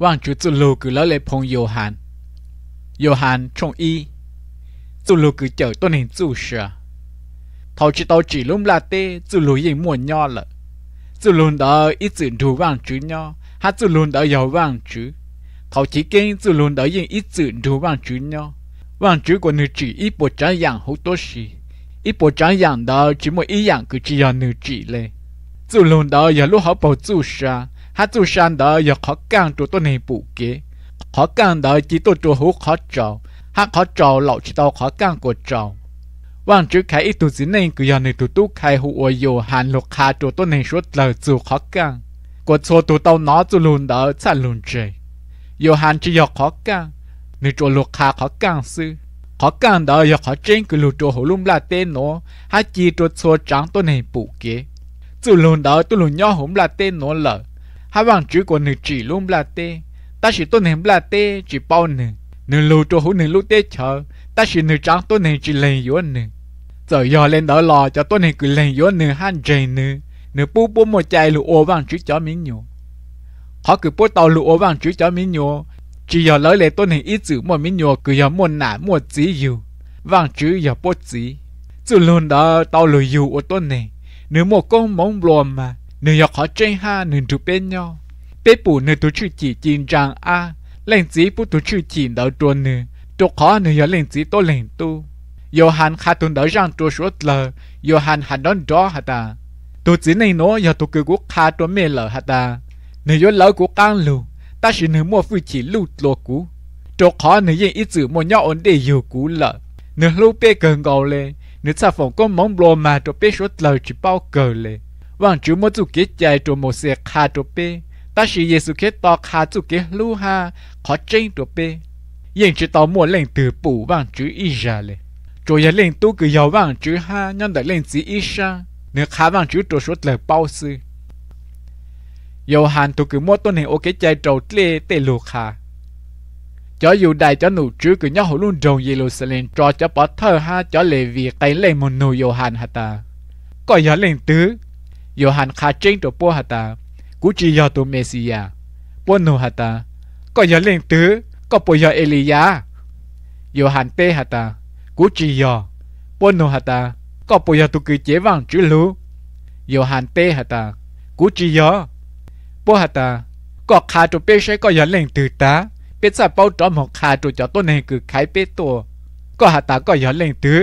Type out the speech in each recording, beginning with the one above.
Wang chú tự lù cứ lỡ lệ phong Johan. Johan trông y. Tự lù cứ chở tôn hình tự sửa. Thảo chỉ tao chỉ lúc là tê, tự lù yên mua nho lợ. Tự lù đó ít tự đủ Wang chú nho, hát tự lù đó giàu Wang chú. Thảo chỉ kênh tự lù đó yên ít tự đủ Wang chú nho. Wang chú của nữ chỉ ít bộ trái dạng hữu xì. Ít bộ trái dạng chỉ một ít dạng cứ chỉ là nữ chỉ lệ. Tự lù đó giờ lúc họ bảo tự sửa hát dù sang đó giờ khó càng trụ tôi này bù kế khó càng đó chỉ tôi trụ hú khó trào hát khó trào lậu chỉ tao khó càng của trào vàng chữ khai ít tụ dính này cứ giờ này tụ tú khai hụ ở dù hàn lục hà trụ tôi này suốt lời dù khó càng của số tụ tao nó tụ lùn đó chả lùn trời dù hàn chỉ giờ khó càng nếu trụ lục hà khó càng sư khó càng đó giờ khó trên cứ lùn trụ hú lùm là tên nó hát chỉ trụ số trắng tôi này bù kế tụ lùn đó tụ lùn nhau húm là tên nó lợ hai vàng chữ của nữ chỉ luôn là tê ta chỉ tôi ném là tê chỉ bao nữ nữ lưu cho hữu nữ lưu tê chờ ta chỉ nữ trắng tôi ném chỉ lên yếu nữ giờ giờ lên đó lò cho tôi ném cứ lên yếu nữ han dây nữ nữ bu bu một chạy lụ ô vàng chữ cho mình nhổ họ cứ bố tàu lụ ô vàng chữ cho mình nhổ chỉ giờ lấy lấy tôi ném ít chữ một mình nhổ cứ giờ một nã một chỉ yêu vàng chữ giờ bố chỉ chữ luôn đó tàu lụ yêu ô tôi ném nếu một con mong lùa mà nếu yêu khó chơi ha nên chụp bên nhau bé bù nên tôi chịu chỉ chín rằng a lên gì bù tôi chịu chỉ đầu tuần nè tôi khó nên yêu lên gì tôi lên tu yêu hàn khá tuần đó rằng tôi suốt lờ yêu hàn hàn đón đó hả ta tôi chỉ nên nói yêu tôi cứ quốc khá tôi mê lờ hả ta nếu yêu lỡ của căng lù ta chỉ nên mua phi chỉ lụt lúa cũ tôi khó nên yên ít chữ mua nhau ổn để yêu cũ lờ nếu lúc bé cần gầu lên nếu sao phòng có mong bồ mà tôi bé suốt lờ chỉ bao cờ lên vâng chú mua chú kế chạy trụ mô xe khá trụ bê ta sĩ giê xu kế to khá chú kế lưu ha khó chênh trụ bê yên chú tao mua lên từ bù vâng chú y ra lệ trụ yên lệnh tu cứ yếu vâng chú ha nhân đại lên chỉ y ra nếu khá vâng chú trụ suốt lời bao sư yếu hàn tu cứ mua tôn hình ô kế chạy trầu tlê tê lù khá cho dù đại cho nụ chứ cứ nhau hổ luôn rồng Jerusalem cho cho bỏ thơ ha cho lệ vì cái lệ một nụ yếu hàn hả ta có yếu lên tứ ยฮันคาเจงตัวปัวหัตา กูจียอตัวเมสิยาปัวนหัตาก็ยอเล่งตื้อก็ปัวยอเอลียาโยฮันเตหัตา กูจียอปัวนหัตาก็ปัวยอตุกิเจวังจุลูโยฮันเตหัตา กูจียอปัวหัตาก็คาตัวเป้ใช้ก็ยอเล่งตื้อตา เป็ดซาเป้าจอมของคาตัวจอต้นเหงคือไขเป็ดตัว ก็หัตาก็ยอเล่งตื้อ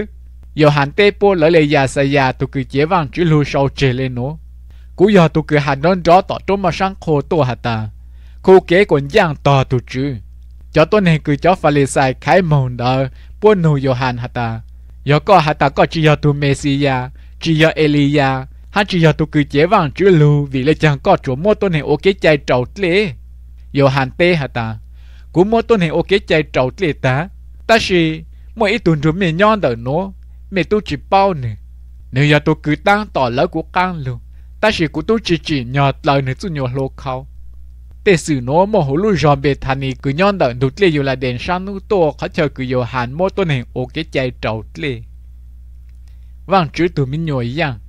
โยฮันเตปัวเลยเลยยาสยาตุกิเจวังจุลูโชเจเลโน cú giờ tụ cửa hàng nón rõ tỏ trốn mà sang khổ tổ hạ ta khu kế còn giang tỏ tụ chứ cho tôi này cứ cho phải lì xài khai mồm đó buôn nụ yo hàn hạt ta yo có hạt ta có chỉ yo tụ messia chỉ yo elia hắn chỉ yo tụ cứ chế vang chữ lù vì lẽ chẳng có chỗ mô tôi này ô ok chạy trầu lệ yo hàn tê hạt ta cú mô tôi này ô ok chạy trầu lệ ta ta chỉ mỗi ít tuần rồi mình nhon đỡ nó mẹ tôi chỉ bao nè nếu giờ tôi cứ tăng tỏ lỡ của căng luôn ta chỉ cú tu chỉ chỉ nhờ lời nữa tu nhờ lô khâu tế sử nó mà hồ lù giòn bề thà nì cứ nhon đợi đụt lê dù là đền sáng nu tô khó chờ cứ dù hàn mô tô nền ô cái chạy trầu lê vang chữ tu mình nhồi yang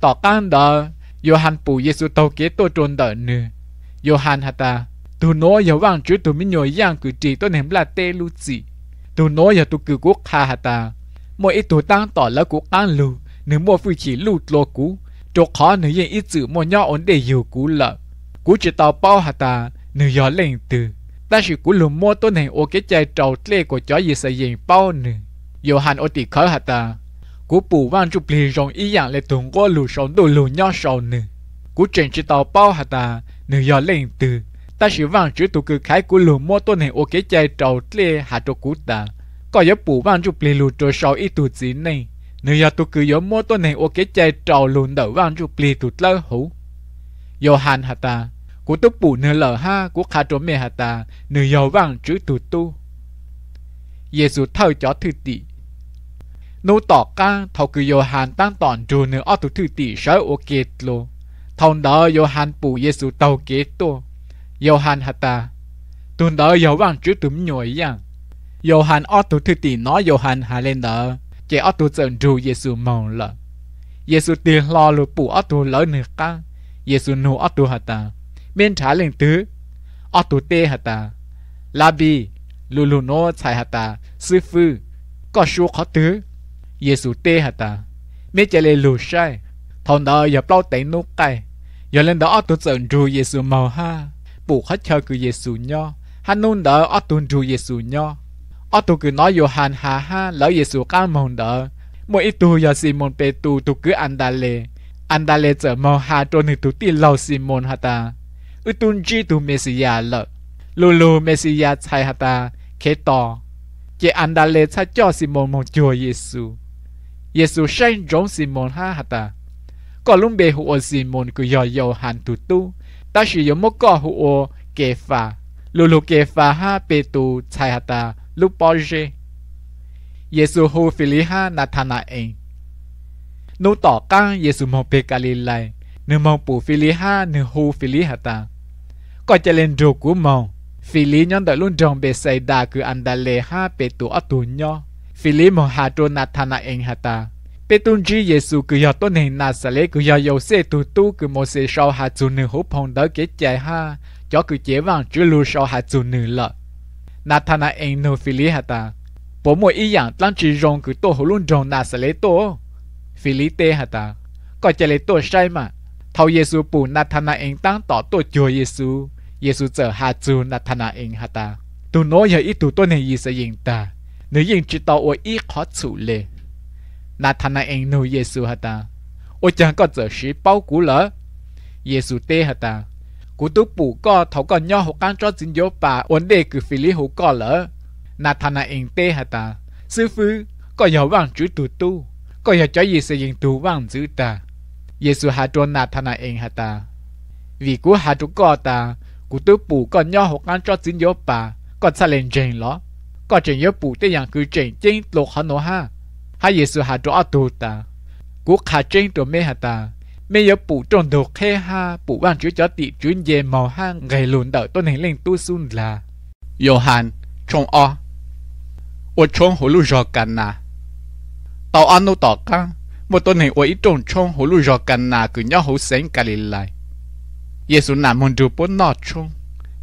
tỏ can đờ dù hàn bù giê xu tàu kế tu trôn đợi nư dù hàn hà ta tu nó giờ vang chữ tu mình nhồi yang cứ chỉ tu nền là tê lu chỉ tu nó giờ tu cứ quốc hà hà ta mỗi ít tu tăng tỏ là quốc an lu nếu mua phu chỉ lu lô cú chỗ khó nữ yên ít chữ mua nhau ổn để hiểu cú lợ cú chỉ tàu bao hà ta nữ gió lên từ ta chỉ cú lùm mua tôi này ô cái chai trâu tle của chó gì sẽ yên bao nữ yêu hàn ô tỷ khởi hà ta cú bù văn chú lì rong ý dạng lệ tuần qua lù sống đồ lù nhau sầu nữ cú chuyện chỉ tàu bao hà ta nữ gió lên từ ta chỉ văn chữ tụ cử khái cú lùm mua tôi này ô cái chai trâu tle hà chỗ cú ta có yếu bù văn chú lì lù trầu sầu ít tụ gì này nếu giờ tôi cứ yếu mua tôi này ô cái chè trò lùn đỡ vào chú lì tụt lơ hú yo hàn hà ta của tôi bù nửa lở ha của khá trốn mẹ hà ta nửa yếu vàng chú tụt tu Giêsu thâu cho thư tị, nô tỏ ca thâu cứ yo hàn tăng tòn trù nửa ô tụt thư tị sợ ô kết lô thâu đó yo hàn bù Giêsu tàu kế tô yo hàn hà ta tuần đó yếu vàng chú tụm nhồi yang yo ô ở tụt thư tỷ nó yo hà lên đó chế ở tu chân dù Giêsu mong là Giêsu tiền lo lu bù ở tu lỡ nửa ca Giêsu nu ở tu hả ta bên trái lên tứ ở tu tê hả ta la bì lu lu nô chạy hả ta sư phu có số khó tứ Giêsu tê hả ta mấy chế lên lu sai thằng đó giờ bao tay nút cay giờ lên đó ở tu chân dù Giêsu mong ha bù hết chơi cứ Giêsu nho hắn nôn đó ở tu dù Giêsu nho อตุกือน้อยโยฮันฮาฮาแล้วเยซูก้ามองเดอร์มวยอตูยาซีมอนเปตูตุกืออันดาเลอันดาเลเจอมองฮาตัวหนึ่งตุตีเราซีมอนฮาตาอุตุนจีตูเมสิยาเลลูลูเมสิยาชายฮาตาเคตอเจอันดาเลชาจ่อซีมอนมองจัวเยซูเยซูเช้นจงซีมอนฮาฮาตาก็ลุงเบหัวซีมอนกุยอยอฮันตุตุิยมก็หัวเกฟาลูลูเกฟาฮาเปตูชายฮาตา lúc bao giờ Giêsu hô Philiha Nathanael nô tỏ ca Giêsu mong pe Galilai nô mong bù Philiha nô hô Philiha ta có chạy lên đồ của mong Phili nhon đợi luôn trong bề xây đà cứ ăn đà lệ ha bề tụ ở tù nho Phili mong hà trô Nathanael hà ta bề tuân chi Giêsu cứ yọ tôn hình nà xà lê cứ yọ dầu xe tù tu cứ mô xe sau hà tù nữ hô phong đỡ kế chạy ha cho cứ chế vàng chứ lưu sau hà tù nữ lợi Na Nathanael no Philip hata. Bố mồi ý dạng tăng chỉ rong cứ tổ hồ luôn rong na sẽ lấy tổ. Philip tê hata. Có chả lấy tổ sai mà. Thảo Giêsu bù Nathanael tăng tỏ tổ chùa Giêsu. Giêsu trở hạ chú Nathanael hata. Tụ nói giờ ý tụ tôi này gì sẽ yên ta. Nếu yên chỉ tao ôi ý khó chủ lệ. Nathanael no Giêsu hata. Ôi chẳng có trở sĩ bao cú lỡ. Giêsu tê hata cú tú bù co thấu còn nho hộp ăn cho chính yếu bà ổn đề cứ phi lý hộp co lỡ nà thà ta sư phụ có nhỏ vàng chữ tù tu có nhỏ cho gì sẽ yên tù vàng chữ ta Giêsu hà trôn nà thà vì cú hà trú co ta cú tú bù co nho hộp ăn cho chính yếu bà có xa lên trên ló có trên yếu bù tê yàng cứ trên trên lột hà nô ha ha Giêsu hà trú ở tù ta cú khá trên tù mê hà ta bây giờ bù tròn đồ khe ha bù ban chúa cho tị chuyên về màu hang ngày lùn đợi tôi nền lên tu sun là yo han chong o ô chong hồ lu rò cằn nà tàu ăn nô tỏ căng một tôi nền ô ít tròn chong hồ lu rò cằn nà cứ nhau hồ sáng cà lì lại Giêsu nà môn dù bố nọ chong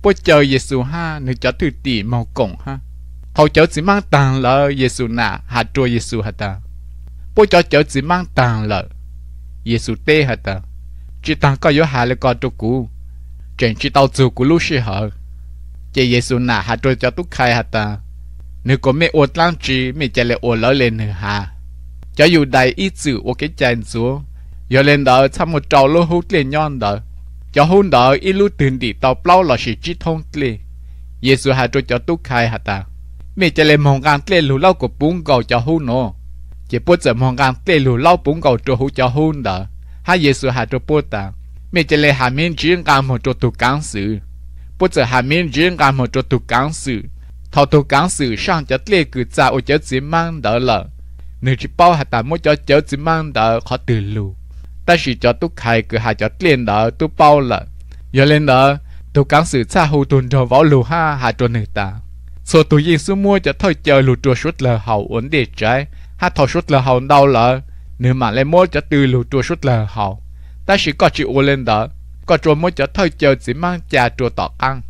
bố chờ Giêsu ha nữ cho thử tị màu cổng ha hầu cháu chỉ mang tàng lỡ Giêsu nà hạ chua Giêsu hả ta bố cho cháu chỉ mang tàng lỡ Giêsu tê hả ta chỉ tăng có yếu hà lê có chỗ cũ chẳng chỉ tao chủ cũ lúc xí hở chỉ Giêsu nà hà trôi cho túc khai hả ta nếu có mẹ ột lăng chỉ mẹ chạy lệ ột lỡ lên nữa hà cho dù đầy ý chữ ột cái chèn xuống giờ lên đó chăm một trâu lô hút lên nhon đó cho hôn đó tình lúc ตื่น đi tao plau là chỉ chỉ thông lê Giêsu hà trôi cho túc khai hả ta mẹ chạy lệ mong gan lê lù lâu của bún cầu cho hôn nó chỉ bố giờ mong gan tê lù lau bún cầu trô hú cho hôn đó hai giê xu hà cho bố ta mẹ chỉ lệ hà miên chiến gan một trô tù cán sự bố giờ hà miên chiến gan một trô tù cán sự thọ tù cán sự sang cho tê cử cha ô chớ chỉ mang đó là, nếu chỉ bao hà ta mua cho chớ chỉ mang đỡ khó từ lù ta chỉ cho tu khai cử hà cho tiền đó tu bao lợ giờ lên đó, tu cán sự cha hú tuần trô võ lù ha hà cho nữ ta số tu yên su mua cho thôi chờ lù cho suốt lờ hậu ổn để trái ha thọ sút lờ hậu đau lỡ nếu mà lấy mỗi cho từ lù chùa sút lờ hậu ta chỉ có chịu u lên đó có chùa mỗi cho thôi chờ chỉ mang trà chùa tỏ căng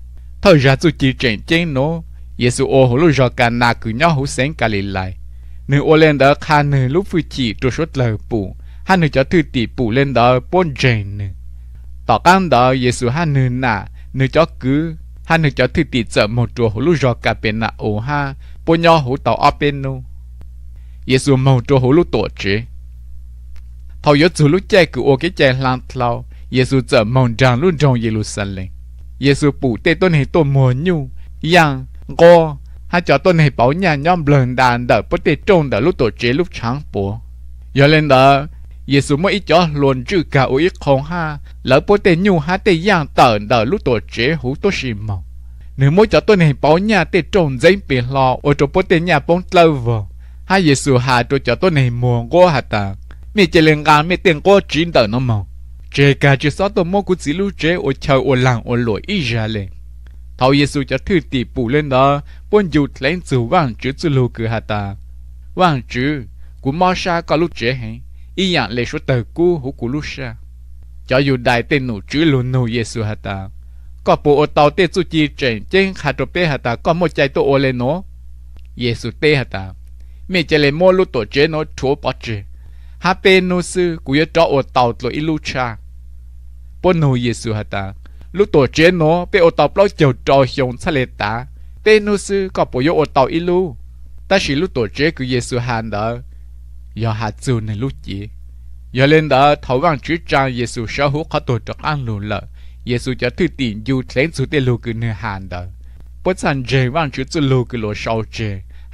thôi ra dù chỉ chuyện trên nó Giêsu ô hồ lúc cho cả nà cứ nhau hồ sén cả lì lại nếu ô lên đó kha nửa lúc phu chỉ chùa sút lờ bù ha nửa cho thư tỷ bù lên đó bốn chuyện nửa tỏ căng đó Giêsu ha nửa nà nửa cho cứ ha nửa cho thư tỷ sợ một chùa hồ lúc cho cả bên nà ô ha bốn nhau hồ tỏ ở bên nô Giêsu mau trô hú lúc tổ chế. Thầu yếu lúc chạy cứ ô cái chạy lan thlau, Giêsu trở mau trang luôn trong Jerusalem. Giêsu bù tê tôn hệ tôn mùa nhu, yang, go, hạ cho tôn hệ bảo nhà nhóm lần đàn đỡ bất tê trông đỡ lúc tổ chế lúc trắng bố. Giờ lên đỡ, Giêsu mới cho luôn chữ cả ô không ha, lỡ bất tê nhu hạ tê yang tờ đỡ lúc tổ chế hú tổ xì mộng. Nếu mỗi cho tôn hệ bảo nhà tê trông giấy biển lò, ô trông bất tê nhà bóng lâu vòng ha Giêsu ha tôi cho tôi này mua cô hạt ta mi chơi lên gan mi tiền cô chín tờ nó mong chế cả chế sao tôi mua cũng chỉ lúc chế ô chờ ô làng ô lỗi ý ra lên thầu Giêsu cho thư tỷ bù lên đó buôn dù lên dù vàng chữ chữ lù cứ hạt ta vàng chữ cũng mau xa có lúc chế hẹn ý dạng lệ số tờ cũ hú cũ lúc xa cho dù đại tên nụ chữ luôn nụ Giêsu hạt ta có bộ ô tàu tê chú chi trên trên hạt đồ bê hạt ta có một chạy to o lên nó Giêsu tê hạt ta มมเจเลโมลุตัวเจโนทัวปจเจฮาเปนนซือกุยจ่อโอตาาตัวอิลูชาปนูเยซูฮะตาลุตัวเจโนเปโอตาเปล่าเจ้าจอหยงทะเลตาเปนูซือก็ปยโอตาาอิลูแต่สิลุตัวเจกุเยซูฮันเดอยาหาจูในลุจียาเลนเดอทวังจุดจางเยซูชาหุขาตัวจักอันลุละเยซูจะถือตีนยูเทนสุดเดลูกือเนื้อหานเดอปจันเจวังจุดจุลูกือโลชาวเจ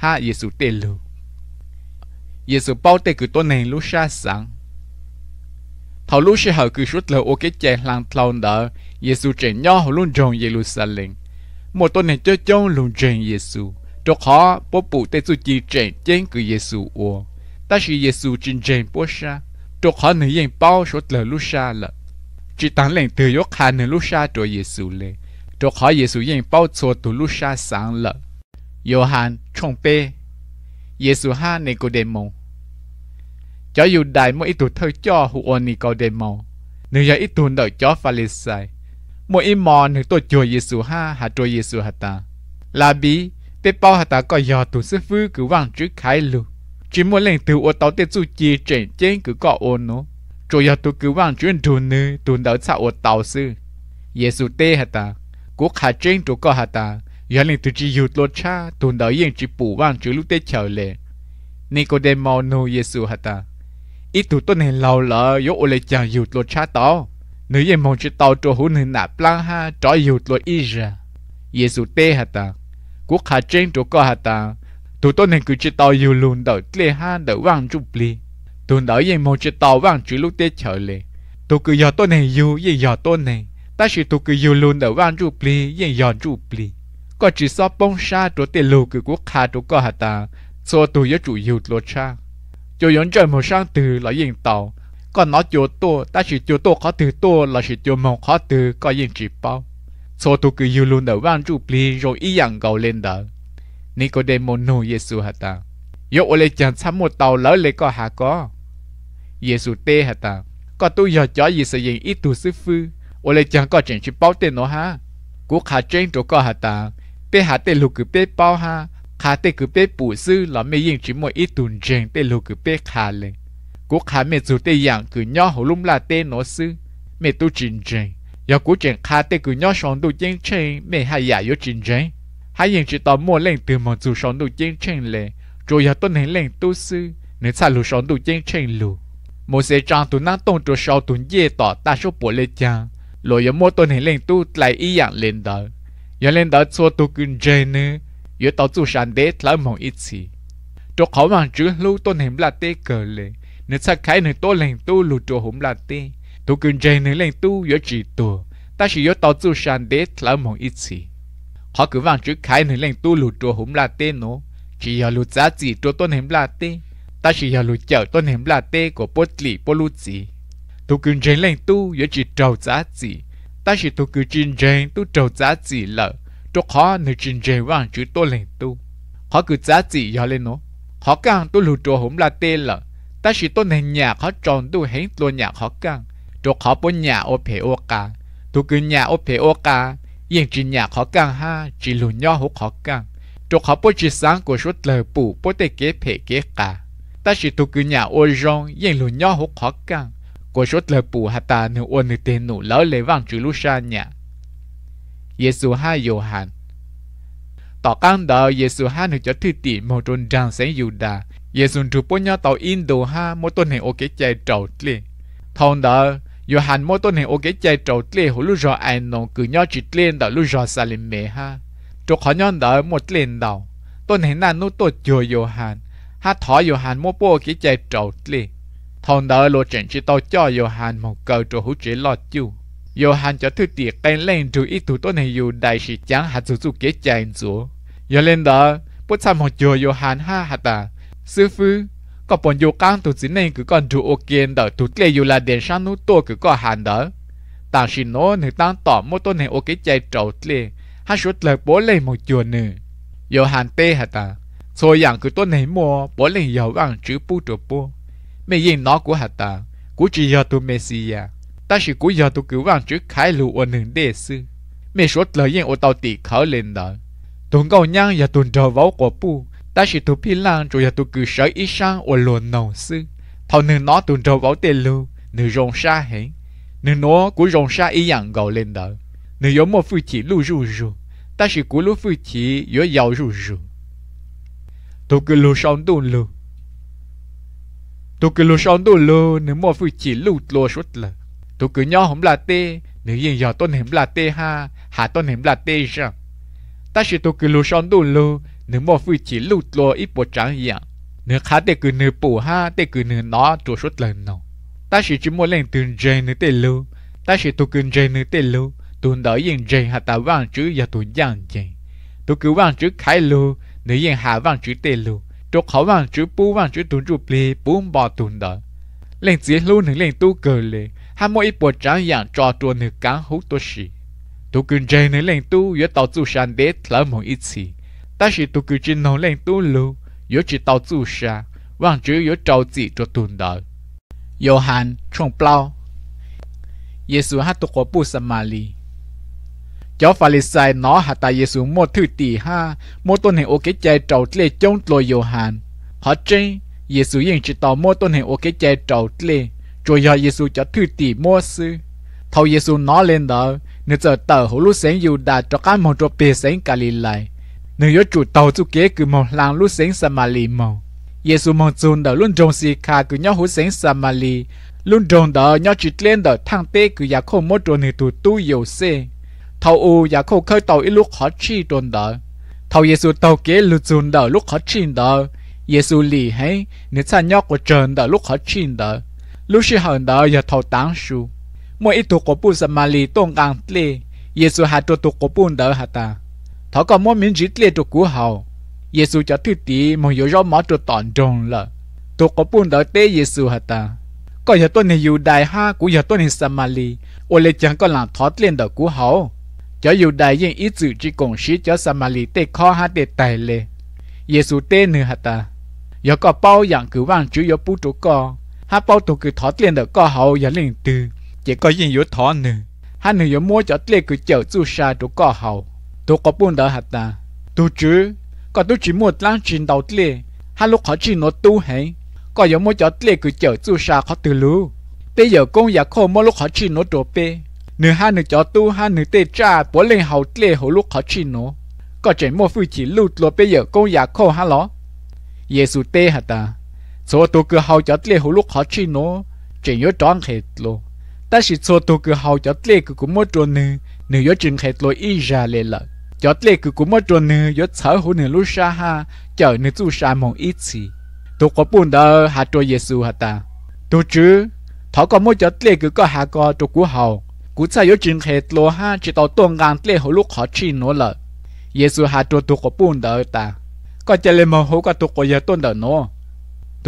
ฮาเยซูเตลู Giêsu bao tê cứ tôi này lúc xa sáng. Thảo lúc cứ suốt lỡ ô cái chàng làng thâu nở, Giêsu trẻ nhỏ luôn tròn Jerusalem. Một tôi này cho chông luôn tròn Giêsu, cho khó bố bụ tê su chi trẻ cứ Giêsu ô. Ta sĩ Giêsu trên trèn bố xa, cho khó nữ yên bao suốt lỡ lúc xa Chỉ tăng lệnh từ yếu khá nữ cho Giêsu lệ, cho khó Giêsu yên bao cho tù lúc xa sáng lỡ. Yohan, ha này cô đề mông, cho dù đại mỗi ít tuổi thơ cho hụ ôn nì cầu đề mò nếu như ít tuổi đợi cho pha lê sai mỗi ít mò nếu tôi chùa Giêsu ha hà chùa Giêsu hà ta là bí tế bao hà ta có giờ tụt sư phư cứ vang trước khai lu chỉ muốn lần từ ô tàu tế su chi trên trên cứ có ôn nó rồi giờ tụt cứ vang trước tụt nữ tụt đợi sao ô tàu sư Giêsu tế hà ta cố khả trên tụt có hà ta giờ lên từ chỉ dụt lột cha tụt đợi yên chỉ bù vang trước lúc tế chờ lệ Nicodemo no Giêsu hà ta ít tụ tôi này lâu lỡ yo ole chờ yut lo cha tao nếu em mong chỉ tao cho hôn hình nạp lang ha cho yut lo ít ra Giêsu tê hả ta quốc hạ trên chỗ có hả ta tụ tôi này cứ chỉ tao yut luôn đợi lê ha đợi vang chụp li tụ đợi em mong chỉ tao vang chữ lúc tê chờ lệ, tụ cứ giờ tôi này yut gì giờ tôi này ta chỉ tụ cứ yut luôn đợi vang chụp li gì giờ chụp li có chỉ sao bông sa chỗ tê lù cứ quốc hạ chỗ có hả ta so tụ yo chủ yut lo cha chủ yếu trời một sang từ là yên tàu còn nó chủ to ta chỉ chủ to khó từ to là chỉ chủ mong khó từ có yên chỉ bao số tu cứ yêu luôn đầu vang chụp li rồi ý rằng gầu lên đỡ Nicodemo nô Giêsu hả ta yo ole chẳng sắm một tàu lỡ lệ có hạ có Giêsu tê hả ta có tu giờ chó gì sự gì ít sư phư ole chẳng có chuyện chỉ bao tên nó ha cú khả trên chỗ có hả ta bé hả tên lục cứ bé bao ha khá tê cứ bé bù sư là mẹ yên chỉ một ít tuần trên tê lô cứ bé khá lên cố khá mẹ dù tê dạng cứ nhỏ hồ lung là tê nó sư mẹ tu trình giờ cố trên khá tê cứ nhỏ sống tu trên trên mẹ hay giả yếu trình trên hai chỉ tao mua lên từ một dù sống tu trên rồi giờ tôi nên lên tu sư nên xa lù sống tu trên một sẽ trang tu nát tông tu sau tu dê tỏ ta số bộ lê chàng rồi giờ mua tôi nên lên tu lại ý dạng lên đó giờ lên đó xua tu kinh trên nữa đế ít 有到做上帝来忙一次。都考完之后，都能拉低个嘞。你拆开你都能都路着红拉低，都跟着你能都有几多，但是有到做上帝来忙一次。họ cứ vàng chữ khai nơi lên tu tu lụt tua hùng là tê nó chỉ giờ lụt giá gì tua tôn hiếm là tê ta chỉ giờ lụt chở tôn hiếm là tê của bốt lì bố lụt gì tu cứ trên lên tu giờ chỉ trầu giá gì ta chỉ tu cứ trên trên tu trầu giá gì lợ cho khó nữ trình dễ vang chú tôi lên tu họ cứ giá trị giờ lên nó họ càng tôi lù trò hôm là tê là ta chỉ tôi nền nhà họ tròn tôi hết luôn nhà họ càng cho họ bốn nhà ô phê ô cả tôi cứ nhà ô phê ô cả yên chỉ nhà họ càng ha chỉ lù nhau hút họ càng cho họ bốn chỉ sáng của suốt lời bù bốn tê kế phê kế cả ta chỉ tôi cứ nhà ô rong yên lù nhau hút họ càng của suốt lời bù hà ta nữ ô nữ tên nụ, lỡ lấy vang chữ lu sa nhà Giêsu ha Gioan. Tỏ can đó Giêsu ha được cho thư tỷ một trôn trang sẽ Juda. Giêsu chụp bao nhiêu tàu Indo ha một tuần này ok chạy trầu tli. Thon Gioan một tuần này ok chạy trầu tli hồi lúc rồi ai cứ nhau chỉ lên đó lúc rồi Salim ha. Chỗ khó nhau đó một lên đầu. Tuần này nà nút tôi chưa Gioan. Ha thỏ Gioan một bộ ok chạy trầu tli. Thon đó lộ trình chỉ tàu cho Gioan một cầu chỗ hữu chỉ lo chưa. 有喊着土地跟人住一土多年有大是讲还做做给建筑，有人的不参谋就有喊哈哈的，师傅，个朋友刚肚子内个干住我见的，土地有来电上路多个个喊的，但是喏，你当ต่อ么多年我给建筑地，还说来不来么就呢，有喊对哈的，所以个多年么不能要往直不直播，没人拿过哈的，估计要都没事呀。ta chỉ cú giờ tôi cứu vàng chữ khai lù ở nền đề sư mẹ số lời yên ô tàu tỷ khởi lên đó tuần cầu nhang giờ tuần trở vào của pu ta tôi phi lang rồi giờ tôi cứ sợ ít sang ở luồn sư thầu nền nó tuần trở vào tiền lưu nền rồng xa hẹn nền nó cú rồng xa ý dạng lên đó nền yếu một phu chỉ lù rù rù ta chỉ cú lù phu chỉ yếu giàu rù tôi cứ lù xong tuần lù tôi cứ lù xong tuần lù nền một phu chỉ lù lù suốt lần tôi cứ nhỏ không là tê nếu yên giờ tôi hiểm là tê ha hà tôi hiểm là tê ra ta sẽ tôi cứ lưu son đủ lưu nếu mà phi chỉ lưu lo ít bộ trắng gì nếu khá tê cứ nếu bù ha tê cứ nếu nó chỗ suốt lần nào ta sẽ chỉ muốn lên từ dây nếu tê lưu ta sẽ tôi cứ dây nếu tê lưu tôi đỡ yên dây hà ta vang chữ giờ tôi giang dây tôi cứ vang chữ khai lưu nếu yên hà vang chữ tê lưu chỗ khó vang chữ bù vang chữ tuấn chụp lì bù bỏ tuấn đỡ lên dưới lưu nếu lên tu cờ lì ham mỗi bộ trái dạng trò trùa nữ cá hú tôi xì tôi cứ trên nữ lên tu yếu tàu tu sàn đế lỡ một ít xì ta xì tôi cứ chơi nữ lên tu lu yếu chỉ tàu tu sa vang chữ yếu trâu chỉ cho tuần đời yếu hàn trong plau Giêsu hát tôi có bu samali cháu phải lịch sai nó Hà ta Giêsu một thứ tỷ ha một tôn hình ô cái chạy trâu lệ chống lôi yếu hàn họ chơi Giêsu yên chỉ tàu một tôn hình ô cái chạy trâu lệ cho ya Giêsu cho thư tỷ mua sư thâu Giêsu nó lên đó nếu giờ tờ hồ lúc sáng yu đã cho các mong cho bề sáng cả lì lại nếu yếu chủ tàu chú kế cứ mong làng lúc sáng Samali mong Giêsu mong chôn đó luôn trông si kha cứ nhau hồ sáng Samali luôn trông đó nhau chỉ lên đó thang tê cứ ya không mất trôn nữ tụ tu yếu xe thâu u ya không khơi tàu ít lúc khó chi trôn đó thâu Giêsu tàu kế lúc chôn đó lúc khó chi đó Giêsu lì hay nếu cha nhau của trần đó lúc khó chi đó lúc sĩ hận đó giờ thầu tán su mỗi ít thuộc của bu Somali tôn gang tle Giêsu hạ trụ thuộc của bu đỡ hạ ta thọ có mỗi miếng chỉ tle thuộc của hậu Giêsu cho thứ tí mà yếu rõ mở trụ tọn tròn là thuộc của bu đỡ tế Giêsu hạ ta có giờ tôi này dù đại ha của giờ tôi này Somali ô lệ chẳng có làm thoát lên đỡ của hậu cho dù đại diện ít dự chỉ còn sĩ cho Somali tê khó ha tê tài lệ Giêsu tê nữa hạ ta giờ có bao dạng cứ vang chú, yếu bút trụ co ha bao tụ cứ thọ tiền được có hậu giờ liền từ chỉ có gì yếu thọ nữa ha nữ yếu mua cho tiền cứ chở chú sa tụ có hậu tụ có buôn đỡ hạt ta tụ chứ có tụ chỉ mua lan chín đầu tiền ha lúc họ chỉ nó tu hay có yếu mua cho tiền cứ chở chú sa khó từ lú bây giờ công nhà khô mua lúc họ chỉ nó đồ bê nửa ha nửa cho tu ha nửa tê cha bỏ lên hậu tiền hậu lúc họ chỉ nó có chỉ mua phu chỉ lụt lụt bây giờ công nhà khô ha ló Giêsu tê hạt ta 做多个好家的好路好去喏，真要长黑咯。但是做多个好家的个个么着呢，你要真黑咯一下来了。家的个个么着呢，要炒好你路上哈，叫你做啥忙一起。都个半到还做耶稣哈哒，都知他个么家的个个还个做古好，古才要真黑咯哈，直到东岸的好路好去喏了。耶稣还做多个半到哒，个家里么好个多个要东到喏。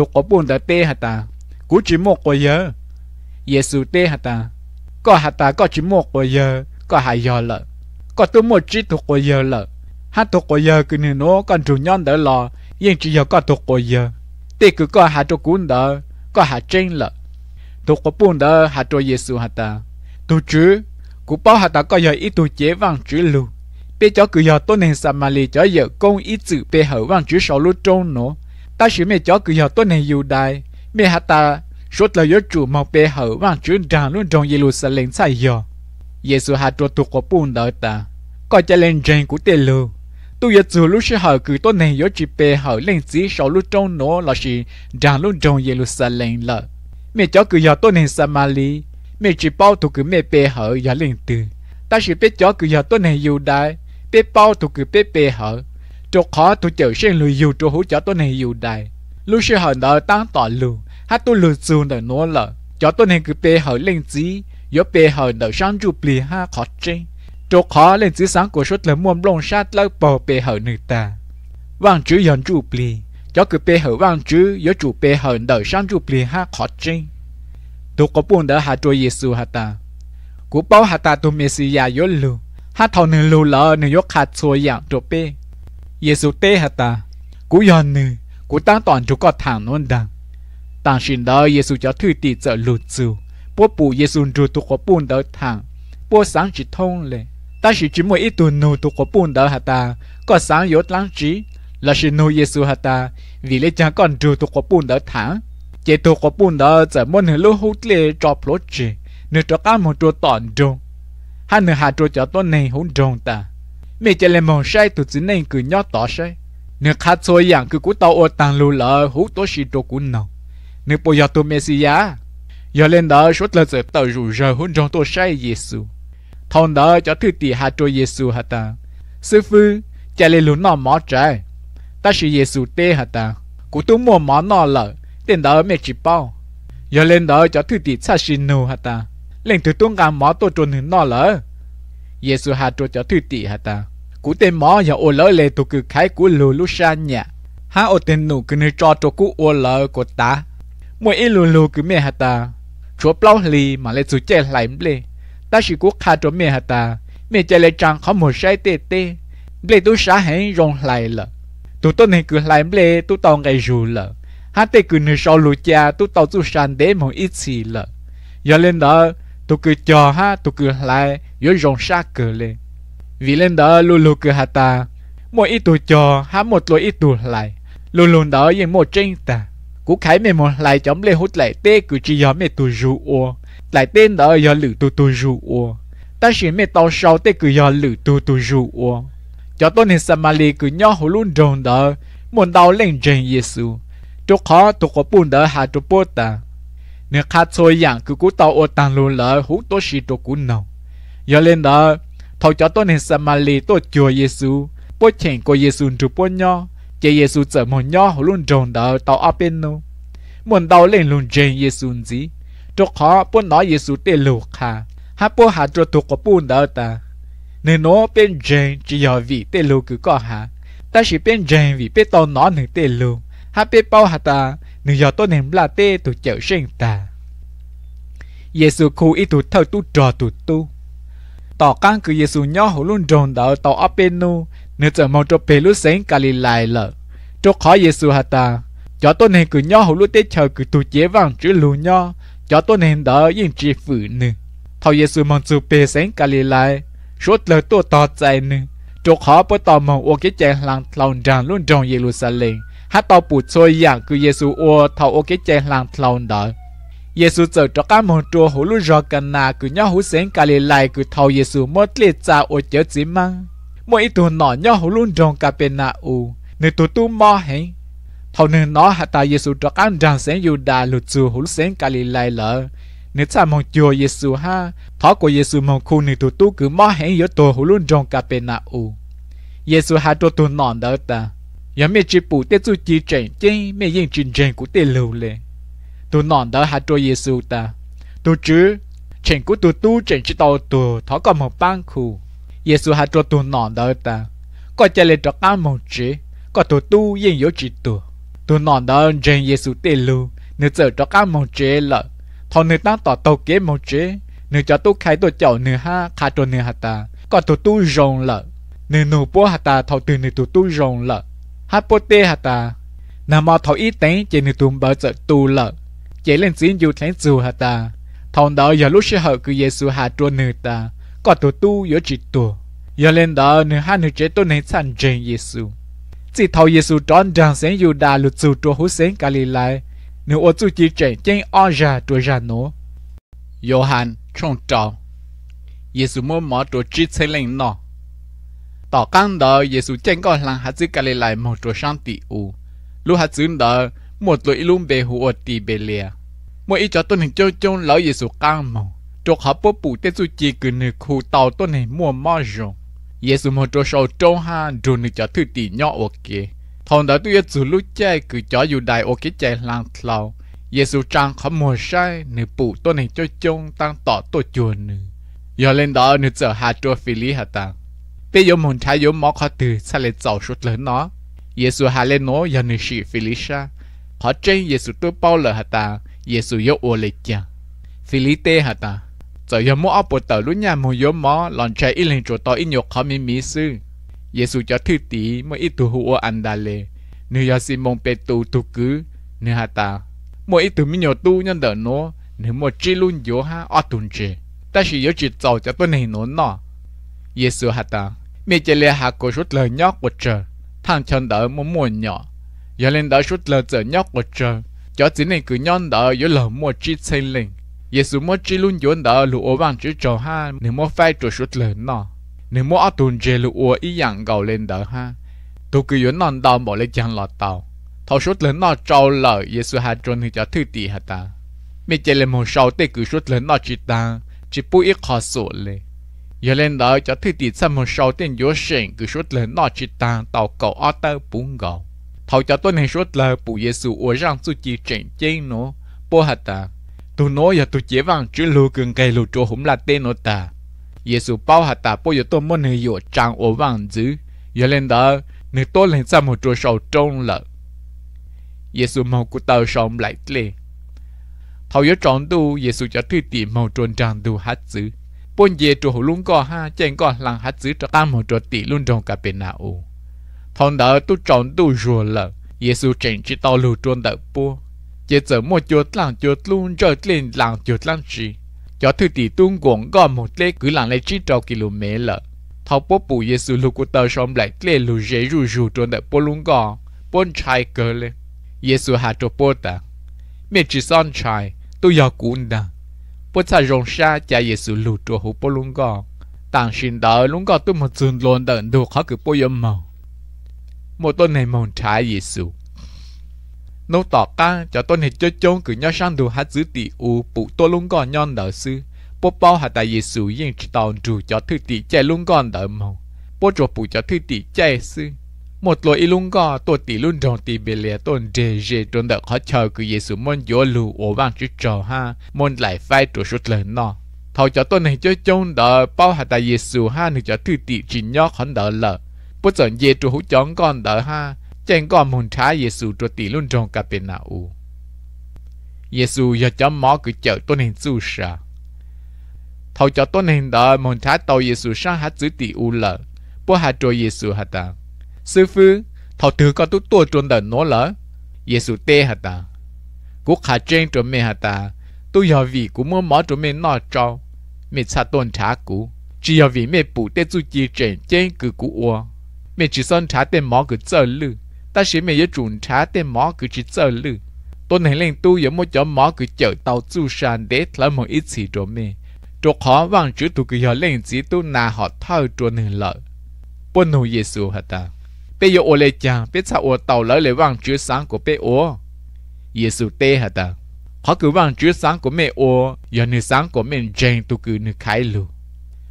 tôi có buồn đã tê hả ta cú chỉ một quả giờ Giêsu tê hả ta có hả ta có chỉ một quả giờ có hả giờ lợ có tu một chỉ thuộc quả giờ lợ hát thuộc quả giờ cứ nên nó còn chủ nhân đỡ lo, nhưng chỉ giờ có thuộc quả giờ tê cứ có hả cho cú đỡ có hả trên lợ thuộc quả buồn đỡ hả cho Giêsu hả ta tôi chứ cú bảo hả ta có giờ ít tôi chế vàng chữ lưu bây giờ cứ giờ tôi nên Samali cho giờ công ít chữ bây hở vàng chữ sau lúc trôn nó ta sử mẹ cho cứ giờ tôi này yêu đại mẹ hạt ta suốt lời yếu chủ mong bề hở vang chuyến tràng luôn trong Jerusalem sai giờ Giêsu hạt trộn thuộc của bùn đời ta coi cho lên trên của tên lưu tôi giờ chủ lúc sẽ hở cứ tôi này yếu chỉ bề hở lên chỉ sau lúc trong nó là gì tràng luôn trong Jerusalem lợ mẹ chó cứ giờ tôi này Samali mẹ chỉ bao thuộc cứ mẹ bề hở giờ lên từ ta sẽ biết cho cứ giờ tôi này yêu đại biết bao thuộc cứ biết bề hở chỗ khó tôi chịu xem lùi dù chỗ hỗ trợ tôi này dù đài lúc sẽ hỏi đời tăng tỏ lù hát tôi lùi dù để nô là cho tôi này cứ bê hỏi lên gì yếu bê hỏi đỡ sáng chụp lì ha khó chơi chỗ khó lên dưới sáng của suốt là muôn lông sát lâu bò bê hỏi người ta vàng chữ yon chụp lì cho cứ bê hỏi vàng chữ yếu chủ bê hỏi đỡ sáng chụp lì ha khó chơi tôi có buồn đỡ hạ chúa giêsu hạ ta cú bảo hạ ta tôi messi ya yếu lù hát thằng nữ lù lỡ nữ yếu khát chúa dạng chỗ bê Giêsu tế hả ta cú yon nư cú ta toàn chú có thẳng luôn đằng ta xin đó Giêsu cho thư tì trợ lụt bố bù Giêsu dù tụ có bùn đỡ bố sáng chỉ thông lệ ta chỉ chỉ ít tù nụ tụ có bùn hả ta có sáng yếu lắng trí là xin nụ Giêsu hả ta vì lẽ chẳng còn dù tụ có bùn đỡ thẳng chế tụ có bùn môn hữu lô hút lệ trọp lốt trì nửa cho cá một trô tọn trông hai nửa hạ trô cho tốt này hôn trông ta mẹ chỉ là mòn sai tụi chính nên cứ nhót tỏ sai nếu khá chơi dạng cứ cú tao ô tàng lù lỡ hú tố xì đồ cú nọ nếu bây giờ tôi mẹ xì giá giờ lên đó suốt lần giờ tao rủ rờ hôn trong tôi sai Giêsu thằng đó cho thư tỷ hạ cho Giêsu hả ta sư phụ chỉ lên lún nọ mỏ trái ta xì Giêsu tê hả ta cú tôi mua mỏ nọ lỡ, tiền đó mẹ chỉ bao giờ lên đó cho thư tỷ xa xì nô hả ta lên từ tuôn cả mỏ tôi trốn hướng nọ lỡ, Giêsu hát cho cho thư tỷ hả ta cú tên mỏ giờ ô lỡ lệ tụ cứ khai cú lù lù sa nhà ha ô tên nụ cứ nơi cho cho cú ô lỡ của ta mỗi ít lù lù cứ mẹ hả ta chúa bao lì mà lại chú chơi lại lê ta chỉ cú khai cho mẹ hả ta mẹ chơi lại trăng không một sai tê tê lê tôi sa hẹn rong lại lợ tụ tôi này cứ lại lê tụ tao ngày dù lợ ha tê cứ nơi sau lù cha tụ tao chú san đế một ít xì lợ giờ lên đó tụ cứ chờ ha tụ cứ lại rồi rong sa cờ lên vì lên đó lu lu cứ ta mỗi ít tuổi cho há một tuổi ít tuổi lại lu lu đó yên một trên ta cú khái mẹ một lại chấm lê hút lại tê cứ chỉ gió mẹ tuổi ru ô lại tên đó gió lử tù tù ru ô ta chỉ mẹ tao sau tê cứ gió lử tù tù ru ô cho tôi nên mà samali cứ nhỏ hồ luôn đồn đó muốn đau lên trên Giêsu chỗ khó tụ có bùn đỡ hạ chỗ bút ta nếu khát sôi dạng cứ cú tao ô tàn luôn lỡ hút tôi chỉ chỗ cú nào giờ lên đó ทอจอต้นเห็นสมารีตัวจัวเยซูปวดแข่งกับเยซูถูกปวดย่อเจเยซูเจอมย่อรุ่นจงดาวต่ออาเป็นนูมันดาวเล่นลุ่นเจนเยซูจีตัวขอปวดน้อเยซูเตลูกค่ะฮับปวดหาจัวถูกกับปูนดาวตาเนื้อเป็นเจนจียอวีเตลูกก็ฮะแต่ฉีเป็นเจนวีเป็นตอนน้อหนึ่งเตลูฮับเป็นป้าหาตาเนื้อยอต้นเห็นปลาเตตัวเจ้าเชิงตาเยซูคูอีตัวเท่าตู้จอตัวตู้ต่อกานคือเยซูย่อหลุ่นดงเดาต่ออเปนู เนื้อจะมองตัวเปรุเซงกาลิไลเลยจกขอเยซูฮัตาจอต้นเห็นคือย่อหลุ่นเตเชอคือตูเจวังจื้อลูย่อจอต้นเห็นเดายิ่งจีฝืนหนึ่งทอเยซูมองจูเปเซงกาลิไลชุดเลยตัวต่อใจหนึ่งจกขอปต่อมองโอเคใเจหลังเหล่าดังลุ่นดงเยรูซาเล็มฮัตต่อปูดโซยอย่างคือเยซูอัวทออเคใเจหลังเหล่าดัง Giêsu chờ cho các môn trua hú lu rõ cần na cứ nhau hú sen cà lì lại cứ thầu Giêsu mất liệt cha ô chớ chỉ mang mỗi tu nọ nhau hú lu rong cà bên na u nữ tu tu mò hẹn thầu nữ nó hạ ta Giêsu cho các rằng sen yu đà lụt chu hú sen cà lì lại lỡ nữ cha mong chùa Giêsu ha thọ của Giêsu mong khu nữ tu tu cứ mò hẹn yếu tu hú lu rong cà bên na u Giêsu ha tu tu nọ đỡ ta chi ยังไม่จีปูเตจูจีเจงเจงไม่ยิ่งจินเจงกูเตลูเลย tôi nọn đó hạt trôi Giêsu ta tôi chứ chuyện của tôi tu chuyện chỉ tàu tôi thọ có một ban khu Giêsu hạt trôi tôi nọn đó ta có chơi lên cho cá một chỉ có tôi tu yên yếu chỉ tôi tôi nọn đó chuyện Giêsu tê lu nếu giờ cho cá một chỉ là thọ nếu ta tỏ tàu kế một chỉ nếu cho tôi khai tôi chậu nếu ha khai tôi nếu hạt ta có tôi tu rồng lợ, nếu nụ bố hạt ta thọ từ nếu tôi tu rồng lợ, hát bố tê hạt ta nằm mà thọ ý tế chỉ nếu tôi bỡ giờ tu lợ chế lên xin dù thánh dù hả ta thằng đó giờ lúc sẽ hở cứ Giêsu hạ trua nữ ta có tổ tu yếu chỉ tu giờ lên đó nữ hạ nữ chế tôi nên sẵn trên Giêsu chỉ thầu Giêsu tròn rằng sẽ dù đà lụt dù trua hú sen lại, nữ ô chú chỉ trẻ trên o ra trua ra nó Johann trong trào Giêsu mua mỏ trua chỉ thế lên nọ, tỏ căng đó Giêsu chân con lăng hạ chữ Galilee một trua sang tỷ u lúc hạ chữ đó một lối lùm bề hù ở tì bề lìa mỗi ít cho tôn hình châu châu lão gì sụ cam màu trộn họ bố bù tết su chi cứ nửa khu tàu tôn hình mua mò rồng Yesu một trò sâu trâu ha rồi nửa cho thư tì nhỏ ok kia thằng đó tôi dù lúc chơi cứ cho dù đại ok kia chơi lang thlau Yesu trang khó mùa sai nửa bù tôn hình châu châu tăng tỏ tổ chùa nửa giờ lên đó nửa giờ hạ trò phi lý hạ tăng bây giờ muốn thấy giờ mò khó từ sao lại giàu suốt lớn nó Yesu hạ lên nó giờ nửa sĩ phi lý sao họ trên Giêsu tôi bao lờ hả ta Giêsu yêu ô lệ lý Philite hả ta giờ yêu mô áp bột tờ lúc nhà mô yêu mô lòn chạy ít lên chỗ tỏ ít nhục khó mi mi sư Giêsu cho thư tí mô ít tu hù ô ăn đà lệ nếu yêu xin mong bê tu tu cứ nếu hả ta mô ít tu mi nhổ tu nhân đỡ nó nếu mô chi luôn yếu ha ọ tùn chê ta chỉ yếu chỉ giàu cho tôi này nó nọ Giêsu hả ta mẹ chê lê hạ cô rút lời nhóc bột trời thằng chân đỡ mô mùa nhỏ giờ lên đã chút lợt trở nhóc của trời cho chỉ này cứ nhon đó yếu lở mua chi xây lên giờ số mua chi luôn yếu đó lũ ô bằng chữ trò ha nếu mua phải trò chút lợt nọ nếu mua ăn tuần chơi lũ ô ý dạng gầu lên đã ha tôi cứ yếu non đó bỏ lên chẳng lọt tàu thầu chút lớn nọ trâu lở giờ số hai trôn thì cho thư tỷ hả ta mẹ chơi lên một sau tê cứ chút lớn nọ chỉ ta chỉ bùi ít khó sổ lên giờ lên đó cho thư tỷ xăm một sau tên yếu sẹn cứ chút lớn nọ chỉ ta tàu cầu ở tơ bún gầu thầu cho tôi này số là bù giê xu ở rằng tôi chỉ chỉnh chế nó bố hạt ta tôi nói giờ tôi chỉ vàng chữ lưu cường cây lưu chỗ hủng là tên nó ta giê xu bao hạt ta bố giờ tôi muốn này dụ trang ở vàng dữ giờ lên đó nếu tôi lên sao một chỗ sầu trông lợ giê xu mau của tao sống lại lệ thầu giờ trọn tu giê xu cho thuy tìm màu tròn trang tu hát dữ bốn giờ chỗ hủng luôn có ha chèn có làng hát dữ cho ta một chỗ tỷ luôn trong cả bên nào hôm đó tôi chọn đủ rồi là Giêsu chẳng chỉ tao lưu trôn đỡ bố chế giờ một chuột làng chuột luôn rồi lên làng chuột làng gì cho thư tỷ tung quảng gò một lê cứ làng lấy chín trâu km lợ thao bố bù Giêsu lúc của tao xong lại lê lù dễ rù rù trôn đỡ bố luôn gò bốn chai cơ lên Giêsu hạ cho bố ta mẹ chỉ son chai tôi giờ cũng đã bố ta rong xa cha Giêsu lù cho hú bố luôn gò tàng xin đỡ luôn gò tôi một dừng luôn đợi được khó cứ bố yếm màu một tuần này mong trái giê xu nô tỏ ca cho tuần này cho chôn cử nhau sang đồ hát giữ tỷ u bụ tô lung còn nhon đỡ sư bố bao hạt tại giê xu yên tàu dù cho thư tỷ chạy lung còn đỡ mong bố cho bụ cho thư tỷ chạy sư một lối lung gò tổ tỷ luôn trong tỷ bề lề tôn dê dê tôn đợi khó chờ cứ Giêsu môn gió lù ổ vang chữ trò ha môn lại phai trổ sút lớn nọ thầu cho tôn này cho chung đợi bao hạt tại Giêsu ha nữ cho thư tỷ chỉ nhóc hắn đỡ lợ bất giờ dễ con đỡ ha chẳng còn muốn trả Giêsu trụ tỷ luôn trong giờ chấm mỏ cứ chở tôi nên su sa thầu cho tôi nên đỡ muốn trả tàu sang hát chữ tỷ u lợ bất hát trụ Giêsu hả sư phụ thầu thứ con tu tua trốn đỡ nó lỡ Giêsu tê hả ta cũng khá trốn mẹ hả ta tôi giờ vì cũng muốn mỏ trốn mẹ nọ cho mẹ cha tôn trả cũ chỉ giờ vì mẹ bù tê chú chi trên trên cứ cũ ua mẹ chỉ son trả tiền mỏ cứ chờ lư ta sẽ mẹ yêu chuẩn trả tiền mỏ cứ chỉ chờ lư tôi này lên tu yêu một chỗ máu cứ chờ tàu chu sàn để là một ít gì rồi mẹ chỗ họ vàng chữ tu cứ hiểu lên chỉ tu nà họ thao chuồn hình lợi bôn hồ Giêsu hả ta bây giờ ô lê cha biết sao ô tàu lỡ lệ vàng chữ sáng của bé ô Giêsu tê hả ta họ cứ vàng chữ sáng của mẹ ô giờ nữ sáng của mẹ Jane tu cứ nữ khai lù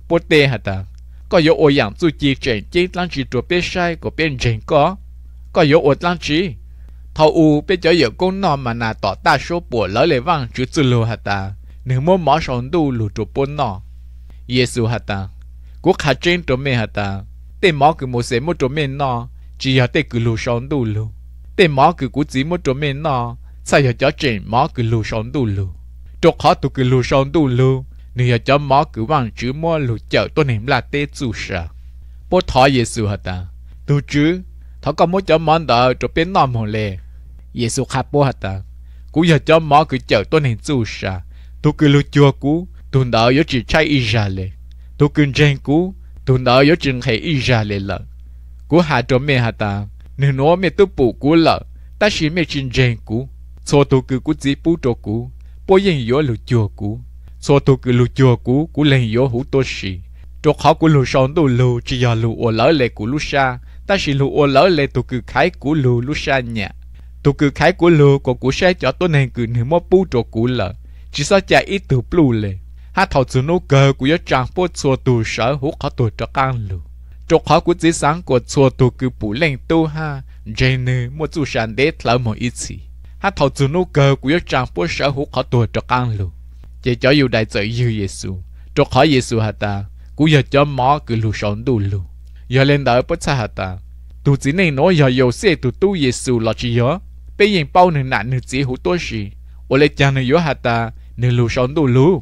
bố tê hả ta có yếu ôi yàng dù chỉ trên chỉ lan chỉ tu biết sai của bên trên có có yếu ôi lan chỉ thầu u biết cho yếu công nọ mà na tỏ ta số bùa lỡ lệ vang chữ từ lô hạt ta nếu muốn mở sòn đu lù trò bốn nọ Giêsu hạt ta quốc hạt trên trò mê hạt ta tên mở cứ mô sẽ mô trò mê nọ chỉ hạt tên cứ lù sòn đu lù tên mở cứ cú chỉ mô trò mê nọ sao hạt cho trên mở cứ lù sòn đu lù trò khó tụ cứ lù sòn đu lù nếu cho mỏ cứ bằng chữ mua lũ chợ tôi niệm là tế chủ sợ bố thọ giê xu hả ta tu chứ thọ có muốn cho món đó cho bên nòm hồ lệ giê xu khá bố hả ta cú giờ cho mỏ cứ chợ tôi niệm chủ sợ tôi cứ lũ chua cú tôi đỡ yếu chỉ chạy y ra lệ tôi cứ jen cú tôi đỡ yếu chừng hay y ra lệ lợ cú hạ cho mẹ hả ta nếu nó mẹ tôi bù cú lợ ta chỉ mẹ chừng jen cú cho tôi cứ cú chỉ bù cho cú bố yên yếu lũ chua cú so tu cứ lu chua cú cú lên yo hú tô xì chỗ khó cú lu son tu lu chỉ giờ lu ô lỡ lệ cú lu sa ta xì lu ô lỡ lệ tu cứ khái cú lu lu sa nhạ tu cứ khái cú lu của cú xe cho tôi nên cứ nửa mò pu chỗ cú lỡ chỉ sao chạy ít từ plu lệ ha thầu chữ nô cờ của yo trang po so tu sở hú khó tu cho cang lu chỗ khó của chỉ sáng của so tu cứ bù lên tu ha jane nè một chú sàn đế lỡ một ít gì ha thầu chữ nô cờ của yo trang po sở hú khó tu cho cang lu chỉ cho yêu đại sự yêu Giêsu cho khỏi Giêsu hả ta cú giờ cho mỏ cứ lù sống đủ lù giờ lên đỡ bất xa hả ta tu chỉ nên nói giờ yêu sẽ tu tu Giêsu là chỉ nhớ bây giờ bao nửa nạn nửa chỉ hữu tôi gì ô lê cha nửa yếu hả ta nửa lù sống đủ lù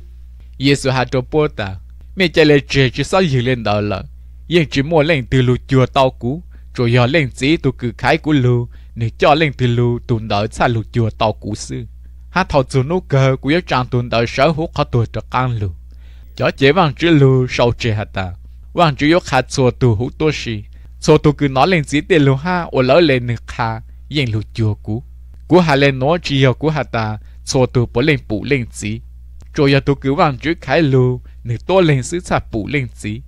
Giêsu hả cho bố ta mẹ chạy lên trời chỉ sao giờ lên đỡ lợ giờ chỉ mua lên từ lù chùa tao cú rồi giờ lên chỉ tu cứ khai cú lù nửa cho lên từ lù tu đỡ xa lù chùa tao cú xưa hát thầu chủ nô cơ của yếu trang tuần đời sở hữu khó tuổi trở can lù chó chế vàng chữ lù sầu chế hạt ta vàng chữ yếu khát xua tù hữu tô xì xua tù cứ nói lên dĩ tiền lù ha ô lỡ lên nực ha yên lù chùa cú cú hà lên nói chỉ yếu cú hạt ta xua tù bỏ lên bù lên dĩ rồi giờ tù cứ vàng chữ khái lù nực tô lên sứ sạp bù lên dĩ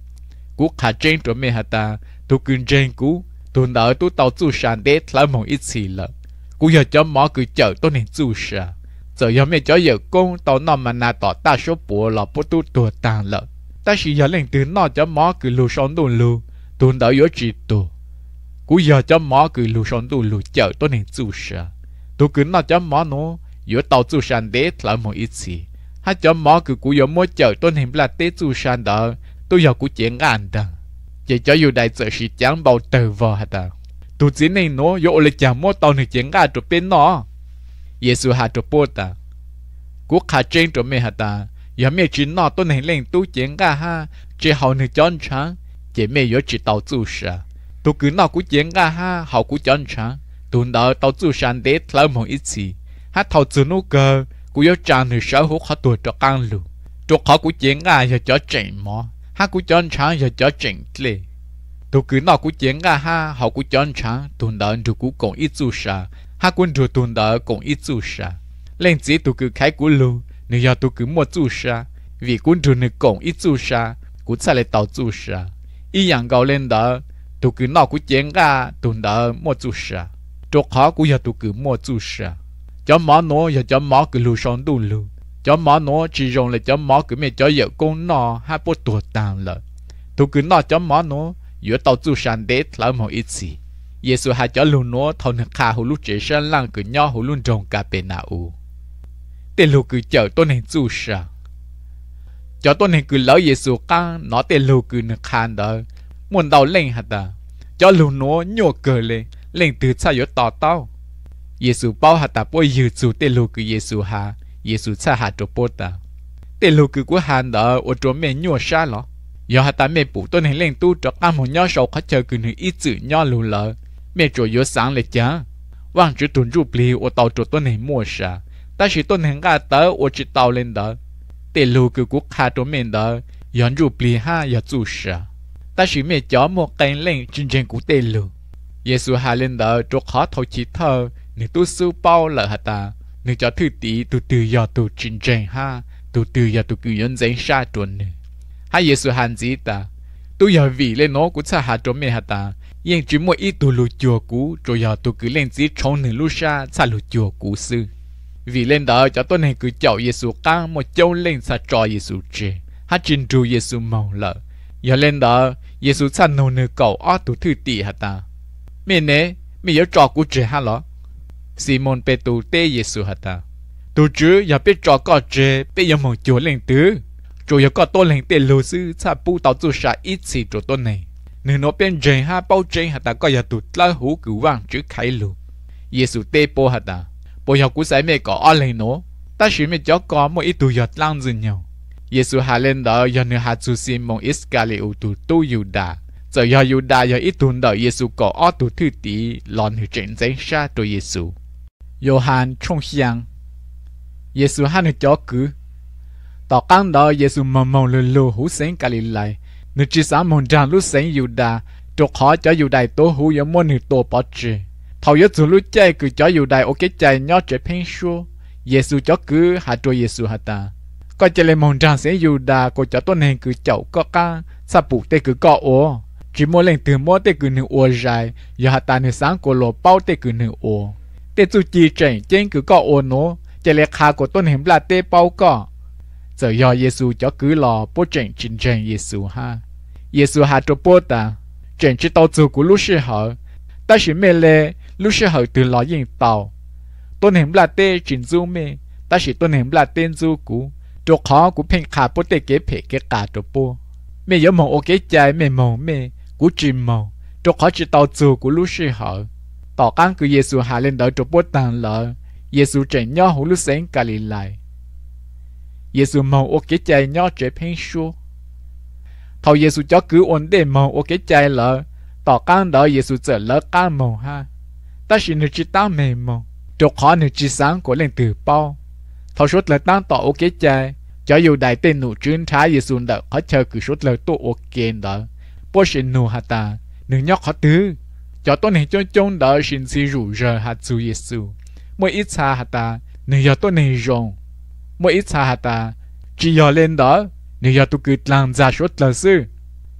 cú khá trên trở mẹ hạt ta tù cứ trên cú tuần đời tù tàu chủ sản đế là mong ít xì lợ cú giờ chó mỏ cứ chở tôi nên chủ sản giờ giờ mẹ cho công tao nó mà nà tỏ số bùa là bố tu tù tàn lợ ta chỉ giờ lên từ nó cứ lù sống tù lù tù đỡ yếu chỉ tù cú giờ cứ lù sống tù lù chợ tôi nên chú sợ tù cứ nó cho mỏ nó yếu tàu chú sàn đế lại một ít hai cho mỏ cứ cú yếu mỗi tôi nên là tế chú sàn tôi giờ cú chuyện ngàn chỉ cho dù đại sự chỉ chẳng bao tờ vò hết à Tôi chỉ nên nó yếu lại chẳng mỗi tàu nên chuyện ngàn được bên nó Yesu hạ cho bố ta. Cú khá trên cho mẹ hạ ta, giờ mẹ chỉ nọ tôi này lên tu chén ga ha, chỉ hậu này chọn chán, chỉ mẹ yếu chỉ tàu chú sa. Tôi cứ nọ cú chén ga ha, hậu cú chọn chán, tôi nọ tàu chú sa để thở một ít gì, hát thầu chú nô cơ, cú yếu chàng thì sợ hút khó tuổi cho căng lù. Chỗ khó cú chén ga giờ cho chạy mò, hát cú chọn chán giờ cho chạy lệ. Tôi cứ nọ cú chén ga ha, hậu cú chọn chán, tôi nọ tôi cú còn ít chú sa, hai quân rùa tuần đó cũng ít chú sa lên chế tụ cứ khai cú lù nữ do tụ cứ mua chú sa vì quân rùa nữ cũng ít chú sa cú xa lại tàu chú sa y yang gạo lên đó tụ cứ nọ cú chén ra tuần đó mua chú sa chỗ khó cú giờ tụ cứ mua chú sa cho mỏ nó giờ cho mỏ cứ lù son tuần lù cho mỏ nó chỉ dùng là cho mỏ cứ mẹ cho giờ con nọ hai bộ tuột tàn lợ tụ cứ nọ cho mỏ nó giữa tàu chú sa để làm một ít gì Giêsu ha cho luôn nó thâu kha khá hồ lúc chế sơn lăng cứ nhỏ hồ luôn trồng cà bê nà u. Tê lù cứ chờ tôi nên chú sợ. Cho tôi nên cứ lỡ Giêsu căng nó tê lù cứ nực khá đó. Muốn đầu lên hả ta. Cho luôn nó nhô cờ lên, lên từ xa yếu tỏ tao. Giêsu bảo hả ta bố dự chú tê lù cứ Giêsu ha. Giêsu xa hạ trô bố ta. Tê lù cứ của hàn đó, ô trô mẹ nhô xa lọ. Yo hả ta mẹ bố tôi nên lên tu cho căng một nhỏ sầu khó chờ cứ nữ ít chữ nhỏ lù lỡ mẹ chủ yếu sáng lệ chá vàng chữ tuần rụp lì ô tàu chỗ tuần hình mua sa ta chỉ tuần hình gà tớ ô chỉ tàu lên đó tê lù cứ cú khá tố mẹ đó yón rụp lì ha yá chú sa ta chỉ mẹ chó một cái lên chân chân cú tê lù Giêsu hà lên đó chỗ khó thấu chỉ thơ nếu tu sư bao lỡ hả ta nếu cho thư tí tu từ giờ tu chân chân ha tu từ giờ tu cứ yón dành sa tuần nữa hai Giêsu hàn gì ta tu giờ vì lên nó cũng xa hà chỗ mẹ hả ta yên chỉ mỗi ít tù lù chùa cũ rồi giờ tôi cứ lên dưới trốn nửa lúc xa xa lù chùa cũ sư vì lên đó cho tôi này cứ chào Giêsu ca một châu lên xa cho Giêsu chê hát trình tru Giêsu màu lợ giờ lên đó Giêsu xa nô nửa cầu ó tù thư tì hả ta mẹ nè mẹ nhớ trò của chê hả lọ Simon bê tù tê Giêsu hả ta tù chứ giờ biết trò có chê bây giờ mong chúa lên tứ rồi giờ có tôi lên tê lô sư xa bu tàu chú xa ít xì chỗ tôi này nếu nó biến chân ha bao chân hạt ta có giờ tụt lá hú cứu vang chữ khai lù Giêsu tế bô hạt ta bô giờ cú sai mẹ có ở lên nó ta chỉ mẹ cho có một ít tụi giọt lang dừng nhau Giêsu hạ lên đó giờ nửa hạt chú xin mong Iscariot tụi tu Juda giờ giờ Juda giờ ít tụi đó Giêsu có ở tụi thứ tí lon hư trên giấy sa tụi Giêsu Johann trong xiang Giêsu hạ nửa cho cứ tỏ căng đó Giêsu mong mong lừa lừa hú sinh lại. นึจีสามหนจานลุเสเซงอยู่ดาจกขอจะอยู่ใดตัวหูยมวนหนึ่งตัวปอจีเทายศลูใจคือจะอยู่ใดโอเคใจยอดเจเพ่งชัวเยซูจะคือหาตัวเยซูหาตา ก็จะเลยมองจางเสียอยู่ดา ก็จะต้นเองคือเจ้าก็กาสบปุกเตคือก็โอจิโมเล่งตือโมเตคือหนึ่งโอใจยาหาตาในึ่งสังกโลเป้าเตคือหนึ่งโอเตจูจีเจงเจงคือก็โอโน จะเลยคาก็ต้นเห็นปลาเตเป้าก็จะยอเยซูจะคือหล่อโปเจงจินเจงเยซูฮา耶稣还着波的，正知道走过路时候，但是没嘞，路时候得老引导，多年不拉得真走没，但是多年不拉得走过，着看古偏卡不得给撇给卡着波，没有梦我给ใจ没梦没，古真梦，着看知道走过路时候，ต่อการคือเยซูหาเล่นเดาจบปวดตันเลยเยซูจะย่อหูลูกเสงกาลิไลเยซูมองโอเคใจย่อเจ็บเพ่งชัว thầu Giêsu cho cứ ổn định mà ô cái chạy lỡ tỏ can đó Giêsu trở lỡ can mà ha ta chỉ nữ chỉ ta mềm mà chỗ khó nữ chỉ sáng của lên từ bao thầu suốt lỡ tan tỏ ô cái chạy cho dù đại tên nụ chuyên thái Giêsu đỡ khó chờ cứ suốt lỡ tu ô kiến đỡ, bố xin nụ hả ta nữ nhóc khó tứ cho tôi này cho chung đỡ xin si rủ rờ hạt chú Giêsu mỗi ít xa hả ta nữ giờ tôi này rồng mỗi ít xa hả ta chỉ giờ lên đỡ nếu giờ tôi cứ làm ra suốt là sư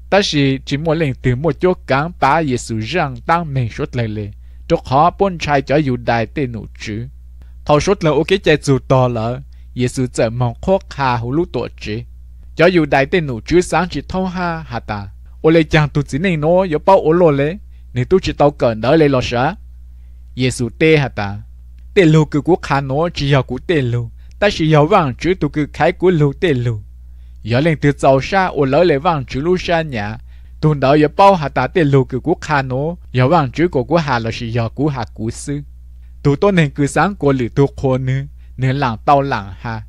ta chỉ chỉ muốn lên từ một chỗ cảm bá Giêsu rằng đang mình suốt lại lệ cho họ bốn trai cho dù đại tên nụ chữ thầu suốt là ok chạy dù to lỡ Giêsu trở mong khó khá hồ lũ tổ chữ cho dù đại tên nụ chữ sáng chỉ thâu ha hà ta ô lê chàng tu chỉ nên nó yếu bao ô lô lê nên tu chỉ tao cần đỡ lê lo sợ Giêsu tê hà ta tê lô cứ cố khá nó chỉ hiểu cố tê lô ta chỉ hiểu rằng chữ tu cứ khai cố lô tê lô giờ lên từ tàu xa ô lỡ lại vàng chữ lu xa nhà tuần đó giờ bao hà ta tiền lô cứ của hà nó giờ vàng chữ của của hà là sự giờ của hà cú sư tụ tôi nên cứ sáng của lử tu khô nữa nên làng tàu làng ha.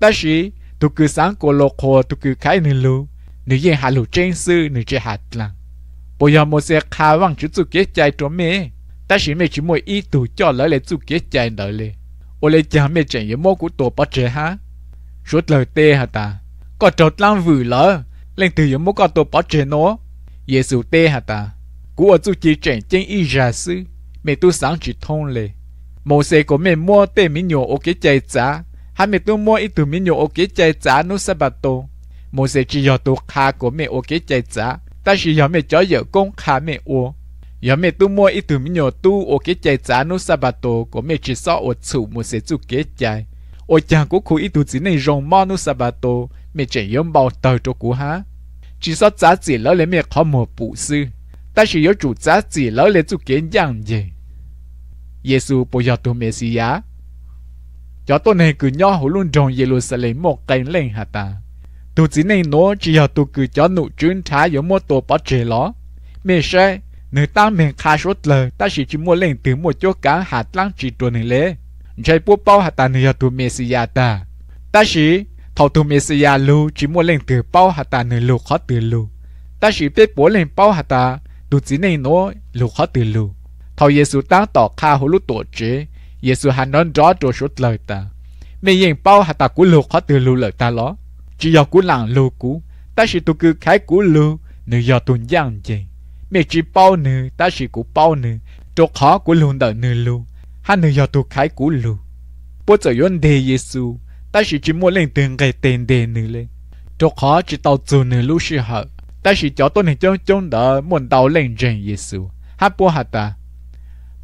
ta sĩ tụ cứ sáng của lô khô tụ cứ khai nên lô, nữ yên hà lô trên sư nữ chơi hà làng bây giờ một xe khá vàng chữ tụ kết chạy trốn mê ta sĩ mẹ chỉ mỗi ý tụ cho lỡ lại tụ kết chạy đợi lê. ô lệ cha mẹ chạy yếu mô của tổ bắt trẻ ha suốt lời tê hả ta có trột lăng vử lỡ lên từ những mối quan tổ bỏ trẻ nó giê xu tê hả ta cú ở chú chỉ trẻ trên y ra sư mẹ tu sáng chỉ thông lệ mô xe của mẹ mua tê mi nhổ ô kế chạy giá hai mẹ tu mua ít tu mi nhổ ô kế chạy giá nó sẽ bắt tổ mô xe chỉ dò tu khá của mẹ ô kế chạy giá ta chỉ dò mẹ cho dở công khá mẹ ô giờ mẹ tu mua ít tu mi nhổ tu ô kế chạy giá nó sẽ bắt tổ của mẹ chỉ so ô chủ mô xe chú kế chạy ô chàng của khu ít tu chỉ nên rồng mò nó sẽ bắt tổ mẹ chỉ yếm bao tờ cho cú ha, chỉ số giá trị lỡ lấy mẹ khó mùa bụ sư ta chỉ yếu chủ giá trị lỡ lấy chủ kiến dạng gì Giêsu bây giờ tôi mẹ xì á cho tôi này cứ nhỏ hồ luôn trong Jerusalem một cánh lên hả ta tôi chỉ nên nó chỉ giờ tôi cứ cho nụ chuyên thả yếu mua tôi bỏ chế ló mẹ sẽ nếu ta mình khai suốt lời ta chỉ chỉ mua lên từ một chỗ cá hạt lăng chỉ tuần này lễ chạy bố bao hạt ta nếu tôi mẹ xì ta ta chỉ thầu tu messia lu chỉ mua lên từ bao hạt ta nửa lu khó từ lu ta chỉ biết bố lên bao hạt ta đủ chỉ nên nói lu khó từ lu thầu Giêsu ta tỏ kha hồ lúc tổ chế Giêsu hắn nói rõ đồ suốt lời ta mình yên bao hạt ta cú lu khó từ lu lời ta lo chỉ do cú làng lu cú ta chỉ tu cứ khái cú lu nửa do tu giang gì mình chỉ bao nửa ta chỉ cú bao nửa chỗ khó của lu đợi nửa lu hắn nửa do tu khái cú lu bố trợ yon đề Giêsu 但是只莫令等个等等你嘞，就考只到做你路时候，但是叫多你将将的莫到认真耶稣，还不好的。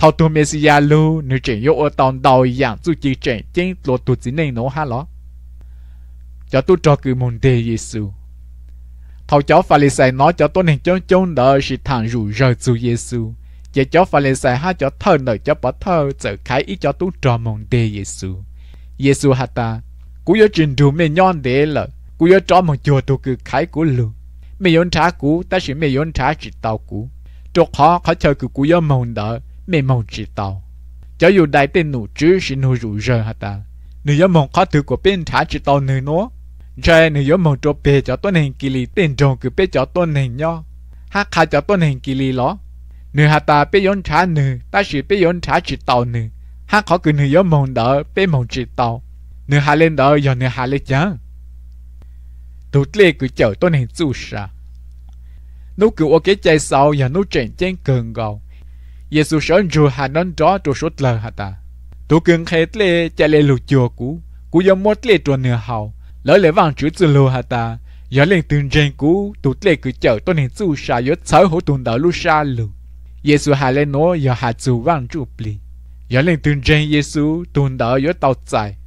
thao tu mê si ya lu nữ trẻ yêu ở tòn đầu dạng tu chỉ trẻ chính lo tu chỉ nên nổ ha lo cho tu cho cứ môn đề Giêsu thao cháu pha sai nói cho tôi nên chôn chôn đỡ sự thằng rủ rời tu Giêsu giờ cháu sai ha cho thơ nợ cho bỏ thơ trở khai ý cho tu cho môn đề Giêsu Giêsu hata cú yếu trình đủ mẹ nhon để là cú yếu cho mong chùa tụ cứ khai cú lù mẹ yến trả cú ta chỉ mẹ yến trả chỉ tàu cú chỗ khó khó chờ cứ cú yếu mong đỡ mẹ mong chỉ tàu cho dù đại tên nụ chứ xin nụ rủ rơ hả ta Nụ yếu mong khó thử của bên trả chỉ tàu nữ nó rồi nụ yếu mong chỗ bê cho tuân hình kỳ lì tên trông cứ bê cho tuân hình nhau ha khai cho tuân hình kỳ lì lọ. Nụ hả ta bê yến trả nụ, ta chỉ bê yến trả chỉ tàu nụ. ha khó cứ nụ yếu mong đỡ bê mong chỉ tàu nửa hà lên đó giờ nửa hà lên chá tụt lê cứ chờ tôi này dù sa Nếu cứ ô cái chạy sau giờ nô chạy chân cường gầu Giê xu sở dù hà nón đó tụ sốt lờ hà ta Tụ cường khẽ lê chạy lên lù chùa cũ Cú giờ mốt lê tụ nửa hào Lỡ lẽ vang chữ từ lù hà ta Giờ lên tương chân cũ tụt lê cứ chờ tôi này dù sa Giờ sở hổ tụ đỡ lù sa lù giê xu hà lên nô, giờ hà dù vang chụp lì Giờ lên tương chân giê xu tụ đỡ giờ tàu chạy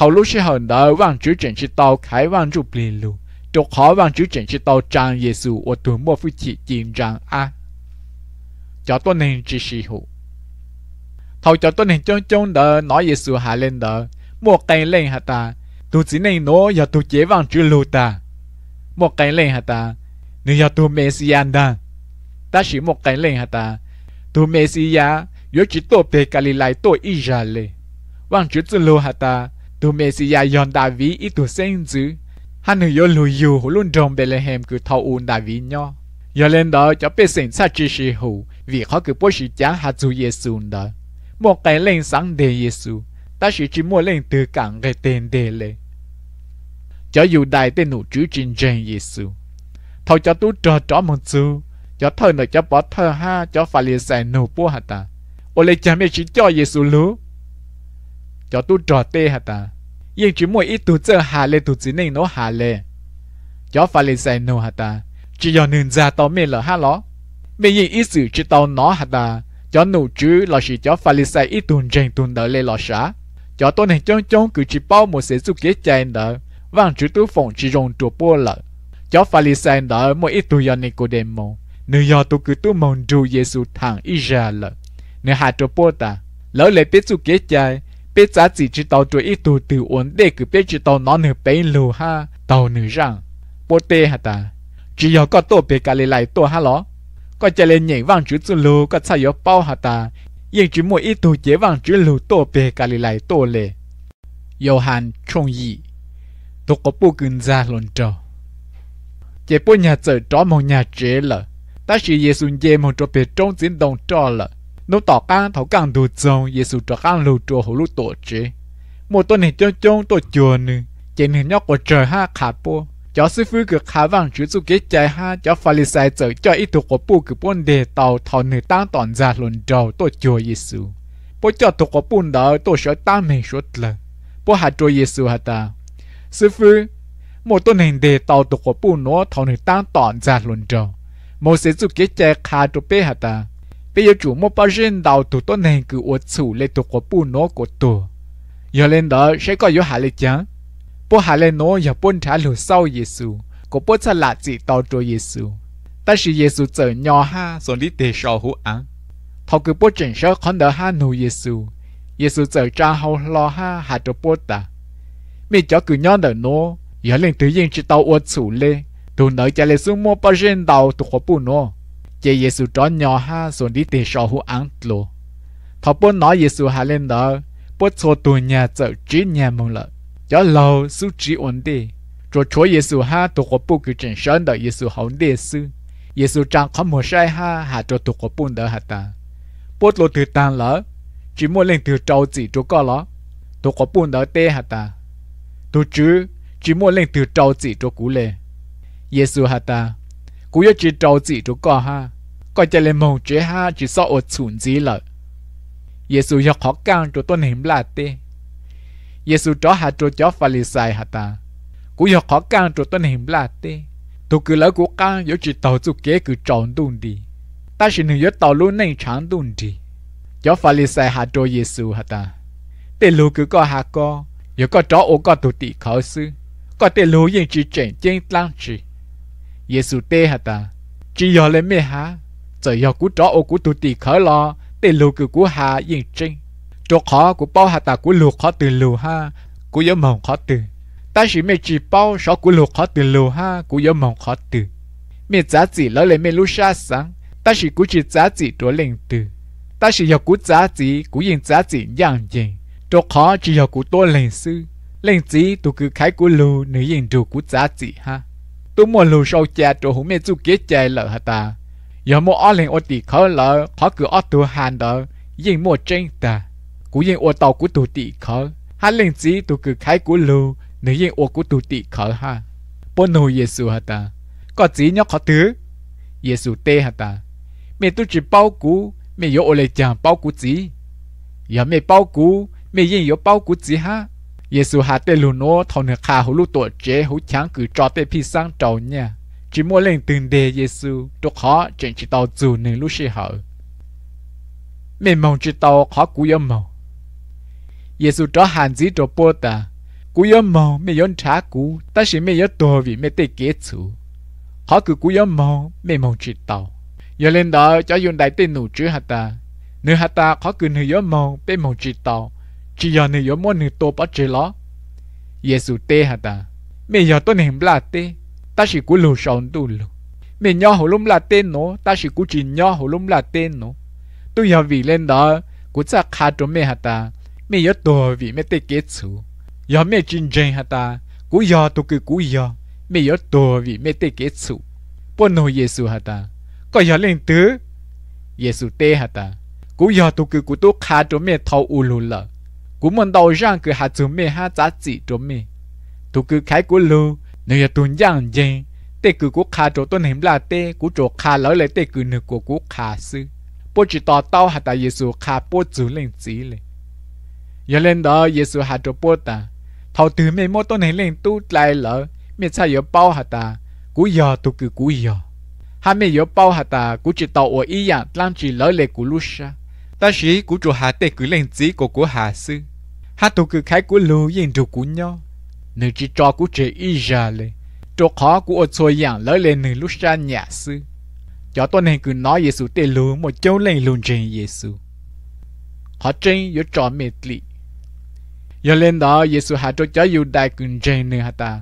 thầu lúc sẽ hờn đỡ vàng chúa chuyển chi tàu khái vàng chụp liền lù trục khó vàng chúa chuyển chi tàu trang giê xu ở phu chỉ tiền rằng a tôi nên chỉ sĩ hữu thầu cho tôi nên chôn chôn đỡ nói giê xu lên đỡ mua cây lên hạ ta tôi chỉ nên nói giờ tôi chế vàng lù ta mua cây lên hạ ta nếu giờ tôi messian đa ta chỉ một cây lên hạ ta tôi messian yếu chỉ tôi về Galilee tôi Israel vàng chúa tự lù hạ ta tu mê yon đà ví ít tu sen dữ hắn hiểu luôn rồng bề cứ thâu un đà nhau giờ lên đó cho biết sinh sát chi hữu vì khó cứ bố sĩ chán hạt dù giê xu đó một cái ta chỉ mua lên từ cảng cái tên đề lệ cho dù đại tên nụ chữ trình trên giê cho tú trò trò một xu cho thơ nợ cho bỏ thơ ha cho phải liền xài nụ bố hạt ta ô lê cha mẹ chỉ cho cho tu trò tê hả ta nhưng chỉ mỗi ít tu chơi hà lệ tu chỉ nên nó hà lệ cho phải lệ sai nó hả ta chỉ cho nên ra tao mê là ha lo, mê yên ít sự chỉ tao nó hả ta cho nụ chứ là chỉ cho phải lệ sai ít tu trên tu đỡ lệ lo xá cho tôi này chong chong cứ chỉ bao một sự giúp kế chạy đỡ vàng chữ tu phòng chỉ dùng trụ bua lợ cho phải lệ sai đỡ mỗi ít tu giờ này cô đem mong nếu giờ tôi cứ tu mong du Giêsu thằng Israel nếu hạ trụ bua ta lỡ lại biết giúp kế chạy biết giá chỉ chỉ tàu tuổi ít tù từ uốn để cứ biết chỉ tàu nó nửa ha tàu nửa rằng bố tê hả ta chỉ có có tổ bề cả lì lại tổ ha ló có chạy lên nhảy vàng chữ chữ lù có sao yếu bao nhưng chỉ mỗi ít tù chế vàng chữ lù tổ bề lại tổ lệ yêu hàn trông yi tôi có bố ra luôn trò chế bố nhà chở chó một nhà chế lợ ta chỉ yêu xuống chế một chỗ bề trong chiến đồng trò nó tỏ can thấu càng đủ dòng giê xu cho càng lưu chùa hồ lúc tổ chế một tuần này chông chông tổ chùa nè chỉ nên nhóc của trời ha khả bố cho sư phụ cực khả vàng chữ su kế chạy ha cho phá lý sai trở cho ít thuộc của bố cực bốn đề tàu thọ nữ tăng toàn giả luận đầu tổ chùa giê xu bố cho thuộc của bốn đó tổ sở tăng mê suốt lần bố hạ chùa giê xu hạ ta sư phụ một tuần này đề tàu thuộc của bốn nó thọ nữ tăng toàn giả luận đầu một sẽ su kế chạy khả chùa bê hạ ta bây giờ chủ một bao dân đầu tụ tôi nên cứ uất chủ lên tụ của bu nó của tụ giờ lên đó sẽ có yếu hạ lên chăng bu hạ lên nó giờ buôn trả lùi sau Giêsu có buôn trả lại chỉ tao cho Giêsu ta sĩ Giêsu trở nhỏ ha rồi đi để sau hữu án thầu cứ buôn chỉnh sửa con đỡ ha nô Giêsu Giêsu trở cha hậu lo ha hạ cho buôn ta mình cho cứ nhỏ đỡ nó giờ lên tự nhiên chỉ tao uất chủ lên tụt nợ trả lên xuống một bao dân đầu tụ của bu nó chế Giêsu cho nhỏ ha xuống đi tìm sọ hú ăn lô thọ bố nói Giêsu hà lên đó bố cho tù nhà chợ trí nhà mong lợi cho lâu su trí ổn đi rồi chúa Giêsu ha tụ có bố cứ chỉnh sơn đó Giêsu hậu đi sư chẳng có một sai ha hà cho tụ có bố đỡ ta bố lô từ tàn lỡ chỉ muốn lên từ trâu chỉ chỗ có lỡ tụ có bố đỡ tê ta tụ chứ chỉ muốn lên từ trâu chỉ chỗ cũ lệ Giêsu hà ta cú yếu chỉ trâu chỉ chú có ha coi chơi lên mong chế ha chỉ sợ ở chùn gì lợ Giêsu yêu khó khăn cho tôn hiểm là tê Giêsu cho hạ cho cho phà lì xài hạ ta cú yêu khó khăn cho tôn hiểm là tê tu cứ lỡ cú khăn yếu chỉ tàu chú kế cứ chọn đúng đi ta chỉ nữ yếu tàu luôn nên chán đúng đi cho phà lì xài hạ cho Giêsu hạ ta tê lu cứ có hạ co yếu có chó ô có tụ tị khó sư có tê lu yên chỉ chèn chèn lang chỉ Giêsu tê hả ta chỉ giờ lên mẹ hả giờ giờ cú chó ô cú tụt tì khở lo tê lù cứ cú hà yên trinh chỗ khó của bao hả ta cú lù khó từ lù ha cú giờ mỏng khó từ ta chỉ mẹ chỉ bao so cú lù khó từ lù ha cú giờ mỏng khó từ mẹ giá chỉ lỡ lên mẹ lu xa sáng ta chỉ cú chỉ giá chỉ chỗ lên từ ta chỉ giờ cú giá chỉ cú yên giá chỉ dạng gì chỗ khó chỉ giờ cú tu lên sư lên chỉ tụ cứ khai cú lù nữ yên đồ cú giá chỉ ha tôi muốn lù sâu cha cho hủ mẹ chú kế chạy lợ hả ta giờ mua ở lên ô tì khó lợ khó cử ở tu hàn đó yên mua tranh ta cú yên ô tàu cú tù tì khó hà lên gì tôi cử khai cú lù nếu yên ô cú tù tì khó ha bố nô giêsu hả ta có gì nhóc khó thứ giêsu tê hả ta mẹ tôi chỉ bao cú mẹ yo ô lê chàng bao cú gì giờ mẹ bao cú mẹ yên yo bao cú gì ha Giêsu hạ tê lù nô thầu nửa khà hữu lũ tuổi chế hữu chẳng cho tê phi sang trầu nha chỉ mua lên từng đề Giêsu đốt khó chẳng chỉ tàu dù nửa lũ sĩ hở mẹ mong chỉ tàu khó cú yếm mong Giêsu cho hàn dí cho bố ta cú yếm mong mẹ yếm trả cú ta sẽ mẹ yếm đồ vì mẹ tê kế chủ khó cử cú yếm mong mẹ mong chỉ tàu giờ lên đó cho dùng đại tên nụ chữ hạt ta nửa hạt ta khó cử nửa yếm mong bên chỉ tàu chỉ giờ này yếu muốn nửa tổ bắt chế lo Giêsu tê hả ta mẹ giờ tôi ném là tê ta chỉ cú lù sòn tu lù mẹ nhỏ hồ lum là tê nó ta chỉ cú chỉ nhỏ hồ lum là tê nó tôi giờ vì lên đó cú chắc khá cho mẹ hả ta mẹ giờ tôi vì mẹ tê kết chú giờ mẹ chân chân hả ta cú giờ tôi cứ cú giờ mẹ giờ tôi vì mẹ tê kết chú bọn nó Giêsu hả ta có giờ lên tứ Giêsu tê hả ta cú giờ tôi cứ cú tôi khá cho mẹ thâu u lù lợ cú mình đầu răng cứ hạt chúng mẹ hạt giá trị cho mẹ tôi cứ khai cú lưu nếu là tôi giang gì tê cứ cú khá cho tôi hiểm là tê cú chỗ khá lỡ lại tê cứ nửa của cú khá sư bố chỉ tỏ tao hạt ta Giêsu khá bố chữ lên chỉ lệ giờ lên đó Giêsu hạt chỗ bố ta thầu từ mẹ mốt tuần hiểm lên tu lại lỡ mẹ sao giờ bao hạt ta cú giờ tôi cứ cú giờ hai mẹ giờ bao hạt ta cú chỉ tao ở ý dạng làm chỉ lỡ lại cú lúc sao ta sĩ của chùa hà tê cứ lên chỉ của của hà sư hà tu cứ khai của lưu yên rủ của nhau nữ chỉ cho của trẻ y ra lệ chỗ khó của ô xôi dạng lỡ lên nữ lúc ra nhà sư cho tôi nên cứ nói giê xu tê lưu một châu lên luôn trên giê xu họ trên yếu trò mệt lị giờ lên đó giê xu hà cho cháu yêu đại cứ trên nữa hà ta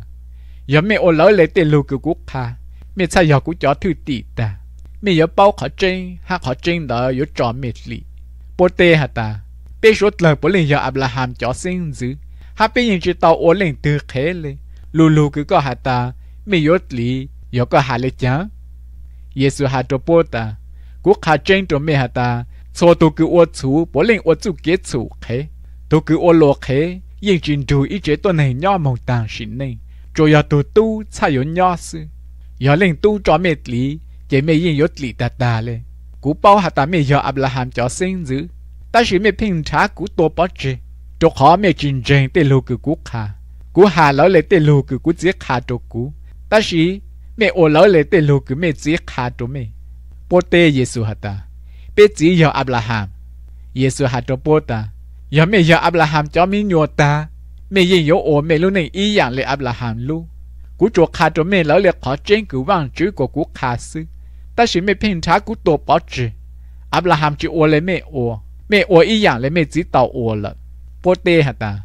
giờ mẹ ô lỡ lệ tê lưu cứ quốc hà mẹ sao giờ của cháu thư tỷ ta mẹ giờ bao họ trên hát họ trên đó yếu trò mệt lị bố tê hả ta bây giờ lời bố lên giờ Abraham cho sinh dữ hả bây giờ chỉ tao ổn linh từ khế lên lù lù cứ có hả ta mi yốt lý yo có hả lê chá Giêsu hả cho bố ta quốc hả trên cho mi hả ta cho tôi cứ ô chú bố linh ô chú kết chú khế tôi cứ ô lô khế yên trình đủ ý chế tuần này nhỏ mong tàng xin này cho yo tu tu cha yo nhỏ sư yo linh tu cho mệt lý chế mê yên yốt lý ta ta lên cú bao hạt ta mẹ giờ Abraham cho sinh dữ ta chỉ mẹ phim trả cú tổ bó chế, cho khó mẹ chân chân tê lô cử cú khá cú hà lỡ lệ tê lô cử cú giết khá cho cú ta chỉ mẹ ô lỡ lệ tê lô cử mẹ giết khá cho mẹ bố tê Giêsu hạt ta bế chỉ giờ Abraham Giêsu hạt cho bố ta giờ mẹ giờ Abraham cho mi nhua ta mẹ yên yếu ô mẹ lúc này y dạng lệ Abraham lu cú cho khá cho mẹ lỡ lệ khó chân cử vang chữ của cú khá sư 但是没偏差股多保值。阿布拉罕就我来没我，没我一样来没知道我了，不得哈哒，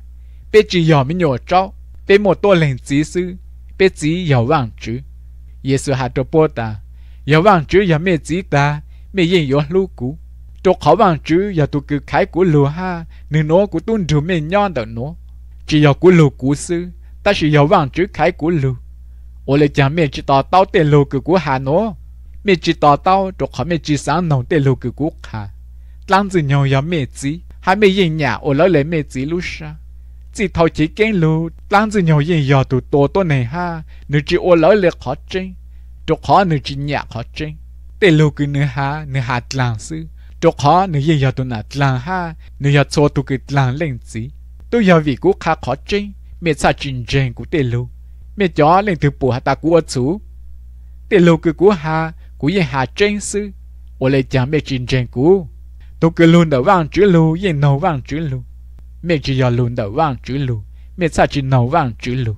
别只要没鸟招，别莫多人知识，别只要忘主，耶稣还多波哒，要忘主也没知哒，没人有路股，多好忘主也都去开股路哈，你侬股蹲住没鸟的侬，只要股路股市，但是要忘主开股路，我来讲没知道到底路个股哈侬。mẹ chỉ tỏ tao rồi khỏi mẹ chỉ sáng nồng tê lù cứ quốc hà lăng từ nhau yếu mẹ chỉ hai mẹ yên nhà ở lỡ lấy mẹ chỉ lúc sa chỉ thầu chỉ kén lù lăng từ nhau yên yếu tụ tổ tổ này ha nữ chỉ ở lỡ lấy khó trên rồi khó nữ chỉ nhà khó trên tê lù cứ nữ ha nữ hạt lăng sư rồi khó nữ yên yếu tụ nạt lăng ha nữ yếu cho tụ cứ lăng lên chỉ tôi yếu vì quốc hà khó trên mẹ sa trình trên của tê lù mẹ chó lên từ bùa ta của chú tê lù cứ của ha cú yên hà trên sư ô lê chả mẹ chín trên cú tôi cứ luôn đầu vang chữ lù yên nấu vang chữ lù mẹ chỉ giờ luôn đầu vang chữ lù mẹ sao chỉ nấu vang chữ lù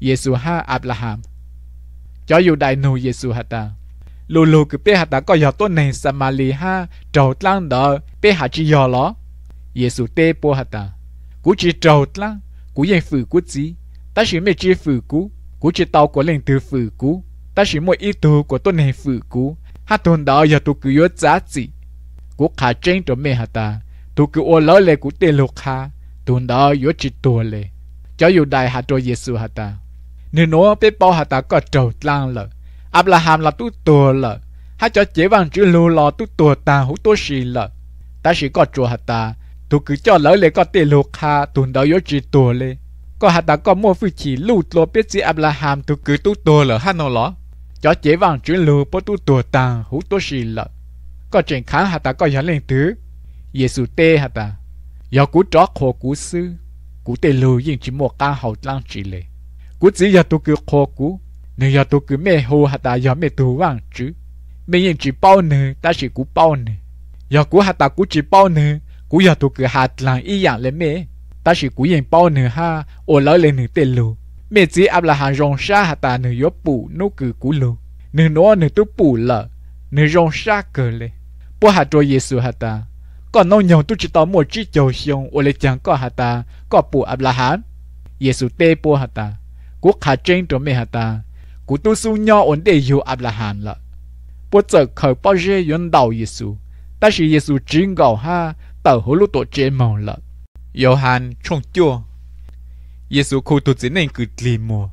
Giêsu ha Abraham cho dù đại nô Giêsu hạt ta lù lù cứ bé hạt ta có giờ tôi này Samali ha trầu tlang đỡ bé hạt chỉ giờ ló Giêsu tê po hạt ta cú chỉ trầu tlang cú yên phử cú chỉ ta chỉ mê chỉ phử cú cú chỉ tàu có lên từ phử cú ta chỉ mỗi ít đồ của tôi này phụ cũ ha tuần đó giờ tôi cứ yếu giá trị cú khá trên cho mẹ hả ta tôi cứ ô lỡ lệ cú tiền lục khá tuần đó yếu chỉ tua lệ cho dù đại hạt cho Giêsu hả ta nếu nó biết bao hả ta có trầu lang lợ Abraham là tu tua lợ ha cho chế vàng chữ lô lò tu tua ta hú tu xì lợ ta chỉ có chùa hả ta tôi cứ cho lỡ lệ có tiền lục khá tuần đó yếu chỉ tua lệ có hạt ta có mua phi chỉ lụt lo biết gì Abraham tôi cứ tu tua lợ hát nó lọ cho chế vàng chuyển lưu bố tu tùa tàng hú tố xì lợ có chuyện kháng hạ ta có giá lên thứ giê xu tê hạ ta giờ cú chó khổ cú sư cú tê lưu yên chỉ một ca hậu lang chỉ lệ cú chỉ giờ tu cứ khổ cú nếu giờ tu cứ mê hồ hạ ta giờ mê tu vàng chứ mê yên chỉ bao nè ta chỉ cú bao nè giờ cú hạ ta cú chỉ bao nè cú giờ tu cứ hạ lang y dạng lên mê ta chỉ cú yên bao nè ha ô lỡ lên nè tê lù mẹ chỉ áp là hàng rong sa hà ta nữ yếu bù nô cử cú lù nữ nó nữ tu bù lợ nữ rong sa cờ lệ bố hà trôi giê hà ta còn nô nhau tu chỉ tao một chiếc chầu xiong ô lệ chẳng có hà ta có bù áp là hán giê xu tê bố hà ta quốc hà trên trộm mẹ hà ta cú tu su nhau ổn để yêu áp là hán lợ bố giờ khởi bao giờ yến đạo giê xu ta chỉ giê xu chính gạo ha tao hổ lũ tổ chế mong lợ Johan chung chua Giêsu khu tu chỉ nên cứ lì mùa.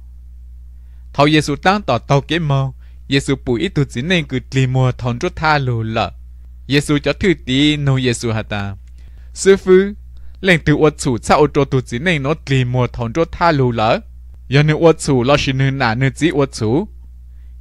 Thầu Giêsu tăng tỏ tàu kế màu, Giêsu bùi ít tu chỉ nên cứ lì mùa thon rút tha lù lợ. Giêsu cho thư tí nô Giêsu hả ta. Sư phụ, lệnh từ ô chủ sao ô tu chỉ nên nó lì mùa thon rút tha lù lợ. Giờ nữ ô chủ lo xin nữ nà nữ chỉ ô chủ.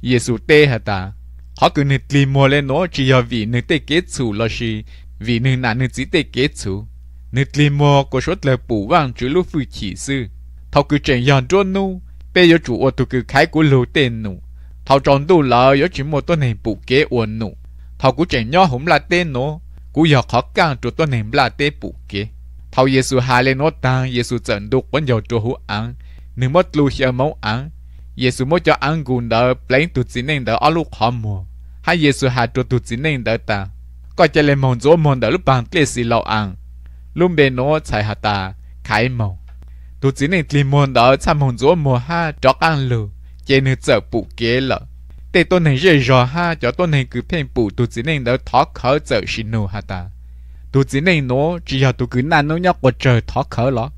Giêsu tê hả ta. Họ cứ nữ lì mùa lên nó chỉ vì nữ tê kế chủ lo xin vì nữ nà nữ chỉ tê kế chủ. Nữ lì mùa có suất lời bù vang chứ lúc phụ chỉ sư thầu cứ chuyện dọn cho nu bây giờ chủ ở tụ cứ khai của lưu tên nu thầu chọn đủ là giờ chỉ một tuần hình bù kế uẩn nu thầu cứ chuyện nhỏ hổng là tên nu, cú giờ khó khăn cho tuần hình là tên bù kế thầu Giêsu hai lên nó ta Giêsu trận đủ quấn giờ cho hữu ăn nếu mất lưu hiểu máu ăn Giêsu mới cho ăn gùn đỡ lấy tụ chỉ nên đỡ ở lúc khó mùa hai Giêsu hạ cho tụ chỉ nên đỡ ta có chơi lên mòn dỗ mòn đỡ lúc bàn kia xì lâu ăn luôn bên nó chạy hạ ta khai màu tu chỉ nên tìm môn đó chăm hồn rúa mùa ha cho ăn lù chế nữ sợ bụ kế lợ tê tôi này rơi rò ha cho tôi này cứ phèn bụ tu chỉ nên đó thó khở sợ xin nô ha ta tu chỉ nên nó chỉ giờ tu cứ nan nó nhóc của trời thó khở lọ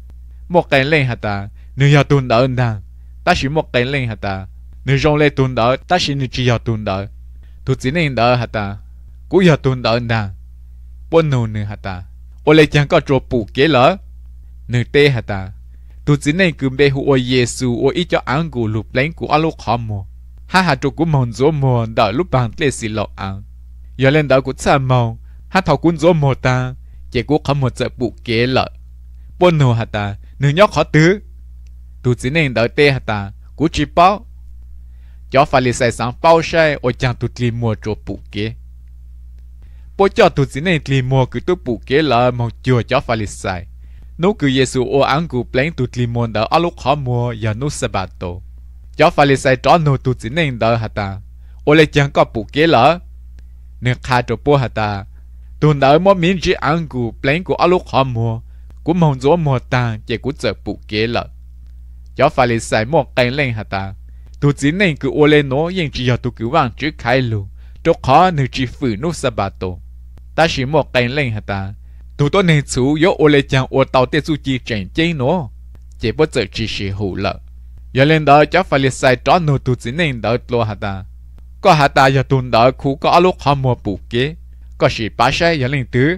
một cái lên ha ta nếu giờ tu đỡ nàng ta chỉ một cái lên ha ta nếu rong lên tu đỡ ta chỉ nữ chỉ giờ tu đỡ tu chỉ nên đỡ ha ta cú giờ tu đỡ nàng bốn nô nữ ha ta ô lê chẳng có chỗ bụ kế lợ nữ tê ha ta tu chỉ này cứ bé hụ Giêsu ôi ít cho ăn gù lụp lén của alo khó mồ ha ha cho cũng mòn dỗ mồ đợi lúc bằng lệ xì lọ ăn giờ lên đợi của cha màu ha thảo cũng dỗ mồ ta chỉ cũng khó một sợ bụ kế lợ bôn nô hà ta nửa nhóc khó tứ tu chỉ nên đợi tê hà ta cũng chỉ bao cho phải lì sai sáng bao sai ôi chàng tu tì mùa cho bụ kế bố cho tu chỉ nên tì mùa cứ tu bụ kế lợ mong chùa cho phải lì sai นูกือเยซูโออังกูเปล่งตุดลิมอนเดออัลุกขามัวยานุสบาโตยาฟาลิไซจอนนูตุจินเองเดอฮัตตาโอเลจังก็ปุกเกลอเนื้อคาตัวปูฮัตตาตุนเดอมอมินจีอังกูเปล่งกูอัลุกขามัวกูมองจัวมัวตาเจกูเจอปุกเกลอยาฟาลิไซมอวเกเล่งฮัตตาตุจินเองกือโอเลโนยังจียาตุกืวังจื้อไคลูตัวขอหนึ่งจีฝืนนุสบาโตตาชิมอวเกเล่งฮัตตา tụi tôi nên chú yo ô lê chàng ô tàu tê su chi chèn chê nó chỉ bất giờ chỉ sĩ hủ lợ giờ lên đó chắc phải liệt sai trót nô tụi chỉ nên đỡ lo hả ta có hả ta giờ tụi đỡ khu có lúc họ mua bù kế có sự bá sai giờ lên tứ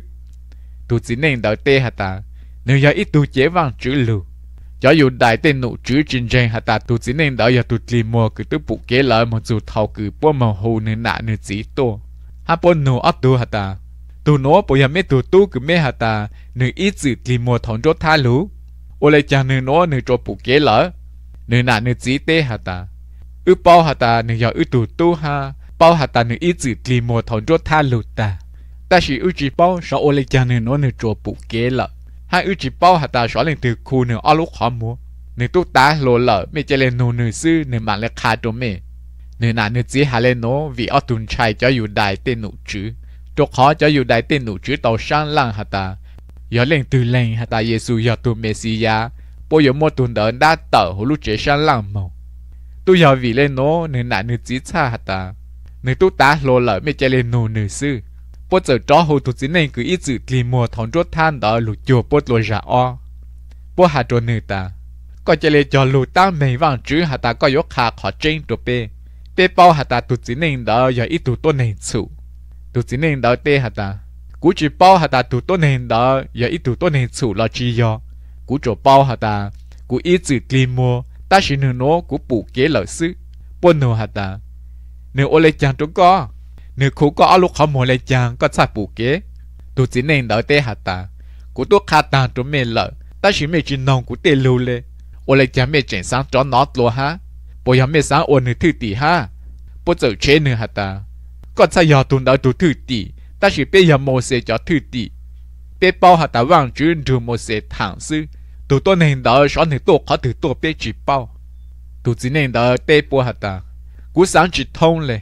tụi chỉ nên đỡ tê hả ta nếu giờ ít tụi chế vàng chữ lù cho dù đại tên nụ chữ trên trên hả ta tụi chỉ nên đỡ giờ tụi lì mua cứ tụi bù kế lợ một dù thầu cứ bố mà hù nên nạ nên chỉ to hả bố nụ ấp tụi hả ta ตูโนปยางม่ตูตู้คืไม่หาตาหนึ่งอีจืดลีมัวทอนรถท่าลูโอเลจังหนึ่งโนหนึ่งจปุเกเหรอหนึ่งหนาหนึ่งจีเตหาตาอึเปาหาตาหนึ่งยาอึตูตู้ฮาเปาหาตาหนึ่งอีจืดลีมัวทอนรถท่าลูตาแต่ชีอึจีเป้าสอโอเลจังหนึ่งโนหนึ่งจปุเกลหรอฮอืจีเป้าหาตาสอเลงตือคูหนึ่งอาลุขอมัวหนึ่งตูตาโลเลไม่เจเลนูหนึ่งซื้อหนึ่งมันเลคาโดเมหนึ่งหนาหนึ่งจีฮาเลโนวีออตุนชัยจะอยู่ได้เตนุจื้อ cho khó cho dù đại tên nụ chữ tàu sang lăng hả ta giờ lên từ lên hả ta Giêsu giờ tu Messia bây giờ mua tuần đợn đã tờ hồ chế sang lăng màu tôi giờ vì lên nó nên nãy nữ chỉ xa hả ta nữ tu tá lô lỡ mẹ chơi lên nô nữ sư bây giờ cho hồ tu chính này cứ ít dự lì mùa thòng chốt than đó lục chùa bây lô ra o bây hả cho nữ ta có chơi lên cho lù tăng mày vàng chữ hả ta có yếu khá khó trên trộp bê bê bao hả ta tu chính này đó giờ ít tu tốt này tụi chỉ nên đợi tê hả ta cú chỉ bao hả ta tụi tôi nên đợi giờ ít tụi tôi nên chủ lo chi do cú chỗ bao hả ta cú ít chữ kim mua ta chỉ nên nó cú bù kế lợi sư bốn nửa hả ta nửa ô lê chàng trống có nửa khổ có lúc họ mua lê chàng có sai bù kế tụi chỉ nên đợi tê hả ta cú tôi khá ta trống mê lợi ta chỉ mê chỉ nông cú tê lưu lê ô lê chàng mê chèn sáng cho nó lo ha bây giờ mê sáng ô nửa thứ tỷ ha bây giờ chế nửa hả ta còn sao giờ tụi đã tụi thử tỷ ta chỉ biết giờ mồ sẽ cho thử tỷ biết bao hạt ta vàng chứ dù mồ sẽ thẳng sư tụi tôi nên đó cho nên tôi khó thử tôi biết chỉ bao tụi chỉ nên đó tê bao hạt ta cú sáng chỉ thông lệ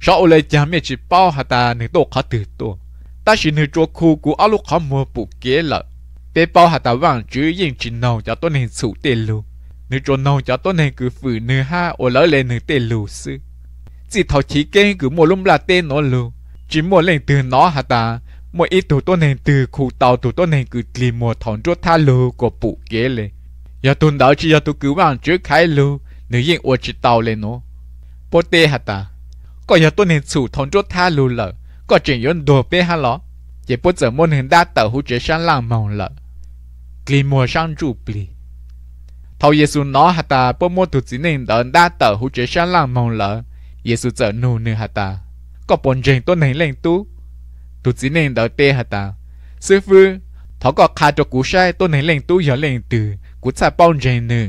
cho ô lệ chả mẹ chỉ bao hạt ta nên tôi khó thử tôi ta chỉ nên cho khu cú áo lúc khó mua bụng kế lợi biết bao hạt ta vàng chứ yên chỉ nào cho tôi nên sủ tê luôn nếu cho nào cho tôi nên cứ phử nửa ha ô lỡ lên nửa tê lù sư chỉ thấu chỉ kê cứ một lúc là tên nó lưu chỉ một lần từ nó hả ta một ít tụ tôi nên từ khu tàu tụ tôi nên cứ tìm một thằng chỗ tha lưu của bụ kế lên giờ tuần đó chỉ giờ tôi cứ bằng trước khai lưu nếu yên ua chỉ tàu lên nó bố tê hả ta có giờ tôi nên chủ thằng chỗ tha lưu lợ có chuyện yon đồ bê hả lọ chỉ bố giờ muốn hình đa tàu hữu chế sáng làng mong lợ tìm một sáng chủ bì thầu giê xu nó hả ta bố mua tụ chỉ nên đợn đa tàu hữu chế sáng làng mong lợ Giêsu sợ nô nơ hà ta có bọn rèn tôi này lên tu tu chỉ nên đợi tê hà ta sư phụ thọ có khá cho cú sai tôi này lên tu giờ lên từ cú sa bọn rèn nơ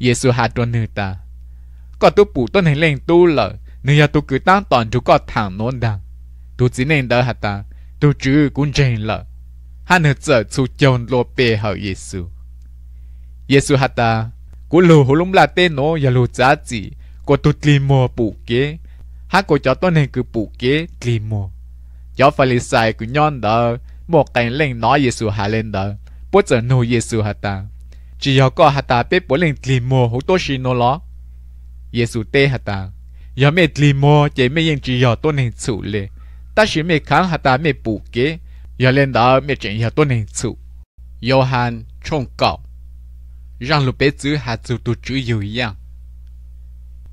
Giêsu hà cho nơ ta có tu bù tôi này lên tu lợ nơ giờ tu cứ tan toàn chú có thẳng nón đằng tu chỉ nên đợi hà ta tu chứ cũng rèn lợ hà nơ sợ chú chồng lô bê hở Giêsu Giêsu hà ta cú lù hồ lũng là tê nó giờ lù giá chỉ cô tu tli mò kế hát cô cháu tôi nên cứ bù kế tli mò cháu phải sai cứ nhon đó một cảnh lên nói Giêsu hạ lên đó bố giờ nô Giêsu hạ ta chỉ có có hạ ta biết bố lên tli hổ tôi xin nó lo Giêsu tê hạ ta giờ mẹ tli mò chỉ yên chỉ có tôi nên chịu lệ ta chỉ mẹ kháng hạ ta mẹ bù kế giờ lên đó mẹ chuyện giờ tôi nên chịu Johann trông cậu rằng lúc bé chữ hạ chữ tu chữ yêu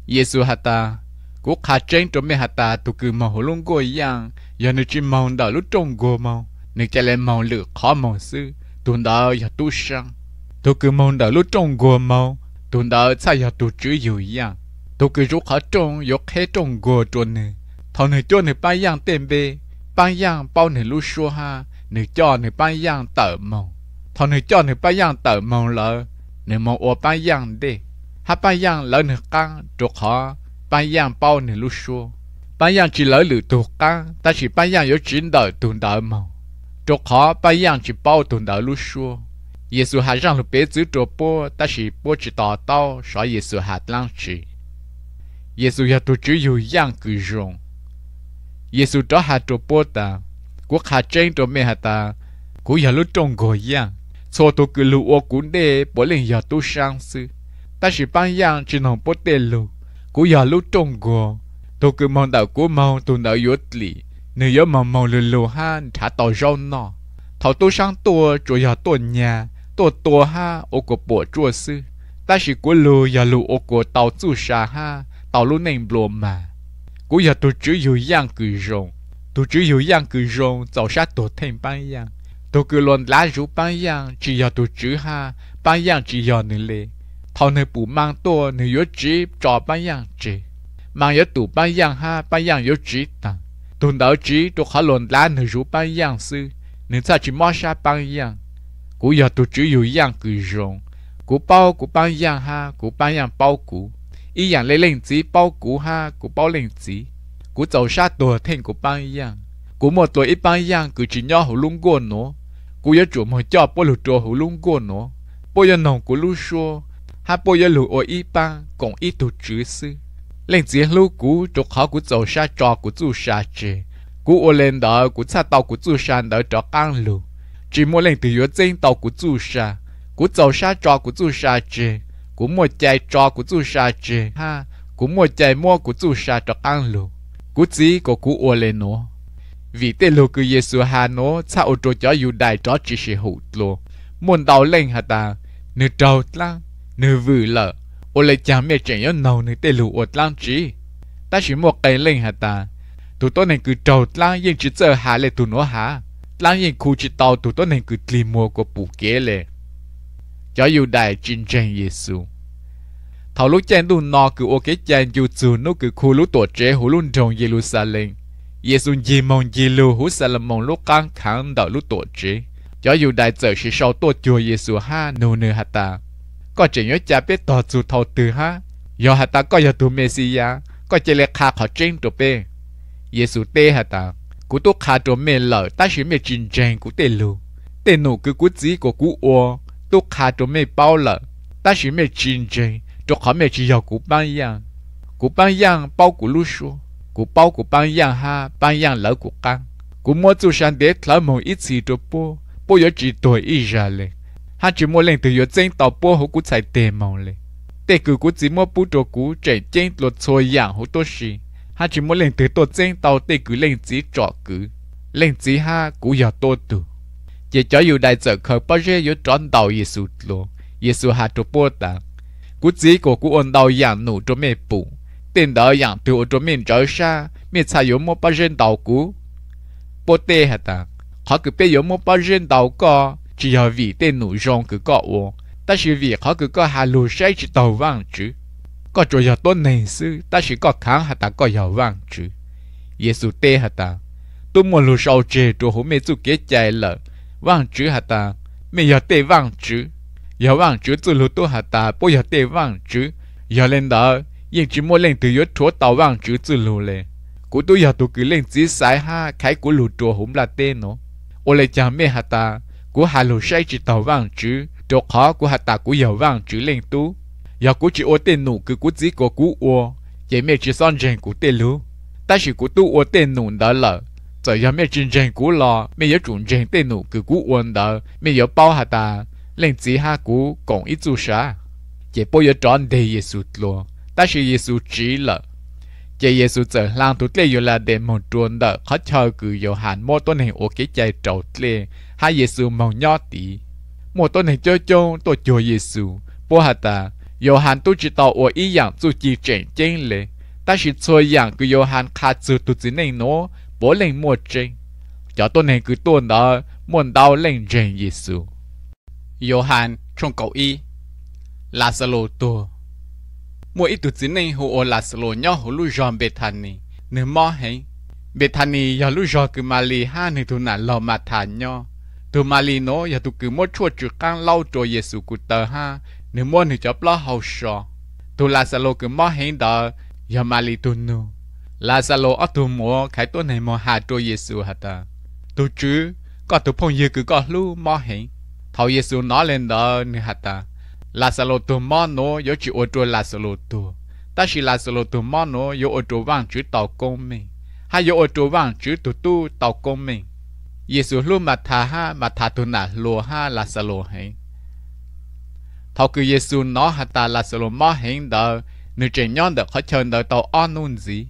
Giêsu hạt ta cố khá trên trong mẹ hạt ta tụ cứ màu luôn cô yang giờ nữ chỉ màu đó lúc trong cô màu nữ cha lên màu lửa khó màu su, tuần đó giờ tu sang tụ cứ màu đó lúc trong cô màu tuần đó sao giờ tụ chữ dữ yang tụ cứ rút khó trong dọc hết trong cô tuần này thọ nữ cho nữ ba yang tên bê ba yang bao nữ lúc xua ha nữ cho nữ ba yang tở màu thọ nữ cho nữ ba yang tở màu lỡ nữ màu ô ba yang đi ha ba yang lỡ nửa căng chuột họ ba yang bao nửa lúc xua ba yang chỉ lỡ lửa tuột căng ta chỉ ba yang yếu chín đời tuần đời màu chuột họ ba yang chỉ bao tuần đời lúc xua Giêsu hạ rằng lúc bé giữ chuột bố ta chỉ bố chỉ tỏ tao sợ Giêsu hạ lăng chỉ Giêsu ya tu chữ yêu yang cử rồng Giêsu đó hạ chuột bố ta quốc hạ trên chuột mẹ hạ ta cũng ya lúc trông gọi yang so tu cứ lưu ô cũng để bỏ lên ya tu sang sư ta chỉ ban yang chỉ nông bố tê lù cú giờ lú trung quốc tôi cứ mong đợi cú mong tôi đợi yếu lì nếu yếu mong mong lù lù ha trả tàu rau nọ thảo tu sang tua chủ giờ tua nhà tua tua ha ô của bộ chua sư ta chỉ cú lù giờ lù ô của tàu chu sa ha tàu lú nền bùa mà cú giờ tôi chỉ yếu yang cứ rong tôi chỉ yếu yang cứ rong tàu sát tôi thêm ban yang tôi cứ luôn lá rú ban yang chỉ giờ tôi chỉ ha ban yang chỉ giờ nữa lệ họ nơi bù mang to nơi yếu chỉ cho ba yang chỉ mang yếu tụ ba yang ha ba yang yếu chỉ tăng tuần đầu chỉ tôi khá lồn lá nơi rú ba yang sư nơi ta chỉ mua sa ba yang cú giờ tôi chỉ yếu yang cứ rong cú bao cú ba yang ha cú ba yang bao cú ý yang lấy lên chỉ bao cú ha cú bao lên chỉ cú cháu sa tổ thành cú ba yang cú một tuổi ít ba yang cứ chỉ nhau hổ lung gôn nó cú yếu chủ một cho bố lục trò hổ lung gôn nó bố yếu nòng cú lu xua hà bộ yêu lù ôi y ba còn y tu chữ sư lên diễn lũ cũ chỗ khó của dầu sa trò của dù sa chê cú ô lên đó của sa tàu của dù sa đó trò ăn lù chỉ mua lên từ yếu trên tàu của dù sa của dầu sa trò của dù sa chê của mua chạy trò của dù sa chê ha của mua chạy mua của dù sa trò ăn lù cú chỉ của cú ô lên nó vì tên lô cứ Giêsu hà nó sao ô trò cho yu đại trò chỉ sẽ hụt lô muốn đào lên hả ta nửa trâu lắm นูวูละโอเลจามีเจียนเนูเตลูอดลังจีตาชิมอกไกเล่งฮะตาตัวต้นหนึ่งกูจอดลังยิงจีเจอหาเลตุนัวหาลังยิงคู่จีตอตวต้นหนึ่งคือตีโมกับปูเกเลยจะอยู่ได้จริงจังเยซูเทารุจันดูนอคือโอเคเจนอยู่จูนุคือคู่รุตัวเจหูลุ่นจงเยรูซาเล็งเยซูยิมองยิลูหูซาลมองลูกกังขังดอกลูตัวเจจะอยู่ได้เจอชิชอตัวจัวเยซูฮ่านเนฮะตาก็จะยจะไปต่อจูทอตือฮะยอหาตาก็ยอตูเมสิยาก็จะเลขาขอจริงตัวเป้เยซูเตหาตากูตัวขาตัวเมลอตาชิเมจินเจงกูเตลูเตหนูคือกูจีกูกูอัวตัวขาตัวเมเป้าละตาชิเมจินเจงตัวขอเมจิยอกูปังยังกูปังยังเป้ากูลูชัวกูเป้ากูปังยังฮะปังยังเหลอกูกังกูมัวจูชันเด็กลาหมองอีสีตัวปูปูยอจีตัวอีจาเลย ha chỉ mua lên từ yếu chân tàu bố hổ cú xài tiền màu lệ tề cử cú chỉ mua bút trò cú chạy chân lột xôi dạng hổ tô xì ha chỉ mua lên từ tô chân tàu tề cử lên chỉ trọ cử lên chỉ ha cú giờ tô tử chỉ cho yêu đại trợ khởi bao giờ yếu tròn tàu yếu sụt lộ yếu sụt ha trò bố ta cú chỉ có cú ôn tàu dạng nụ trò mê bù, tiền đỡ dạng từ ô trò mình trở xa mình xài yếu mua bao giờ tàu cú bố tê hả ta họ cứ bây giờ mua bao giờ tàu co chỉ có vì tên nụ rong cứ có uống ta chỉ vì họ cứ có hà lù sẽ chỉ tàu vang chứ có chỗ giờ tôi này sư ta chỉ có kháng hạ ta có giờ vang chứ Giêsu tê hà ta tôi muốn lù sau chê đồ hồ mê chú kế chạy lợ vang chứ hạ ta mẹ giờ tê vang chứ giờ vang chứ tôi lù tôi hà ta bây giờ tê vang chứ giờ lên đó nhưng chỉ muốn lên từ yếu chúa tàu vang chứ tôi lù lên của tôi giờ tôi cứ lên chỉ sai ha cái của lù chỗ hôm là tê nó ô lê cha mê hạ ta của hà lù say chỉ tàu vang chữ đồ khó của hà ta của dầu vang chữ lên tú giờ của chỉ ô tên nụ cứ cú dí có cú ô vậy mẹ chỉ son rèn của tên lú ta chỉ của tu ô tên nụ đó là giờ giờ mẹ chỉ rèn của lò mẹ giờ chuẩn rèn tên nụ cứ cú ô đó mẹ giờ bao hà ta, lên chỉ hà cú còn ít chút sa vậy bao giờ chọn đề Giêsu lo, ta chỉ Giêsu chỉ là chế Giêsu giờ lang tụt lê yo là để một chuồn đỡ khó chờ cứ yo hàn mô tôn hình ô kế chạy trâu lê hai Giêsu mong nhỏ tí mô tôn hình chơi chơi tổ chúa Giêsu bố hà ta yo hàn tu chỉ tàu ô ý dạng tu chỉ chén chén lê ta chỉ chơi dạng cứ yo hàn khá chữ tu chỉ nên nô, bố lên mô chén cho tôn hình cứ tôn đó muốn đau lên chén Giêsu yo hàn trong cậu y là Lô tu mua ít tụt dính này hồ là sờ lô nhau hồ lui giòn bệt thàn này nửa mò hay bệt thàn này giờ lui giòn cứ mà lì ha nửa tụi nà lò mà thàn nhau tụi mà lì nó giờ tụi cứ mua chua chữ cang lau trôi Giêsu cụ tờ ha nửa mua nửa chập lo hậu sọ tụi là sờ lô cứ mò hay đó giờ mà lì tụi nô là sờ lô ở tụi mua khai tuần này mò hà trôi Giêsu hả ta tụi chú, có tụi phong dư cứ có lu mò hay thầu Giêsu nói lên đó nửa hả ta Lasalo tu mono yo chỉ ô tô Lasalo tu. Ta chỉ Lasalo tu mono yo ô tô vang chữ tàu công mình. Hay yo ô tô vang chữ tu tu tàu công mình. Yesu lu mà tha ha mà tha tu nà lùa ha Lasalo hay. Thảo cứ Yesu nó ha ta Lasalo Ma hình đó. Nữ trẻ nhon đó khó chờ đó tàu on luôn gì.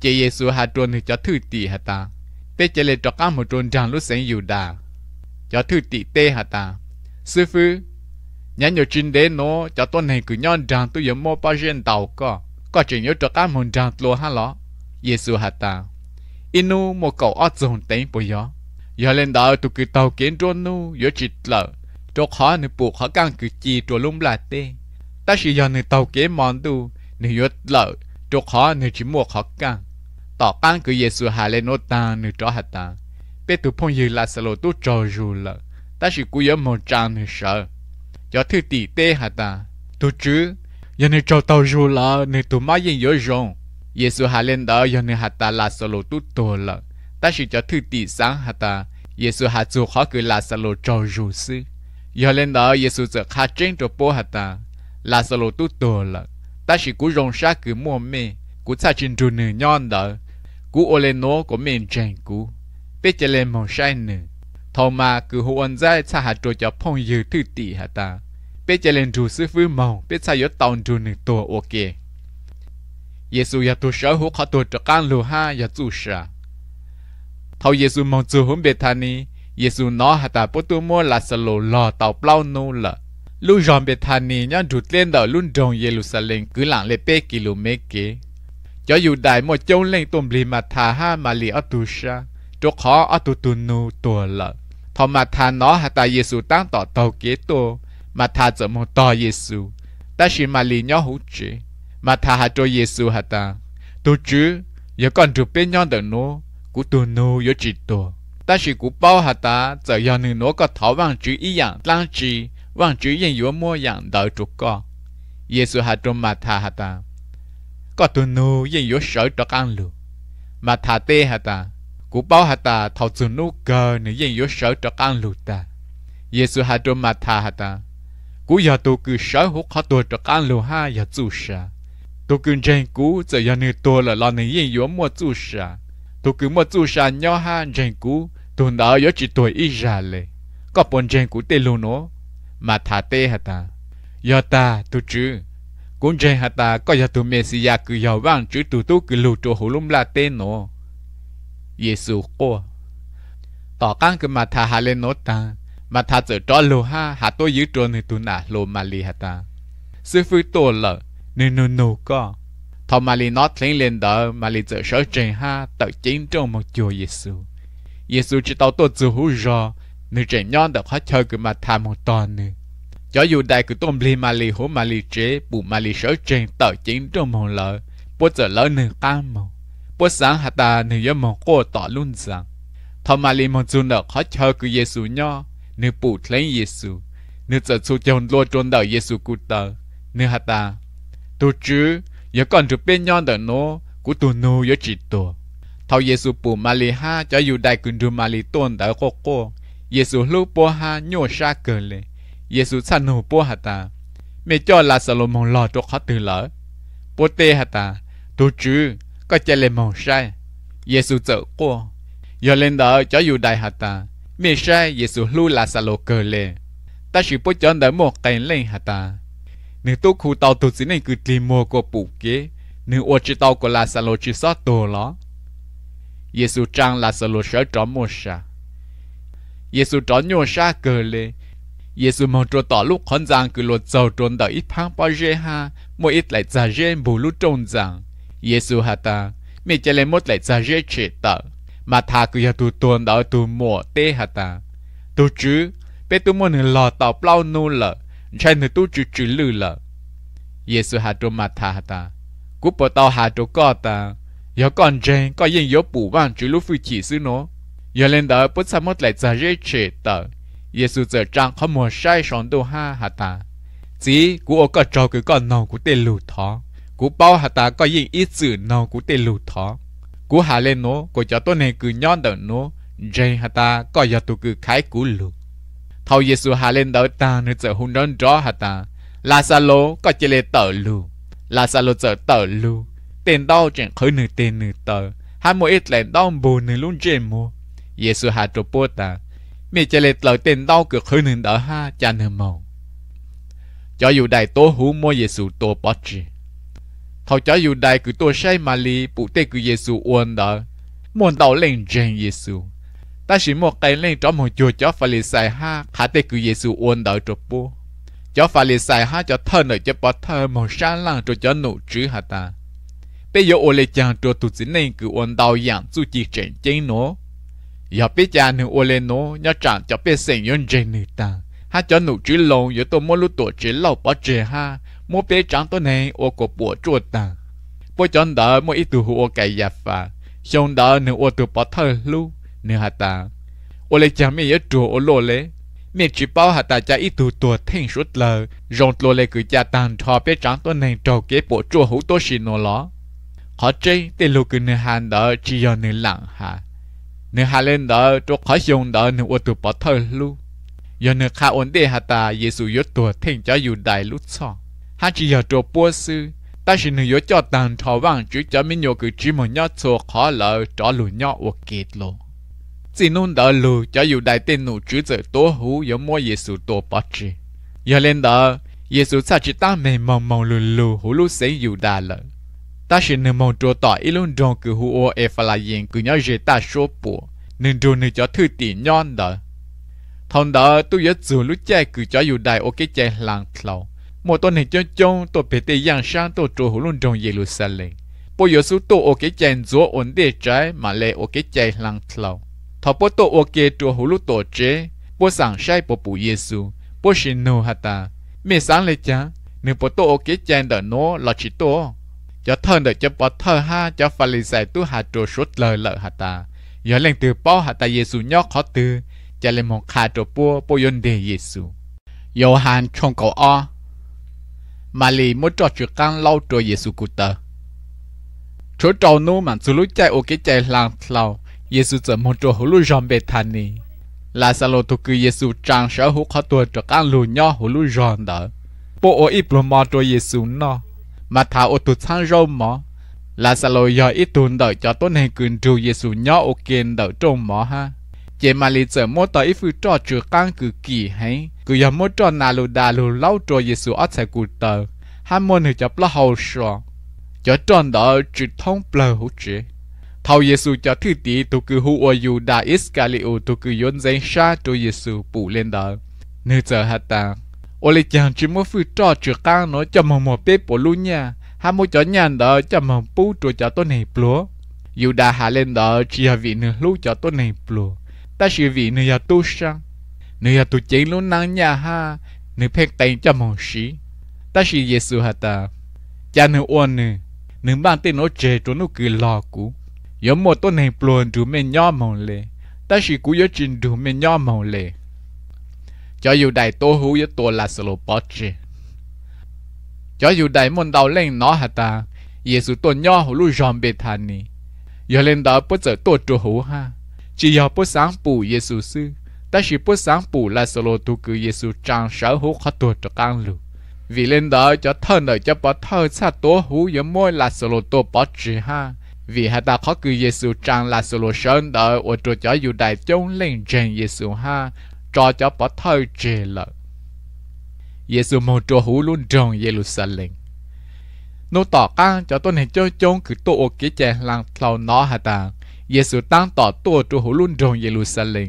Chỉ Yesu hà tuôn thì cho thư tì ha ta. Tê chế lệ trọc ăn một trôn tràng lúc sáng dù đà. Cho thư tì tê ha ta. Sư phụ nhá nhiều chuyện đến nó cho tôi này cứ nhon rằng tôi yếm mua bao nhiêu tàu có có chuyện nhớ cho các môn rằng lo ha lo Giêsu hạt ta inu một cậu ở trong tên bây giờ giờ lên đó tôi cứ tàu kiến trôn nu giờ chỉ lợ cho khó nữa buộc khó càng cứ chi trôn lung là tê ta chỉ giờ nữa tàu kiến món tu nữa giờ lợ cho khó nữa chỉ mua khó càng tỏ càng cứ Giêsu hạ lên nốt ta nữa cho hạt ta biết tôi phong như là sẽ lo tôi cho dù lợ ta chỉ cứ yếm một trang nữa sợ giờ thứ tỷ tê hả ta tu chứ giờ này cho tao dù là này tụi mãi yên nhớ rong Giêsu hà lên đó giờ này hả ta là solo tu tổ là ta chỉ cho thứ tỷ sáng hả ta Giêsu hà dù khó cứ là solo cho dù sư giờ lên đó Giêsu giờ khá trên cho bố hả ta là solo tu tổ là ta chỉ cú rong sát cứ mua mê cú xa trên trụ nửa nhon đó cú ô lên nó của mình chẳng cú tết chơi lên màu sai nửa thầu mà cứ hô ăn ra xa hạt cho phong dư thứ tỷ hả ta bé chạy lên rù sư phư màu bé sai yếu tàu rù nửa tổ ô kê Giêsu ya tu sở hữu khó tu trở can lù ha ya tu sở thâu Giêsu mong tu hôm bé thà ni Giêsu nó hạt ta bố tu mô là sờ lù lò tàu plau nô lợ lưu giòn bé thà ni nhá rụt lên đảo luôn đồng Jerusalem cứ lặng lệ bé km kế cho dù đại một châu lên tuần bì mà thà ha mà lì ở tu sở chỗ khó ở tu tu nô tu lợ thọ mà thà nó hạt ta Giêsu tăng tỏ tàu kế tu mà ta giờ mong to Giêsu ta chỉ mà lì nhau hữu chế mà ta hạ cho Giêsu hạ ta tu chứ giờ còn chụp bên nhau đằng nó cú tu nô yo chỉ tu ta chỉ cú bao hạ ta giờ giờ nửa nó có thảo vàng chữ ý dạng lang chi vàng chữ yên yếu mua dạng đợi chụp co Giêsu hạ cho mà ta hạ ta có tu nô yên yếu sợ cho ăn lù mà ta tê hạ ta cú bao hạ ta thảo chữ nô cờ nửa yên yếu sợ cho ăn lù ta Giêsu hạ cho mà ta hạ ta cú giờ tôi cứ sợ hốt họ tôi trở can lô ha giờ chú sa tôi cứ trên cú giờ giờ nữ tôi là lo nên yên yếu mua chú sa tôi cứ mua chú sa nhỏ ha trên cú tôi đã yếu chỉ tôi ít ra lệ có bọn trên cú tê luôn nó mà thà tê hả ta giờ ta tôi chứ cũng trên hả ta có giờ tôi mê si, ya cứ giờ vang chứ tôi tôi cứ lù chỗ hồ lùm là tê nó Giêsu cô tỏ căng cứ mà thả hà lên nó ta mà thà giờ cho lô ha hà tôi giữ trôn thì tôi nà lô mà li hà ta sư phụ tôi lợ nên nô nô có thọ mà li nó lên lên đỡ mà li giờ sợ trên ha tự chính trong một chùa Giêsu Giêsu chỉ tao tôi giữ hú rồi nữ trẻ nhon được hết chơi cái mà thà một tuần nè cho dù đại cứ tôm li mà li hú mà li chế bù mà li sợ trên tự chính trong một lợ bố giờ lỡ nữ cam màu bố sáng hà ta nữ yêu mong cô tỏ luôn rằng thọ mà li mong dù nợ hết chơi cứ Giêsu nhau nếu bù lấy Giêsu nếu giờ chú chồng lo trốn đạo Giêsu cụ ta nếu hạt ta tôi chứ giờ còn chụp bên nhau đỡ nó tôi nô giờ tôi thao Giêsu bù Mali cho dù đại cường du Mali tôn cô cô Giêsu lúc bố ha nhô xa cờ lệ Giêsu sanh hồ bố hạt ta mẹ cho là Salomon lo cho khó từ bố tê hạt ta tôi chứ có chạy lên mong sai Giêsu sợ cô giờ lên đỡ cho dù đại hạt ta mi sai Giêsu lu là sa lô cờ lệ ta chỉ bố chọn đỡ một cái lên ha ta nữ tu khu tàu tu sĩ này cứ tìm mua của bù kế nữ ô chỉ tàu của là sa lô chỉ sót tổ ló Giêsu trang là sa lô sở trỏ mua sa Giêsu trỏ nhua sa cờ lệ Giêsu mong cho ta lúc khốn giang cứ lột dầu trốn đỡ ít phang bao dê ha mỗi ít lại giả dê bù lúc trốn giang Giêsu ha ta mi chơi lên một lại giả dê chế ta mà thà cứ giờ tu tuần đó tu mùa tê hả ta tu chú bé tu mua nửa lò tàu plau nô lợ chạy nửa tu chú chú lư lợ Giêsu hà trô mà thà hả ta cú bỏ tàu hà trô có ta giờ con jen có yên yếu bù vàng chú lúc phi chỉ sư nó giờ lên đó bút sa mất lại giờ dễ chế tờ Giêsu giờ trang không mua sai sống đô ha hả ta chỉ cú ô có trâu cứ con nồng cú tê lù thó cú bao hả ta có yên ít chữ nồng cú tê lù thó cú hà lên nó có cho tôi này cứ nhon đầu nó jay hà ta có cho tôi cứ khai cú lù thâu giêsu hà lên đầu ta nữa giờ hôn đón rõ hà ta là sa lô có chỉ lệ tờ lù là sa lô giờ tờ lù tiền đau chẳng khởi nửa tiền nửa tờ hai mỗi ít lại đau bù nửa luôn trên mua giêsu hà trộp bố ta mẹ chỉ lệ tờ tiền đau cứ khởi nửa đỡ ha cha nửa màu cho dù đại tố hú mua giêsu tô bó trì thảo cho dù đại cứ tôi say mà li bụ tê cứ Giêsu uốn đó muốn đầu lên trên Giêsu ta chỉ một cái lên cho một chùa cho phải sai ha khá tê cứ Giêsu uốn đó cho bu cho phải sai ha cho thơ nợ cho bỏ thơ một sa lăng cho cho nụ chữ hả ta bây giờ ô lê chàng cho tụt chính nên cứ uốn đầu yàng dù chỉ trên trên nó giờ bây giờ nữ ô lê nó nhớ chàng cho bây sinh nhân trên nữ ta ha cho nụ chữ lâu giờ tôi muốn lúc tổ chỉ lâu bỏ trẻ ha mua bé trắng tôi này ô cổ bùa chuột ta bố chọn đỡ mua ít từ hồ cái già phà xong đỡ nửa ô từ bỏ thơ lu nửa hạt ta ô lê chẳng mẹ yếu chùa ô lô lê mẹ chỉ bảo hạt ta cha ít từ tua thiên suốt lờ rong lô lê cứ cha tàn thọ bé trắng tôi này trâu kế bộ chùa hữu tô xì nô ló họ chơi tên lu cứ nửa hàn đỡ chỉ do nửa lặng hà nửa hà lên đỡ chỗ khó xong đỡ nửa ô từ bỏ thơ lu giờ nửa khá ổn đề hạt ta giê xu yếu tua thiên cho dù đại lút xong hắn chỉ giờ trộn búa sư ta chỉ nửa cho tàn thọ vàng chứ cho mình nhớ cứ chỉ một nhớ cho khó lỡ cho lù nhọ và kết lộ chỉ nôn đỡ lù cho dù đại tên nụ chứ giờ tố hú yếu mua Giêsu tổ bỏ trì giờ lên đỡ Giêsu sao chỉ ta mềm mỏng mỏng lù lù hú lù sẽ dù đà lỡ ta chỉ nửa mong trộn tỏ ít luôn trong cứ hú ô e phà là yên cứ nhớ dễ ta số bùa nửa trộn nửa cho thư tỷ nhon đỡ thằng đỡ tôi nhớ dù lúc chạy cứ cho dù đại ô kê chạy làng thầu một tuần này cho chong tổ bể tây yang sang tổ trụ hồ luôn trong Jerusalem bộ yếu số tổ ô cái chèn giữa ổn địa trái mà lệ ô cái chèn lăng thầu thọ bộ tổ ô cái trụ hồ lúc tổ chế bộ sáng sai bộ bù Giêsu bộ xin nô hạt ta mẹ sáng lệ chả nếu bộ tổ ô cái chèn đỡ nó là chỉ tổ cho thân đỡ cho bỏ thơ ha cho phà lì giải tu hạt trụ suốt lời lợ hạt ta yếu lên từ bao hạt ta Giêsu nhóc khó tư cho lên một khá trụ bộ bộ yôn đề Giêsu Yohan trong cầu o mà lì mới trò chuyện căn lâu rồi Giêsu cụ tờ. Chỗ trâu nô mà chú lúc chạy ô kê chạy lang lâu, Giêsu giờ một chỗ hữu lúc giòn bề thà nì. Là sao lô tôi cứ Giêsu trang sở hữu khó tuổi cho căn lù nhỏ hữu lúc giòn đỡ. Bộ ô ít lô mò cho Giêsu nó, mà thà ô tụt sang râu mò. Là sao lô giờ ít tuần đợi cho tốt này cường trù Giêsu nhỏ ô kiên đỡ trông mò ha chế mà lý giờ mô tỏ ít phụ trò chữa căng cử kỳ hay cứ giờ mô trò nà lù đà lù lâu trò giê xu ớt sẽ cụ tờ ham môn hư chập lo hầu sọ cho tròn đó chữ thông plờ hữu chế thầu giê xu cho thư tí tu cứ hữu ở dù đà iscalio tu cứ yốn danh sa tu giê xu bù lên đó nữ giờ hạt ta ô lê chàng chỉ mô phụ trò chữa căng nó cho mồm mò bếp bổ lu nha ham mô cho nhàn đó cho mồm bú trò cho tôi này plúa dù đà hạ lên đó chỉ hà vị nửa lưu cho tôi này plúa ta chỉ vì nơi nhà tu sang nơi nhà tu chế luôn năng nhà ha nơi phép tay cho mong sĩ ta chỉ Giêsu hả ta cha nơi ôn nơi nơi bạn tên nó chế cho nó cứ lo cú, yếu một tôi này buồn đủ mình nhau mong lệ ta chỉ cú yếu trình đủ mình nhau mong lệ cho dù đại tô hữu yếu tôi là sự lộ bỏ chế cho dù đại môn đào lên nó hả ta Giêsu tôi nhau hữu lưu giòn bề thà nì giờ lên đó bất giờ tôi trụ hữu ha chỉ họ bố sáng bù Giêsu sư ta chỉ bố sáng bù là solo tu cứ Giêsu trang sở hữu khó tu cho căn lù vì lên đó cho thân ở cho bỏ thơ xa tố hữu yếu môi là solo tu bỏ trì ha vì hai ta khó cứ Giêsu trang là solo sơn đỡ ở chỗ cho dù đại chống lên trên Giêsu ha cho cho bỏ thơ trì lợ Giêsu mô chỗ hữu luôn trong lên, nô tỏ căng cho tôi này cho chôn cứ tổ kế chè làng thầu nó hà ta Giêsu tăng tỏ tua trụ hồ luôn trong Jerusalem.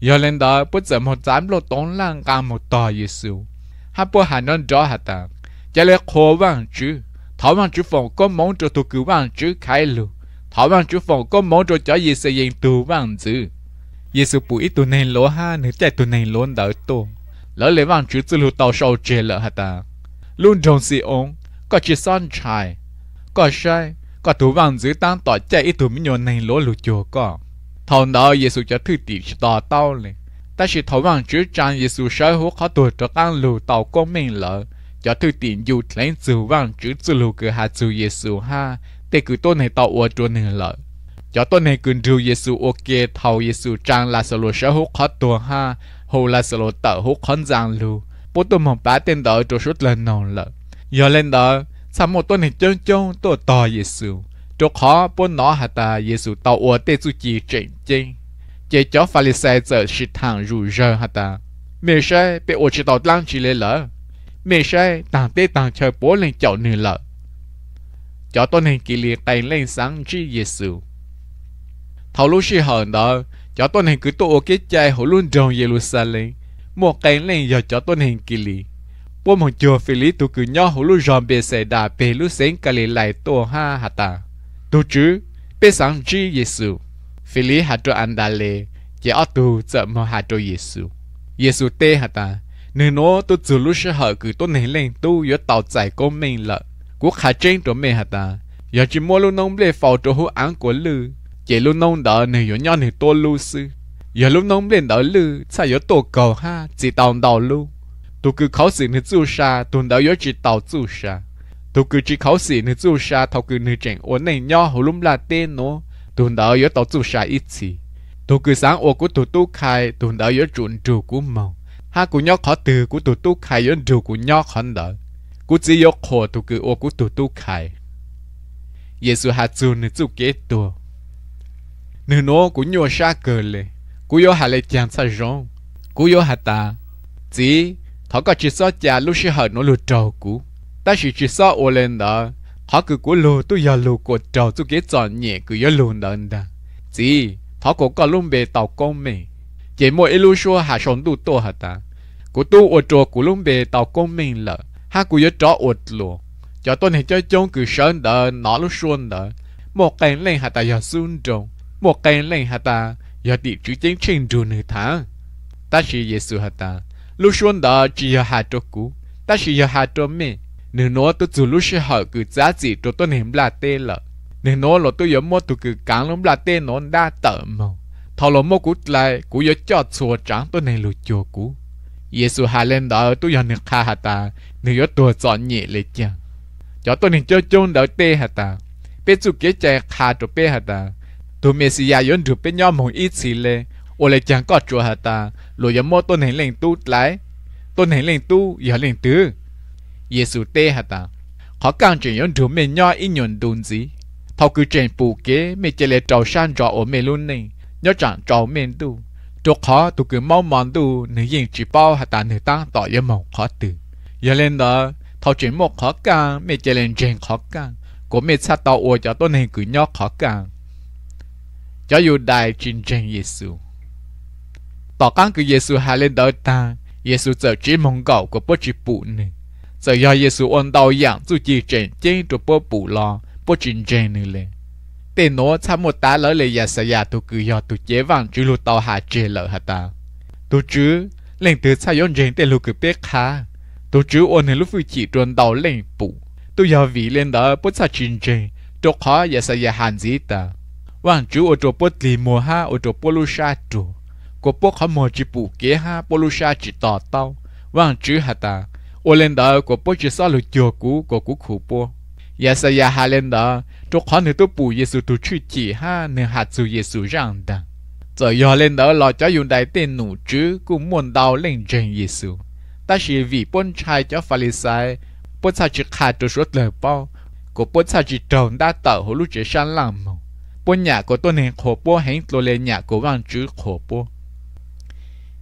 Giờ lên đó, bố giờ một dám lô tốn lang cả một tòa Giêsu. Hà bố hà non rõ hà ta. Chả lẽ khổ vang chứ. Thảo vang chứ phòng có món cho tù cứu vang chứ khai lù. Thảo vang chứ phòng có món cho chó Giêsu yên tù vang chứ. Giêsu bù ít tù nên lỗ ha, nữ chạy tù nên lỗ đỡ tù. Lỡ lấy vang chứ tư lù tàu sâu chê lỡ hà ta. Luôn trong si ông, có chỉ son chai, có chai.” có thủ vàng dưới tăng tỏ chạy ít thủ mấy nhồn này lỗ lù chùa có thằng đó Giêsu cho thư tỷ tỏ tao lên ta chỉ thấu vàng chữ trang Giêsu sai hút khó tuổi cho ăn lù tàu con mình lỡ cho thư tỷ dù lên dù vàng chữ dù lù cửa hạ dù Giêsu ha để cứ tôi này tàu ua chùa này lỡ cho tôi này cứ dù Giêsu ok thầu Giêsu trang là sơ lô sai hút khó tuổi ha hồ là sơ lô tờ hút khó giang lù bố tôi mong bá tên đó cho suốt lần nào lỡ giờ lên đó sao một tuần này chân chân tôi tỏ Giêsu cho khó bốn nó hả ta Giêsu tàu ở tê su chỉ trên trên chỉ cho pha lê sai giờ sự thằng rủ rơ hả ta mẹ sai bị ô chỉ tàu lăng chỉ lê lỡ mẹ sai tàng tê tàng chơi bố lên chậu nửa lỡ cho tuần này kỳ liệt tay lên sáng chi Giêsu thầu lúc sĩ hờn đó cho tuần này cứ tụ ô cái chai hồ luôn trong Jerusalem một cái lên giờ cho tuần này kỳ liệt bố mong chùa phi lý tụ cứ nhỏ hổ lú giòn bề xảy đà bề lú xén cả lì lại tổ ha hà ta tụ chứ bê sáng chi Giêsu phi lý hà trò anh đà lê chỉ ở tù chợ mà hà trò Giêsu Giêsu tê hà ta nếu nó tụ chữ lú sẽ hở cứ tụ nể lên tụ yếu tạo chạy cô mình lợ của khả trên trò mẹ hà ta giờ chỉ mua lú nông lê phò trò hú án của lư chỉ lú nông đỡ nếu yếu nhỏ nếu tô lú sư giờ lú nông lên đỡ lư sao yếu tổ cầu ha chỉ tàu đầu lú tôi cứ khó xử nữa chú sa, tôi đã yếu chỉ tàu chú sa, tôi cứ chỉ khó xử nữa chú sa, thầu cứ nữ chẳng ổn này nhỏ hồ lùm là tên nó tôi đã yếu tàu chú sa ít gì tôi cứ sáng ô của tôi tu khai tôi đã yếu chuẩn trù của mong ha của nhỏ khó từ của tôi tu khai yếu trù của nhỏ khó đỡ của chỉ yếu khổ tôi cứ ô của tôi tu khai Giêsu hạ chú nữa chú kế tôi nữa nó cũng nhỏ sa cờ lệ của yếu hạ lệ chàng sa rong của yếu hạ ta chỉ thọ có chỉ số cha lúc xưa hở nó lùi trầu cũ ta chỉ chỉ số ô lên đó thọ cứ của lù tôi giờ lù của trầu tôi kế chọn nhẹ cứ giờ lù đó đó chỉ thọ cũng có luôn bề tàu công mì chỉ mỗi lúc xưa hạ sống đủ to hả ta của tu ô trò của luôn bề tàu công mì là ha của giờ trọ ô lù cho tôi này cho chôn cứ sơn đó nó lúc xuân đó một cái lên hả ta giờ xuống trồng một cái lên hả ta giờ đi chữ chính trình đường nữa thả ta chỉ giê xu hả ta lúc xuân đó chỉ có hai chỗ cũ ta chỉ có hai chỗ mẹ nếu nó tôi dù lúc sẽ hỏi cứ giá gì cho tôi ném là tê lợ nếu nó là tôi giống mua tôi cứ cắn lắm là tê nó đã tờ màu thọ là mua cút lại cú giờ cho chùa trắng tôi này lùi chùa cũ Giêsu hà lên đó tôi giờ nực hà hà ta nếu giờ tôi chọn nhẹ lệ chăng cho tôi nên cho chôn đỡ tê hà ta bé chú kế chạy khá cho bé hà ta tôi mẹ sĩ ya yon được bé nhau mong ít xì lệ ô lệ chẳng có chùa hà ta ลอยมอต้นแห่งเล่งตู้ไหลต้นแห่งเล่งตู้อย่าเล่งตื้อเยซูเตหะตา ขอการเจริญถูกเมยอินยนดุนซีทพอกูเจรปูเกไม่เจริญจาวชันจาวอเมลุนนนยย่อจังจาวเมนตู้จกขอตุกมอมันตู้หนึ่งยิงจีเป้าหะตาหนึ่งตั้งต่อยมองขอตื้ออย่าเล่นเด้อทอจีมอขอการไม่เจริญเจรขอการก็ไม่ชาดต่อวัวจากต้นแห่งกุญยอขอการจะอยู่ได้จริงจริงเยซูต่อการคือเยซูหาเล่นเดินตาเยซูเจอจีมงเก่ากับปจิปูนี่จะยาเยซูอันดาวอย่างจู่จีเจนเจนตัวปปูลอปจินเจนนี่เลยแต่โน้ทั้งหมดตาเลยเลยยาสยาตัวคือยาตัวเจวังจูลูตาวหาเจเลยฮะตาตัวจื้อเล่นตัวชายอนเจนแต่ลูกคือเป๊กค่ะตัวจื้ออันเห็นลูกฟูจิโดนดาวเล่นปูตัวยาวีเล่นเด้อปุ๊ชาจินเจนตัวขอยาสยาหันจีตาว่างจูอัตัวปุ๊ลีมัวฮาอัตัวปุ๊ลูชาตัว của bố khó mò chỉ bù kế ha bố lu sa chỉ tỏ tao vang chữ hà ta ô lên đó của bố chỉ sao lu chùa cũ của cũ khủ bố ya sa ya dạ hà lên đó chỗ khó nữa tôi bù Giêsu tu chữ chỉ ha nên hạt dù Giêsu rằng đàng giờ yo dạ lên đó lo cho dùng đại tên nụ chữ cũng muốn đào lên trên Giêsu ta chỉ vì bôn trai cho Pharisai bôn trai chỉ khá cho suốt lời bao của bôn trai chỉ trồng đã tạo hồ lúc chỉ sáng làm bôn nhà của tôi nên khổ bố hẹn tôi lên nhà của vang chữ khổ bố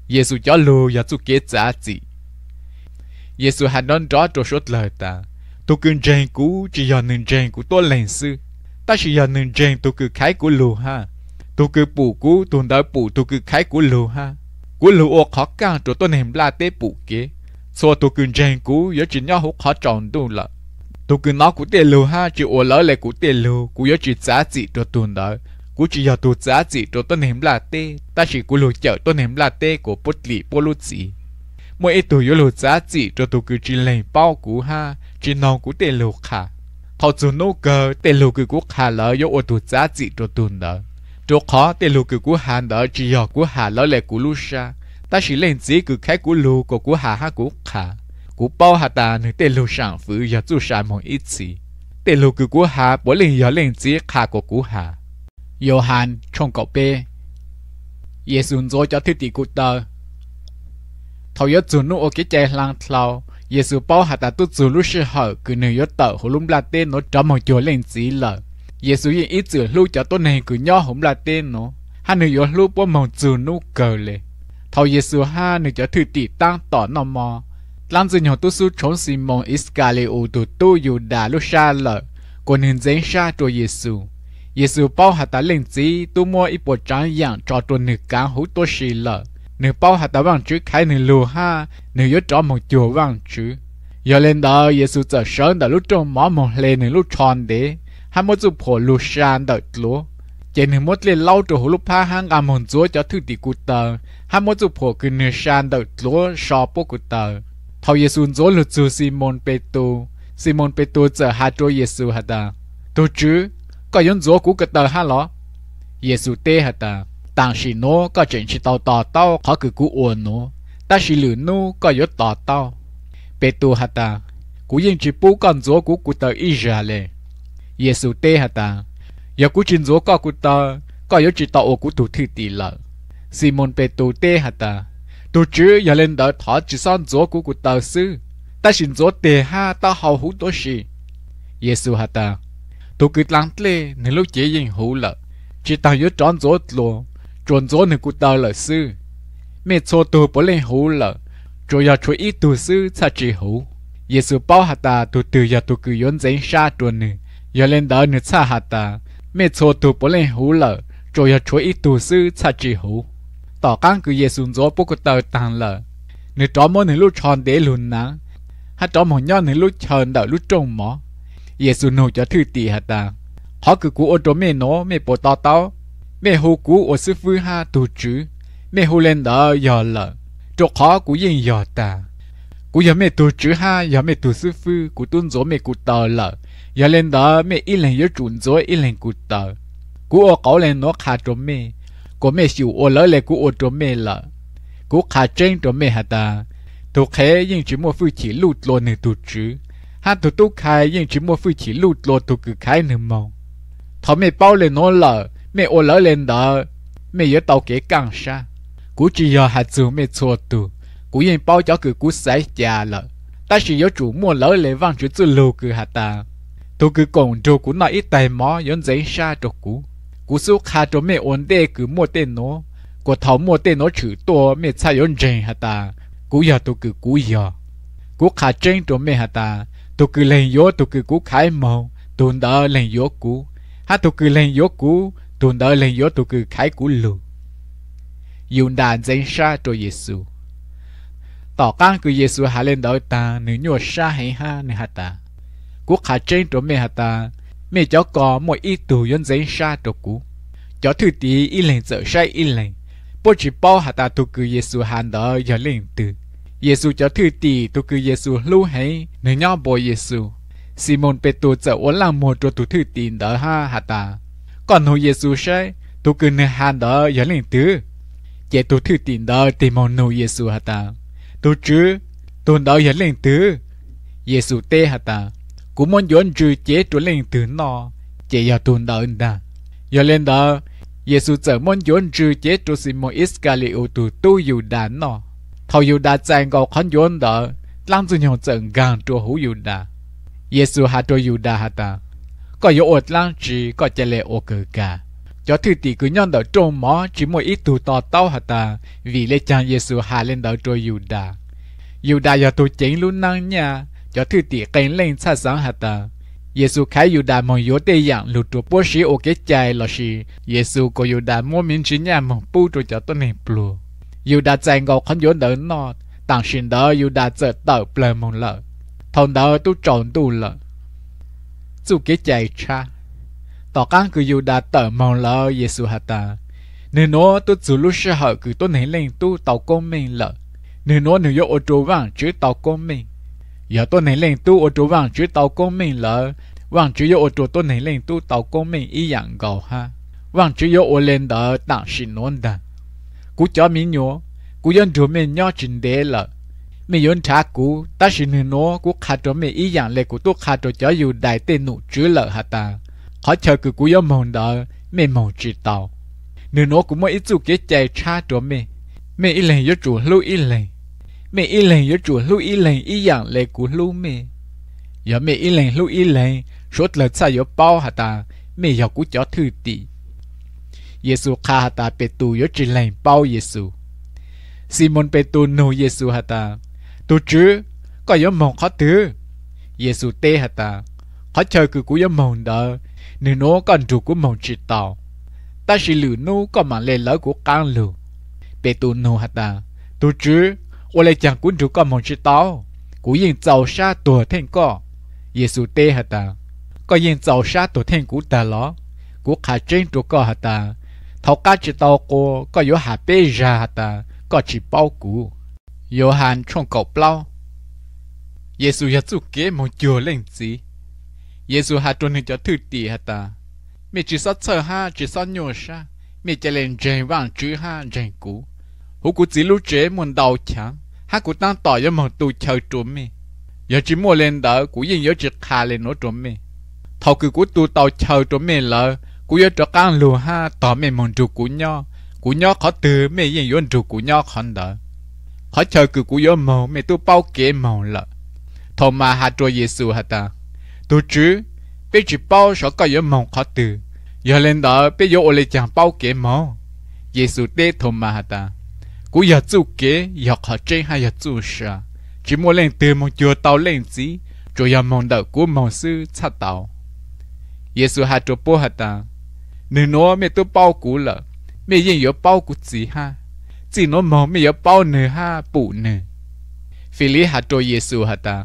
Giêsu cho lù và chú kế trả chị Giêsu hàn đón rõ trò sốt lời ta tôi cứ trang cũ chỉ giờ nên trang của tôi lên sư ta chỉ giờ nên trang tôi cứ khai của lù ha tôi cứ bù cũ tôi đã bù tôi cứ khai của lù ha của lù ô khó càng cho tôi ném la tế bù kế so tôi cứ trang cũ giờ chỉ nhau hút khó tròn tôi là tôi cứ nói của tiền lù ha chỉ ô lỡ lại của tiền lù của giờ chỉ giá trị cho tôi đó cú chỉ giờ tụ giá gì cho tôi ném là tê ta chỉ cú lùi chở tôi ném là tê của bất lì bút lút gì mỗi ít tụ yếu lùi giá gì cho tụ cứ chỉ lấy bao cú ha chỉ nó cú tê lùi khả thọ dù nô cơ tê lùi cứ cú khả lỡ yếu ô tụ giá gì cho tụ nợ chỗ khó tê lùi cứ cú hà nợ chỉ giờ cú hà lỡ lệ cú lút xa ta chỉ lên dĩ cứ khái cú lù của cú hà ha cú khả cú bao hà ta nữ tê lùi sản phứ giờ chú sản một ít gì tê lùi cứ cú hà bố lên giờ lên dĩ khả của cú hà Johann trong cậu bé. Giê-xu rồi cho thứ tỷ cụ tờ. Thầu yếu dù nụ ô kế chè lang thlau, Giê-xu bao hạ tà tốt dù lúc sư hở cứ nữ yếu tờ hồ lũng là tên nó trở một chỗ lên dí lờ. Giê-xu yên ít dù lưu cho tốt này cứ nhỏ hổng là tên nó, hạ nữ yếu lưu bó màu dù nụ cờ lệ. Thầu Giê-xu ha nữ cho thứ tỷ tăng tỏ nọ mò. Lăng dù nhỏ tốt sư trốn xì mong Iscaleo tù tu dù đà lúc xa lờ, còn hình dành xa cho Giê-xu. ยซูเป้าหาตาเล่งจีตู้มัวอีปวดจางอย่างจอตัวหนึ่งกางหูตัวสีเหลอเนื่งเป้าหาตาวังจื้อไข่เนื้อลูห้าหนึ่งยศจอมจูววังจื้อยอเล่นดาเยซูจะเชิญแต่ลูกจงมอมองเลนเนื้อลูกชอนเดฮัมมุจูโผลูชานเดอร์ลูเจนหนึ่มดเล่นเล่าตัวหุลูกาห้างกามหงจัวจะถือตีกุตเตอร์ฮัมมุจูโผลคือหนึชานเดอร์ลูชอปกุตเตอร์ทอเยซูจูหลุดจูซิมอนเปตูซิมอนเปตูจะหาตัวเยซูหาตาตัวจื้อ có những chỗ cũ cái tờ ha lo Giêsu tê hả ta tàng sĩ nô có chuyện chỉ tàu tàu tàu khó cứ cũ uồn nô, ta sĩ lử nô có yếu tàu tàu bê tu hả ta cú yên chỉ bố con chỗ cũ cũ tờ Israel Giêsu tê hả ta giờ cú chín chỗ có cũ tờ có yếu chỉ tàu cũ tụ thi tì lợ Simon bê tu tê hả ta tu chứ giờ lên đỡ thọ chỉ son chỗ cũ cũ tờ sư ta xin chỗ tê ha ta hầu hú tổ sĩ Giêsu hả ta tôi cứ lặng lẽ nên lúc chế dành hữu lợ chỉ tao nhớ tròn gió luôn tròn gió nên cụ tao lợ sư mẹ cho tôi bỏ lên hữu lợ cho giờ cho ít tu sư sa chỉ hữu giê xu bao hạt ta tôi tự giờ tôi cứ yên dành xa tròn nè giờ lên đó nè sa hạt ta mẹ cho tôi bỏ lên hữu lợ cho giờ cho ít tu sư sa chỉ hữu tỏ căng cứ giê xu rốt bố cụ tao tàn lợ nè đó mỗi nè lúc tròn để luôn nắng hát đó mỗi nhau nè lúc chờ đợi lúc trông mỏ Giêsu nô cho thư tì hả ta họ cứ cú ô tô mẹ nó mẹ bỏ tao tao mẹ hô cú ô sư phu ha tu chữ mẹ hô lên đó giờ lợ chỗ khó cú yên giờ ta cú giờ mẹ tu chữ ha giờ mẹ tu sư phu cú tuân dỗ mẹ cú tờ lợ giờ lên đó mẹ ít lần giờ chuẩn dỗ ít lần cú tờ cú ô cậu lên nó khá chỗ mẹ cú mẹ chịu ô lỡ lệ cú ô chỗ mẹ lợ cú khá trên chỗ mẹ hả ta tu khé nhưng chỉ mua phu chỉ lụt luôn nè tu chữ 他都都开，因只莫非起路路都去开呢么？他没包了我了，没我了人的，没有到给干啥？估计要还做没错度，古人包着个古塞家了，但是有主莫了来往只做路个哈达，都去广州古那一带嘛，有人啥着古，古苏卡着没稳定个莫得喏。của thảo mua tên nó chữ to mẹ cha yon jen hả ta cú giờ tôi cứ cú giờ cú khá jen cho mẹ hả ta tôi cứ lên gió tôi cứ cú khải màu tôi đỡ lên gió cú ha tôi cứ lên gió cú tôi đỡ lên gió tôi cứ khải cú lù yun đàn zen sha cho Giêsu tỏ can cứ Giêsu hạ lên đỡ ta nữ nhua sha hay ha nữ hạ ta cú khả trên cho mẹ hạ ta mẹ cho có một ít tù yun zen sha cho cú cho thứ tí y lên sợ sai y lên bố chỉ bao hạ ta tôi cứ Giêsu hạ đỡ giờ lên từ Giêsu cho thư tỷ tu cứ Giêsu lưu hay nửa nhau bồi Giêsu Simon Petro trở uốn làm một cho tu thư đó ha hả ta còn hồi Giêsu sẽ tu cứ nửa đó giờ lên tứ chế tu thư đó tìm mong nô Giêsu hả ta tu chứ tu đó giờ lên tứ Giêsu tê hả ta cũng muốn dọn trừ chế tu lên tứ nó chế giờ tu đó anh ta giờ lên đó Giêsu trở muốn dọn trừ chế tu Simon Iscariot tu tu dù đàn nó thầu yêu đã dành gọi con yun đó làm cho nhau chẳng gan cho hữu yêu đã Giêsu hạ cho yêu đã hạ ta có yêu ột lang chỉ có chơi lệ ô cờ cả cho thư tỷ cứ nhân đó trông mó chỉ một ít tù tò tao hạ ta vì lệ chàng Giêsu hạ lên đó cho yêu đã yêu đã giờ tôi chỉnh luôn năng nha cho thư tỷ cảnh lên xa sáng hạ ta Giêsu khai yêu đã mong yếu tê dạng lụt trụ bố sĩ ô kế chạy là sĩ Giêsu có yêu đã mua miếng chính nhà mong bù trụ cho tôi nền bùa dù đã dành ngọc không dối đỡ nó tàng xin đỡ dù đã giờ tờ bờ mông lợ thôn đỡ tu trộn tu lợ dù kế chạy cha tỏ căng cứ dù đã tờ mông lợ su hạt ta nên nó tu dù lúc sẽ hở cứ tu nảy lên tu tạo công minh lợ nên nó nếu yêu ô tô vàng chứ tàu công minh, giờ tu nảy lên tu ô tô vàng chứ tàu công minh lợ vang chứ yêu ô tô tôi nảy lên tu tạo công minh y dạng gầu ha vang chứ yêu ô lên đỡ tàng xin nó đàn cú cho mi nhua cú dân chủ mình nhau trình đề là mình dân trả cú ta xin hư nó cú khá cho mình ý dạng lệ cú tu khá cho cho dù đại tên nụ chữ lợ hả ta khó chờ cứ cú dân mong đợi mình mong chỉ tàu nửa nó cú mới ít chút cái chạy cha cho mình mình ít lần giấc chủ lưu ít lần mình ít lần giấc chủ lưu ít lần ý dạng lệ cú lưu mình giờ mình ít lần lưu ít lần suốt lần sao giờ bao hả ta mình giờ cú cho thư tỷ Giêsu kha hata Petu yo chỉ lành Simon Petu nu Giêsu hata tu chứ có yo mong khó thứ Giêsu tê hata khó chờ cứ cú yo mong đỡ nếu nó còn chủ của mong chỉ tàu ta chỉ lử nu có mà lệ lỡ của cang lử Petu nu hata tu chứ ô lệ chẳng cuốn chủ có mong chỉ tàu cú yên giàu xa tùa thành co Giêsu tê hata có yên giàu xa tùa thành cú ta ló cú khả trên trụ co hata thầu cá chỉ tàu cô có yếu hà bê ra ta có chỉ bao cũ yếu hàn trong cầu bao Giêsu ya chú kế một chùa lên gì Giêsu hạ trôn hình cho thư tì hà ta mẹ chỉ sao sợ ha chỉ sao nhổ sa mẹ chỉ lên trên vàng chữ ha trên cũ hú cú chỉ lúc chế muốn đầu chẳng ha cú đang tỏ cho một tù chờ trốn mẹ giờ chỉ mua lên đỡ cú yên giờ chỉ khà lên nó trốn mẹ thầu cứ cú tù tàu chờ trốn mẹ lỡ cú yo cho cá lù ha tỏ mẹ mong trụ cú nho cú nho khó từ mẹ yên yon trụ cú nho khăn đó, khó chờ cứ cú yo màu mẹ tu bao kế màu lợ thô mà hà trôi giêsu hà ta tu chú bây chỉ bao sợ có yo màu khó từ giờ lên đó bây ô lê chẳng bao kế màu giêsu tê thô mà hà ta cú giờ chú kế giờ khó chơi hay giờ chú sợ chỉ muốn lên từ một chùa tàu lên gì cho giờ mong đợi cú màu sư chát tàu giêsu hà trôi bố hà ta nếu nó mẹ tôi bao cú lợ mẹ yên yếu bao cú gì ha chỉ nó mò mẹ yếu bao nè ha bụ nè phi lý cho trôi Giêsu hả ta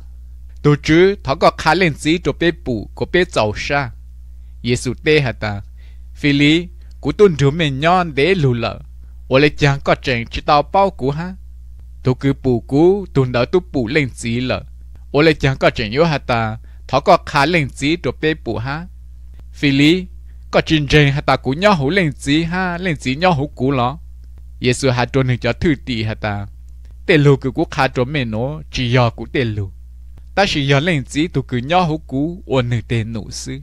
đồ chứ thọ có khá lên gì cho bé bụ có bé giàu sa Giêsu tê hả ta phi lý cú tuân thủ mẹ nhon để lù lợ ô lệ chẳng có chẳng chỉ tao bao cú ha tôi cứ bụ cú tuần đó tôi bụ lên gì lợ ô lệ chẳng có chẳng yếu hả ta thọ có khá lên gì cho bé bụ ha phi lý có chân chân hả ta cũng nhau hữu lên gì ha lên gì nhau hữu cũ lắm Giêsu hả trốn hình cho thư tì hả ta tên lù cứ cũng khá trốn mẹ nó chỉ do cũng tên lù ta chỉ do lên gì tụ cứ nhau hữu cũ ôn nữ tên nụ sư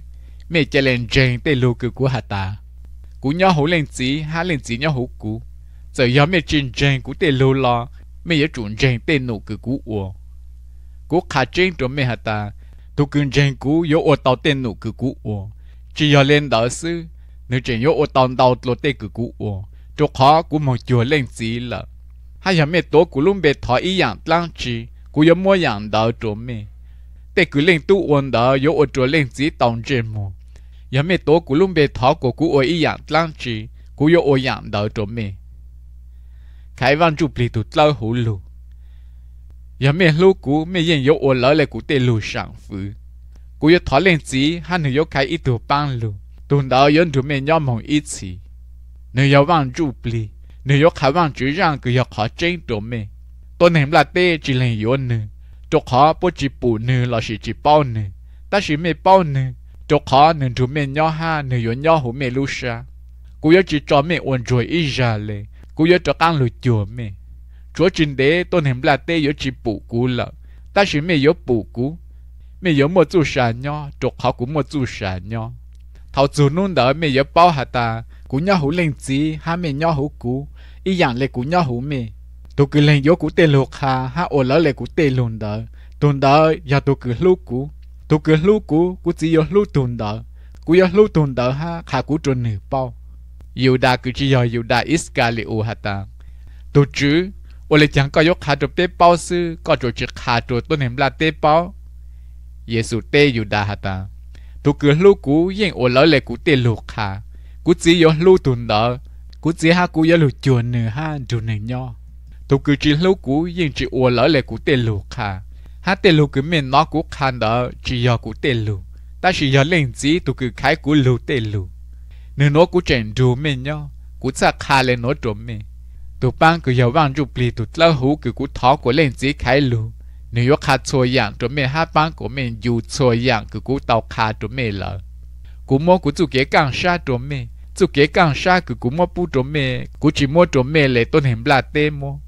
mẹ chơi lên chân tên lù cứ của hạ ta cũng nhau hữu lên gì ha lên gì nhau hữu cũ giờ do mẹ chân chân cũng tên lù lo mẹ giờ trốn chân tên nụ cứ cũ ô, cũng khá chân trốn mẹ hả ta tụ cứ chân cũ yếu ua tao tên nụ cứ cũ ô chỉ có lên đỡ sư nếu chỉ nhớ ô tòn đầu lột tê cứ cũ ô chỗ khó cũng mong chùa lên gì là hai giờ mẹ tố cũng luôn bề thói ý dạng lang chi cũng giống mua dạng đỡ chỗ mẹ tê cứ lên tu ôn đỡ yếu ô chỗ lên gì tòng trên mồ giờ mẹ tố cũng luôn bề thói của cũ ô ý dạng lang chi cũng yếu ô dạng đỡ chỗ mẹ khai văn chụp lì tụt lâu hồ lù giờ mẹ lúc cũ mẹ yên yếu ô lỡ lại cũng tê lù sảng phứ cú yếu thỏ lên chí hắn hiểu cái ít đồ băng lù tùn đó yếu tù mẹ nhóm hồng ít chí nếu yếu vang rụ bì nếu yếu khai vang chữ rằng cứ yếu khó trên tù mẹ tôi nếm là tê chỉ lên yếu nữ chỗ khó bố chỉ bù nữ là chỉ chỉ bao nữ ta chỉ mẹ bao nữ chỗ khó nữ tù mẹ nhỏ ha nữ yếu nhỏ hủ mẹ lú xa cú yếu chỉ cho mẹ uồn rồi ít ra lệ cú yếu cho căng lù chùa mẹ chúa trình đế tôi nếm là tê yếu chỉ bù cú lợ ta chỉ mẹ yếu bù cú mẹ yếu mua chú sản nhau trục họ cũng mua chú sản nhau thảo chú nôn đó mẹ yếu bao hạt ta cũng nhau hữu linh gì ha mẹ nhau hữu cú ý dạng lệ cũng nhau hữu mẹ tôi cứ lên yếu cú tê luộc ha ha ổ lỡ lệ cú tê luôn đó tuần đó giờ tôi cứ lúc cú tôi cứ lúc cú cú chỉ yếu lúc tuần đó cú yếu lúc tuần đó ha khá cú trốn nửa bao yếu đa cứ chỉ yếu yếu đa iskali u hạt ta tôi chứ bao. Yesu te yu da hata. Tu cứ lu cú ô lỡ lệ cú te lu khá. Cú chỉ yo lu tu nợ. Cú chỉ ha cú yo lu chùa nè ha chùa nè nho. Tu cứ chỉ lu cú yên chỉ ô lỡ lệ cú te lu khá. Ha te lu cứ mình nó cú khá nợ chỉ yo cú te lu. Ta chỉ yo lên chỉ tu cứ khai cú lu te lu. Nè nó cú chèn du mình nho. Cú sa lên nó trộm mình. Tu bang cứ yo vang du pli tu lỡ hú cứ cú thó lên chỉ khai lu. New York khá chua yang chuẩn mình hát bán của mình dù chua yang cứ cú tàu khá chuẩn mình lỡ. Cú mô cú chú kế càng xa chuẩn mình, Chú kế càng xa cứ cú mô bú chuẩn mình, Cú chỉ mô chuẩn mình lệ tôn hiểm là tê mô.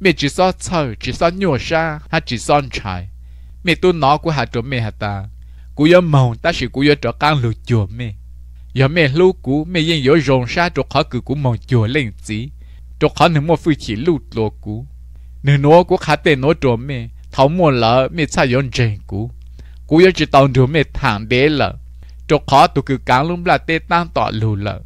Mẹ chỉ so chờ, chỉ so nhùa xa, hát chỉ son trái. Mẹ tôi nó cú hát chuẩn mình hát ta. Cú yếu mộng ta chỉ cú yếu trở càng lù chùa mẹ. Yếu mẹ lưu cú mẹ yên yếu rộng xa trọc khó cứ cú mộng chùa lên chí. Trọc khó nửa mô phi chỉ lưu lộ cú. Nửa nô cú khá tê nô chuẩn mẹ thấu mua lỡ mẹ sao yon trên cú, cú yon chỉ tao được mẹ thẳng bé lỡ chỗ khó tụ cứ cắn lúc là tê tan tọa lù lỡ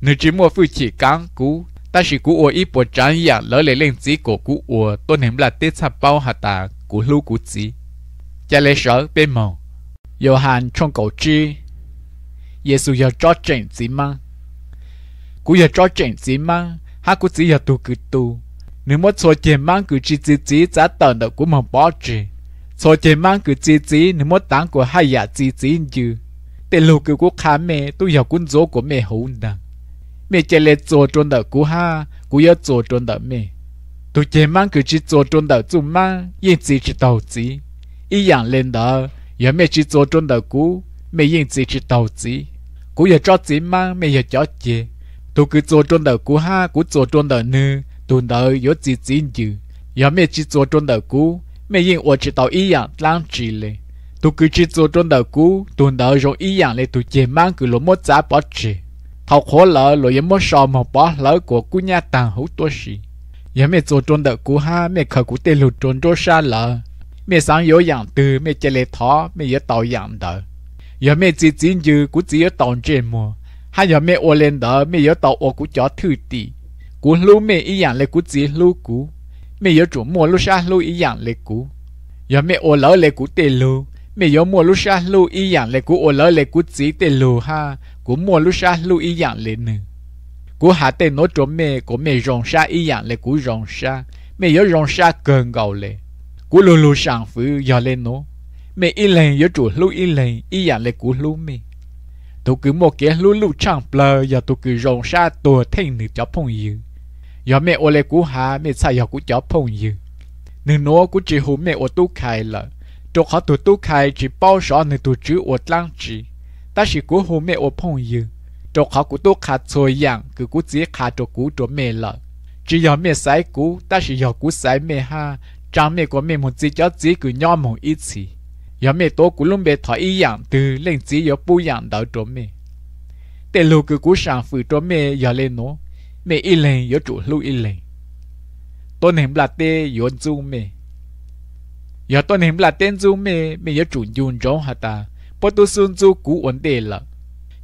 nữ chỉ mua phụ chỉ cắn cú, ta chỉ cú ủa ít bộ trang ya lỡ lấy lên chỉ của cú ủa tôi ném là tê sao bao hạt ta cú lưu cú chỉ cha lấy sợ bế màu yo han trong cầu chi Giêsu giờ cho chỉnh gì mang cú giờ cho chỉnh gì mang hát cú chỉ giờ tụ cứ tụ nếu mà cho chị mang cứ chỉ chỉ chỉ giá tận được cũng không bỏ chỉ cho chị mang cứ chỉ chỉ nếu mà tặng của hai giá chỉ chỉ như để lúc cứ của khám mẹ tôi học quân số của mẹ hồn đằng mẹ chỉ lên chỗ trốn đỡ của ha của yêu chỗ trốn đỡ mẹ tôi chỉ mang cứ chỉ chỗ trốn đỡ chúng mà yên chỉ chỉ đầu chỉ ý dạng lên đó giờ mẹ chỉ chỗ trốn đỡ của mẹ yên chỉ chỉ đầu chỉ của giờ cho chỉ mang mẹ giờ cho chị tôi cứ chỗ trốn đỡ của ha của chỗ trốn đỡ nữa tuần đầu có gì chính chứ giờ mẹ chỉ 做 tuần đầu cũ mẹ yên tôi chỉ tao ý dạng lang chỉ lệ tôi cứ chỉ 做 tuần đầu cũ tuần đầu rồi ý dạng lệ tôi chỉ mang cứ lỗ mất giá bỏ chỉ thầu khó lỡ lỗ yên mất sò mà bỏ lỡ của cú nhà tàng hữu tôi gì giờ mẹ 做 tuần đầu cũ ha mẹ khờ cũ tên lụt tuần đó xa lỡ mẹ sáng yếu dạng từ mẹ chơi lệ thó mẹ yếu tàu dạng đỡ giờ mẹ chỉ chính như cú chỉ yếu tàu trên mùa hai giờ mẹ ô lên đỡ mẹ yếu tàu ô cú chó thư tỷ cú lu mẹ ý dạng lệ cú chỉ lu cú mẹ yếu chủ mua lu sa lu ý dạng lệ cú giờ mẹ ô lỡ lệ cú tê lu mẹ yếu mua lu sa lu ý dạng lệ cú ô lỡ lệ cú chỉ tê lu ha cú mua lu sa lu ý dạng lệ nè cú hạ tê nói chỗ mẹ cú mẹ rồng sa ý dạng lệ cú rồng sa mẹ yếu rồng sa cần gầu lệ cú lu lu sàng phứ giờ lên nó mẹ ý lên yếu chủ lu ý lên ý dạng lệ cú lu mẹ tôi cứ một cái lu lu chẳng plơ giờ tôi cứ rồng sa tua thành nữ cho phong yêu giờ mẹ ô lê cú hà mẹ sai giờ cú chó phong dư nên nô cú chỉ hú mẹ ô tu khai là cho họ tụ tu khai chỉ bao sợ nên tụ chữ ô tăng chỉ ta chỉ cú hú mẹ ô phong dư cho họ cú tu khai chơi yang cứ cú chỉ khai cho cú cho mẹ là chỉ giờ mẹ sai cú ta chỉ giờ cú sai mẹ ha chẳng mẹ của mẹ một chỉ cho chỉ cứ nhau một ít gì giờ mẹ tôi cú luôn bé thọ ý yang từ lên chỉ giờ bu yang đỡ cho mẹ để lô cứ cú sang phụ cho mẹ giờ lên nô nè y lên, yo chủ lu y lên. tôi ném là tê yo zu mê yo tôi ném là tên zu mê mê yo chủ yun trong hả ta bố tôi sun zu cú ổn tê là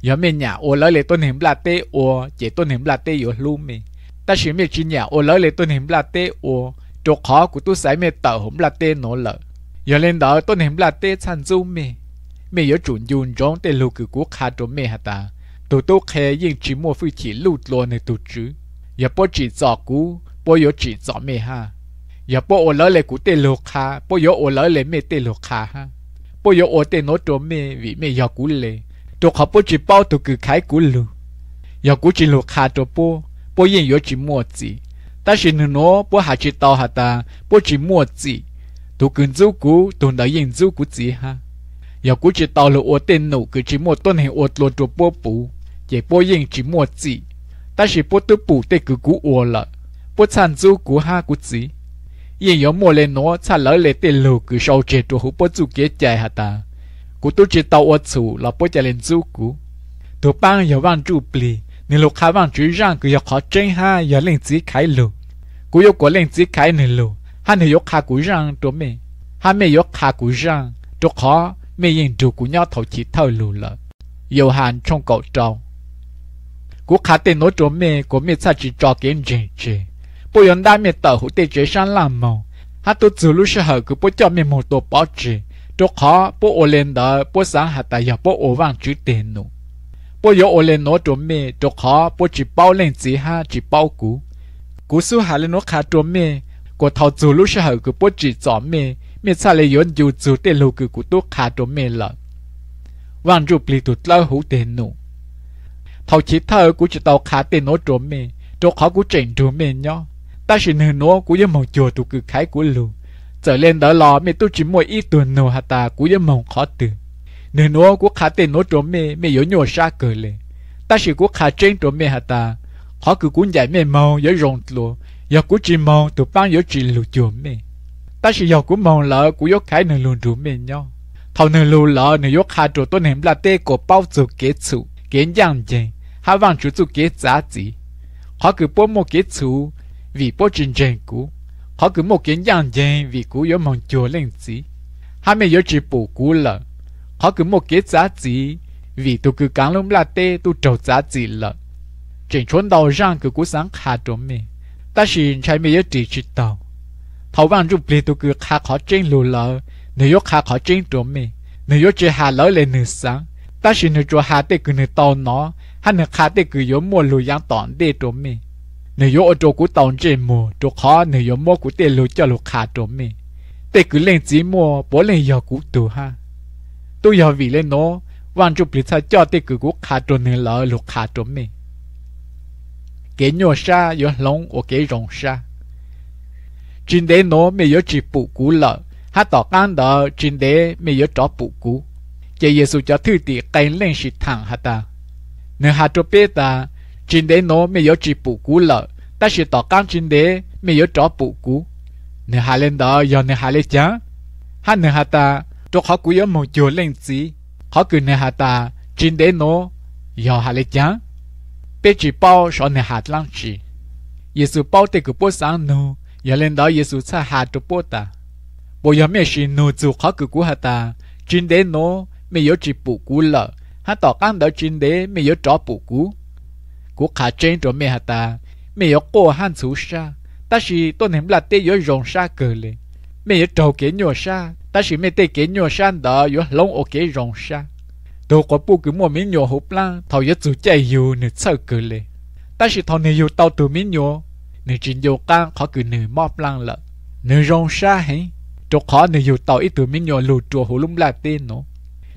yo mê nhà ô lỡ lệ tôi ném là tê ô chế tôi ném là tê yo lu mê ta chỉ mê chỉ nhà ô lỡ lệ tôi ném là tê ô chỗ khó của tôi sẽ mê tờ hổng là tê nổ lỡ yo lên đó tôi ném là tê chan zu mê mê yo chủ yun trong tê lu cứ cú khá trốn mê hả ta tổ tố khe yên chỉ mua phi chi lụt lo này tu chứ giờ po chỉ dọ cú po yếu chỉ dọ mẹ ha giờ po ô lỡ lệ cú tê lô kha po yếu ô lỡ lệ mẹ tê lô kha ha po yếu ô tê nốt trô mẹ vì mẹ giờ cú lệ tổ khó po chỉ bao tổ cứ khai cú lù giờ cú chỉ lô kha trô po, po yên yếu chỉ mua gì ta chỉ nửa nó bố hạ chỉ tao hạ ta po chỉ mua gì tổ cần dấu cú tổ đã yên dấu cú gì ha giờ cú chỉ tao lô ô tê nổ cứ chỉ mua tuần hệ ô lô trô po bố 也不应之墨迹，但是不得不得个古我了，不参足古哈古子，因有莫来挪，才来来得路个少节多好不足给解下 ta，古都知道我处，老不家人足古，多帮要望住不哩，你路开望住让个要考真哈，要令自己开路，古有个令自己开你路，还你有卡古让多没，还没有卡古让多好，没人做古鸟头起头路了。有限 trong cậu trâu cú khát tên nói chỗ mẹ của mẹ sao chỉ cho kiến gì chứ bây giờ đã mẹ tàu hủ tê chế sáng làm màu hát tôi từ lúc sẽ hở cứ bố cho mẹ một tổ bỏ chứ chỗ khó bố ô lên đó bố sáng hạt tại giờ bố ô vang chữ tiền nụ bố giờ ô lên nói chỗ mẹ chỗ khó bố chỉ bao lên gì ha chỉ bao cú cú su hà lên nó khá chỗ mẹ của thầu từ lúc sẽ hở cứ bố chỉ cho mẹ mẹ sao lê yon dù từ tê lâu cứ cú tốt khá chỗ mẹ lợ vàng chụp lì tụt lâu hữu tiền nụ hầu chỉ thơ của chị tàu khá tiền nó trộm mẹ chỗ khó của trình trộm mẹ nhó ta chỉ nửa nó của dân màu chùa tụ cử khái của lù trở lên đó lò mẹ tôi chỉ mỗi ít tuần nổ hạt ta của dân màu khó từ nửa nốt của khá tiền nó trộm mẹ mẹ yếu nhổ xa cờ lệ ta chỉ của khá trên trộm mẹ hạt ta khó cứ cũng dạy mẹ màu giới rồng lùa giờ của chị màu tụ ban giới chị lù chùa mẹ ta chỉ giờ của màu lỡ của yếu khái nửa lùn trộm mẹ nhó thầu nửa lù lỡ nửa yếu khá trộm tôi nếm là tê của bao giờ kế chủ kiến giang gì hà vàng chú chú kế giá gì họ cứ bố một kế chú vì bố chân chân cũ họ cứ một kế nhàng chân vì cũ yếu mong chúa lên gì hà mẹ yếu chỉ bổ cũ lợ họ cứ một kế giá gì vì tôi cứ cắn lông là tê tôi trầu giá gì lợ trên chốn đầu răng cứ cú sáng khá trộm mẹ ta chỉ chạy mẹ yếu chỉ chỉ tàu thầu vàng rụp lì tôi cứ khá khó trên lù lợ nếu yếu khá khó trên trộm mẹ nếu yếu chỉ hà lỡ lên nửa sáng ta chỉ nửa chùa hà tê cứ nửa tàu nó hắn nè khá tê cứ yếu mua lùi giang tỏn tê trộm mì nè yếu ô trô cú tỏn chê mù trô khó nếu yếu mua cú tê lùi cho lùi khá trộm mì để cứ lên chỉ mua bỏ lên yếu cú tù ha tôi yếu vì lên nó vang chụp lịch cho để cứ cú khá trộm nè lỡ lùi khá trộm mì cái nhỏ xa yếu long ô cái rộng xa trên đế nó mẹ yếu chỉ bụ cũ lợ hát tỏ can đó trên đế mẹ yếu tró bụ cũ, chế giê xu cho thư tỷ cái lên sĩ thẳng hả ta nếu hạ cho biết ta trên đấy nó mới có chỉ bù cú lợ ta sẽ tỏ cam trên đấy mới có trò bù cú nếu hạ lên đó giờ nếu hạ lên chán hạ nếu hạ ta chỗ họ cũng có một chỗ lên gì họ cứ nếu hạ ta trên đấy nó giờ hạ lên chán biết chỉ bao sợ nếu hạ lăng chỉ Giêsu bao tay cứ bố sáng nô giờ lên đó Giêsu sẽ hạ cho bố ta bây giờ mấy sự nô dù họ cứ cú hạ ta trên đấy nó mới có chỉ bù cú lợ hắn tỏ căng đầu chín đế mẹ yếu trọ bù cú cú khả trên rồi mẹ ta mẹ yếu cô hắn xú xa ta chỉ tôi nếm là tê yếu rồng xa cờ lệ mẹ yếu trầu kế nhỏ xa ta chỉ mẹ tê kế nhỏ xa đó yếu lông ô kế rồng xa đồ có bù cứ mua miếng nhỏ hộp la thầu yếu chủ chạy yếu nửa sợ cờ lệ ta chỉ thầu nửa yếu tàu từ miếng nhỏ nửa chín yếu căng khó cứ nửa mọp lăng lợ nửa rồng xa hết chỗ khó nửa yếu tàu ít từ miếng nhỏ lụt chùa hồ lung là tên nó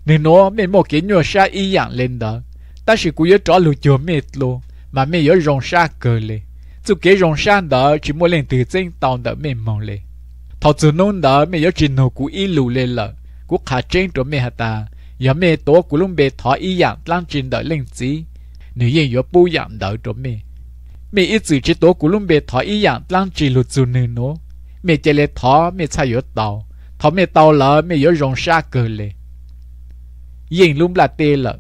nên nó mình một cái nhựa xa y dạng lên đó ta chỉ cố ý trả lời cho mẹ lo mà mẹ nhớ rong xa cơ lệ chú cái rong xa đó chỉ muốn lên từ chân tàu đó mẹ mong lê, thọ chú nôn đó mẹ nhớ chỉ nó cố ý lù lê, lợ cố khả trên cho mẹ ta giờ mẹ tố cố luôn bề thọ y dạng lan trên đó lên gì nếu yên nhớ bù dạng đó cho mẹ mẹ ít chữ chỉ tố cố luôn bề thọ y dạng lan chỉ lụt chú nên nó mẹ chỉ lê thọ mẹ chạy nhớ tàu thọ mẹ tàu lợ mẹ nhớ rong xa cơ lệ yên lum là tê lợ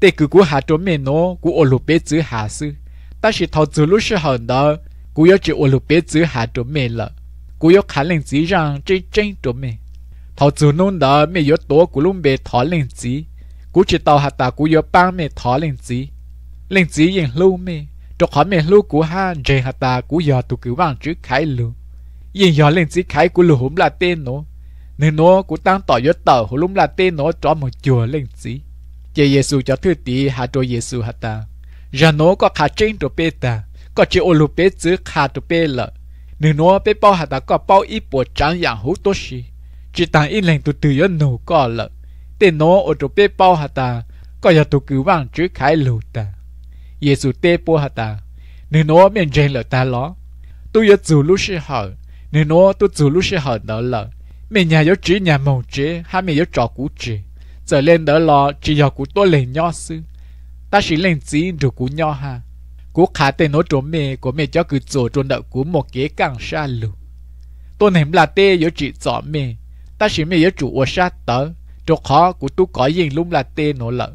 tê cứ cú hạ trốn mẹ nó cú ô lục bế chứ hạ sư ta chỉ thầu chữ lúc sư hờn đó cú yếu chỉ ô lục bế chứ hạ trốn mẹ lợ cú yếu khả lên chỉ rằng chơi chân trốn mẹ thầu chữ nôn đó mẹ yếu tố cú lum bế thỏ lên chỉ cú chỉ tàu hạ ta cú yếu bang mẹ thỏ lên chỉ lên chỉ yên lưu mẹ cho khỏi mẹ lưu cú ha chơi hạ ta cú yếu tụ cứ bằng chữ khai lưu yên yếu lên chỉ khai cú lưu là tên nó nên nó cũng tăng tỏ yếu tờ hồi lúc là tên nó cho một chùa lên gì giê Giêsu cho thứ tí hạ giê Giêsu hạ ta ra nó có khả trên cho bê ta có chỉ ô lù bê chứ khả cho bê lợ nên nó bê bao hạ ta có bao ít bộ trang dạng hữu tốt gì chỉ tăng ít lên từ từ yếu nổ có lợ tên nó ô cho bê bao hạ ta có giờ tôi cứu vang chứ khai lù ta giê Giêsu tê bô hạ ta nên nó miền trên lợ ta ló tôi yếu dù lúc sẽ hỏi nên nó tôi dù lúc sẽ hỏi đó lợ mẹ nhà yếu chỉ nhà màu trí hai mẹ yếu trò cú trí trở lên đỡ lo chỉ yếu cú tôi lên nho sư ta chỉ lên chỉ được cú nho ha cú khá tên nó trốn mẹ của mẹ cho cứ chỗ trốn đợi cú một cái càng xa lù tôi ném là tê yếu chỉ rõ mẹ ta chỉ mẹ yếu chủ ở xa tớ chỗ khó cú tu có gì lúc là tê nó lợ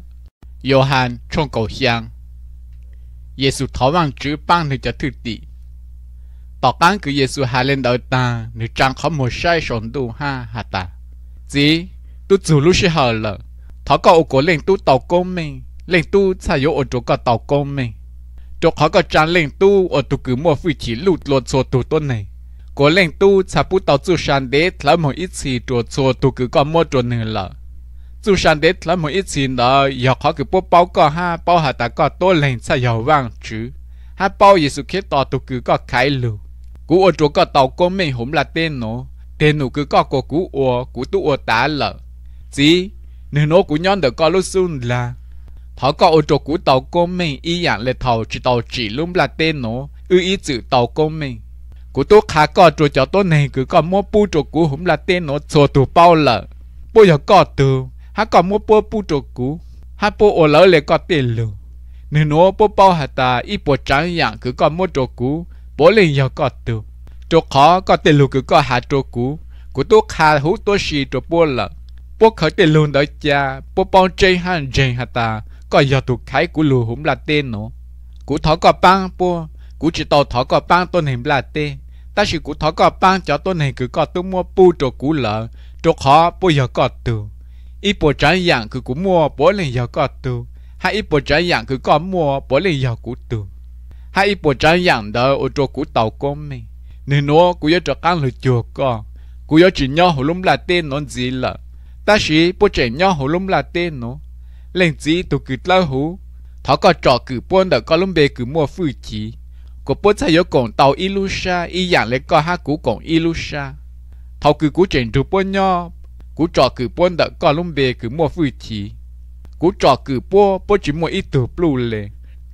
Johann trong cầu hiang Giêsu thảo vang chữ băng thì cho thực tiễn tỏ cán cứ Giêsu hà lên đời ta nếu chẳng có một sai sổn đủ ha ta gì tu chủ lúc sẽ hờ lợ thọ cậu của lên tu tàu công mình lên tu xài yếu ở chỗ có công mình chỗ khó có chẳng lên tu ở cứ mua phi chỉ lụt lột số tu tuần này của lên tu xài bút tàu chủ sàn đế lấy một ít gì chỗ số tu cứ có mua chỗ nửa lợ dù sản đế là một ít gì đó, giờ cứ bố bao có ha, bao hà ta có tốt lên sao giờ vang chứ. Ha bao Giêsu Kitô tụ cứ có cái lưu cú ở chỗ có tàu cô mình hôm là tên nó tên nó cứ có cô cú ô cú tu ô tá lợ gì nên nó cú nhon được có lúc xun là họ có ở chỗ cú tàu cô mình y dạng là tàu chỉ tàu chỉ luôn là tên nó ư ý chữ tàu cô mình cú tu khá có chỗ cho tôi này cứ có mua bu chỗ cú hôm là tên nó chỗ tu bao lợ bây giờ có từ hắn có mua bu bu chỗ cú hắn bu ở lỡ lại có tiền luôn nên nó bu bao hạt ta ít bộ trắng dạng cứ có mua chỗ cú bố lên nhau có từ chỗ khó có tên lục cứ có hạ chỗ cũ của tu khá hú tôi xì chỗ bố lợ bố khởi tên luôn đó cha bố bông chơi hàng chơi hà ta có giờ tu khái của lù húng là tên nó của thọ có băng bố của chỉ tàu thọ có băng tôn hình là tên ta chỉ của thọ có băng cho tôn hình cứ có tôi mua bu chỗ cũ lợ chỗ khó bố giờ có từ ít bộ trái dạng cứ cũng mua bố lên giờ có từ hai ít bộ trái dạng cứ có mua bố lên giờ cũ từ hai bộ trang dạng đó ô cho cú tàu con mình nên nó cú yếu cho căn lực chuột con cú yếu chỉ nhau hồ lũng là tên nó gì là ta chỉ bộ trẻ nhau hồ lũng là tên nó lên gì tụ cứ lao hú thọ có trò cứ buôn đỡ có lũng bề cứ mua phư chỉ có bộ trái yếu còn tàu ilusha y dạng lấy có hai cú còn ilusha thọ cứ cú chuyện tụ buôn nhau cú trò cứ buôn đỡ có lũng bề cứ mua phư chỉ cú trò cứ buôn bộ chỉ mua ít tụ blue lên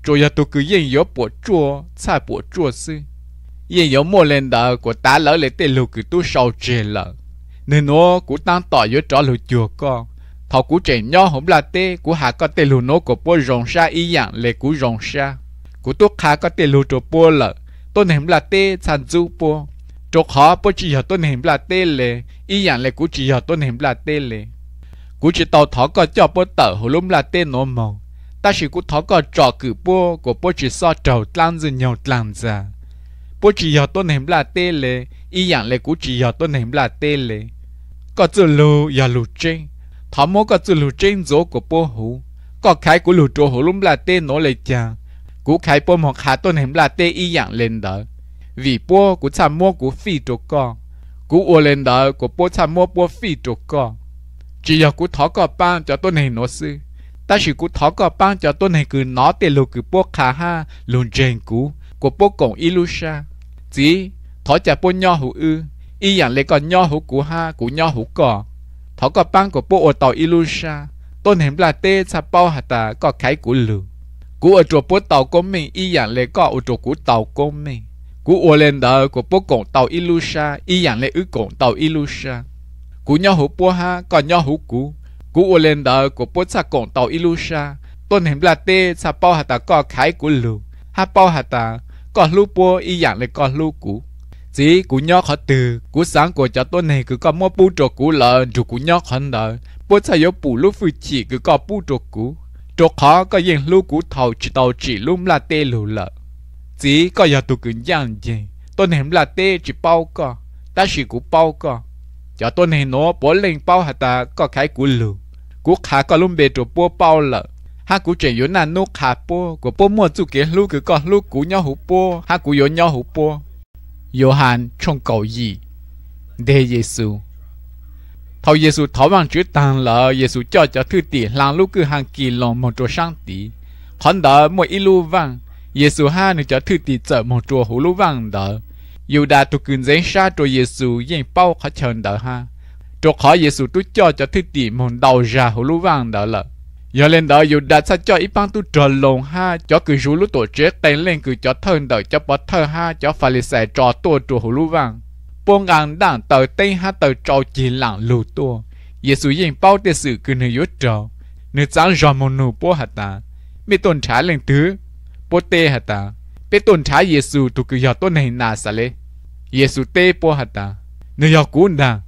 主要都个人要不做，才不做事。也有莫人的个大佬来带路个都烧 chết 了。nên nó cũng đang tỏ yếu trở lưu chùa con. Thọ cũng trẻ không là tê, cũng hạ có tê lưu nó của bố rồng xa y dạng lệ cũng rồng xa. Cũng tốt khá có tê lưu cho bố lợ, tôi nếm là tê sàn du bố. Chỗ khó bố chỉ hiểu tôi nếm là tê lệ, y dạng lệ cũng chỉ hiểu tôi nếm là tê lệ. Cũng chỉ tàu thọ có cho bố tở hồ lúc là tê nó màu ta chỉ cũng thọ có trò cử bố của bố chỉ so trầu tlan dư nhau tlan ra bố chỉ giờ tôi ném là tê lệ y dạng lệ chỉ giờ tôi ném là tê lệ có chữ lù giờ lù trên thọ mô có chữ lù trên dỗ của bố hủ khai của lù trô hủ lùm là tê nổ lệ chà cú khai bố một khá tôi ném là tê y lên đó vì bố của cha mô của phi trô con cú ô lên đó của bố cha mô bố phi trô con chỉ giờ cú thọ có ba cho tôi nó xưa ta chỉ cú thó có băng cho tôi này cứ nó tiền lục cứ bố khá ha luôn trên cú của bố cổng ilusha chỉ thó chả bố nho hữu ư y dạng lấy còn nho hữu cú ha cú nho hữu cỏ thó có băng của bố ở tàu ilusha tôi này là tê sa bao hạt ta có cái cú lù cú ở chỗ bố tàu công mình y dạng lấy có ở chỗ cú tàu công mình cú ở lên đó của bố cổng tàu ilusha y dạng lấy ư cổng tàu ilusha cú nho hữu bố ha còn nho hữu cú cú ô lên đó của bố sa cổng tàu ilu ilusha tôn hiểm là tê sa bao hạt ta có khái của lù ha bao hạt ta có lu bố y dạng là có lu cú, chỉ cú nhóc họ từ cú sáng của cho tôn này cứ có mua bu trộn cú lợn chủ cú nhóc hắn đó bố sa yếu bù lu phu chỉ cứ có bu trộn cú trộn khó có yên lu cú thầu chỉ tàu chỉ lum là tê lù lợ chỉ có giờ tụ cứ dạng gì tôn hiểm là tê chỉ bao co ta chỉ cú bao co cho tôn này nó bố lên bao hạt ta có khái của lù cú khá có luôn bê trụ bố bao lợ ha cú chuyện yếu nan nô khá bố của bố mua chú kế lúc cứ có lúc cú nhau hủ bố ha cú yếu nhau hủ bố yếu hàn trong cầu gì để Giêsu thầu Giêsu thảo bằng chữ tăng lợ Giêsu cho cho thư tỷ lang lúc cứ hàng kỳ lòng một chỗ sáng tỷ còn đó mỗi ít lu vang Giêsu ha nữa cho thư tỷ chở một chỗ hủ lu vang đó Yêu đã tụ kinh dễ xa cho Giêsu yên bao khó chờn đó ha cho khỏi Giêsu tu cho cho thứ tỷ môn đầu ra hồ lũ vàng đó là giờ lên đó dù đã sao cho ít bang tu trò lồn ha cho cứ rú lũ tổ chết tên lên cứ cho thân đời cho bỏ thân ha cho phải lì xài trò tổ trù hồ lũ vàng buông ngàn đảng tờ tây ha tờ trò chỉ lặng lù tua Giêsu yên bao tiền sự cứ nơi yết trò nơi sáng rõ môn nụ bố hạ ta mi tôn trái lên thứ bố tê hạ ta bê tôn trái Giêsu tu cứ giờ tôn này nà sa lê Giêsu tê bố hạt ta nơi giờ cuốn đàng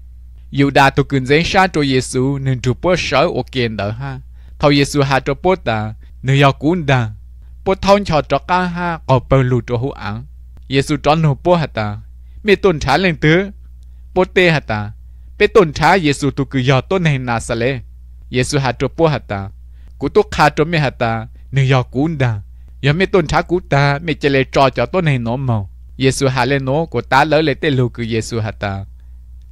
Yuda tu kinh zen sha cho Yesu nên tu po sở o kiện đó ha. Thâu Yesu ha cho po ta nên yêu cũng đa. Po thon cho cho cả ha có bờ lu cho hữu ăn. Yesu cho nó po hả ta. Mẹ tôn trả lên tứ. Po tê hả ta. Bé tôn trả Yesu tu cứ yêu tôn hình na sa lê. Yesu ha cho po hả ta. Cú tu khá cho mẹ hả ta nên yêu cũng đa. Yêu mẹ tôn trả cú ta mẹ chê lệ trò cho tôn hình nó màu. Yesu ha lên nó của ta lỡ lệ tê lu cứ Yesu hả ta.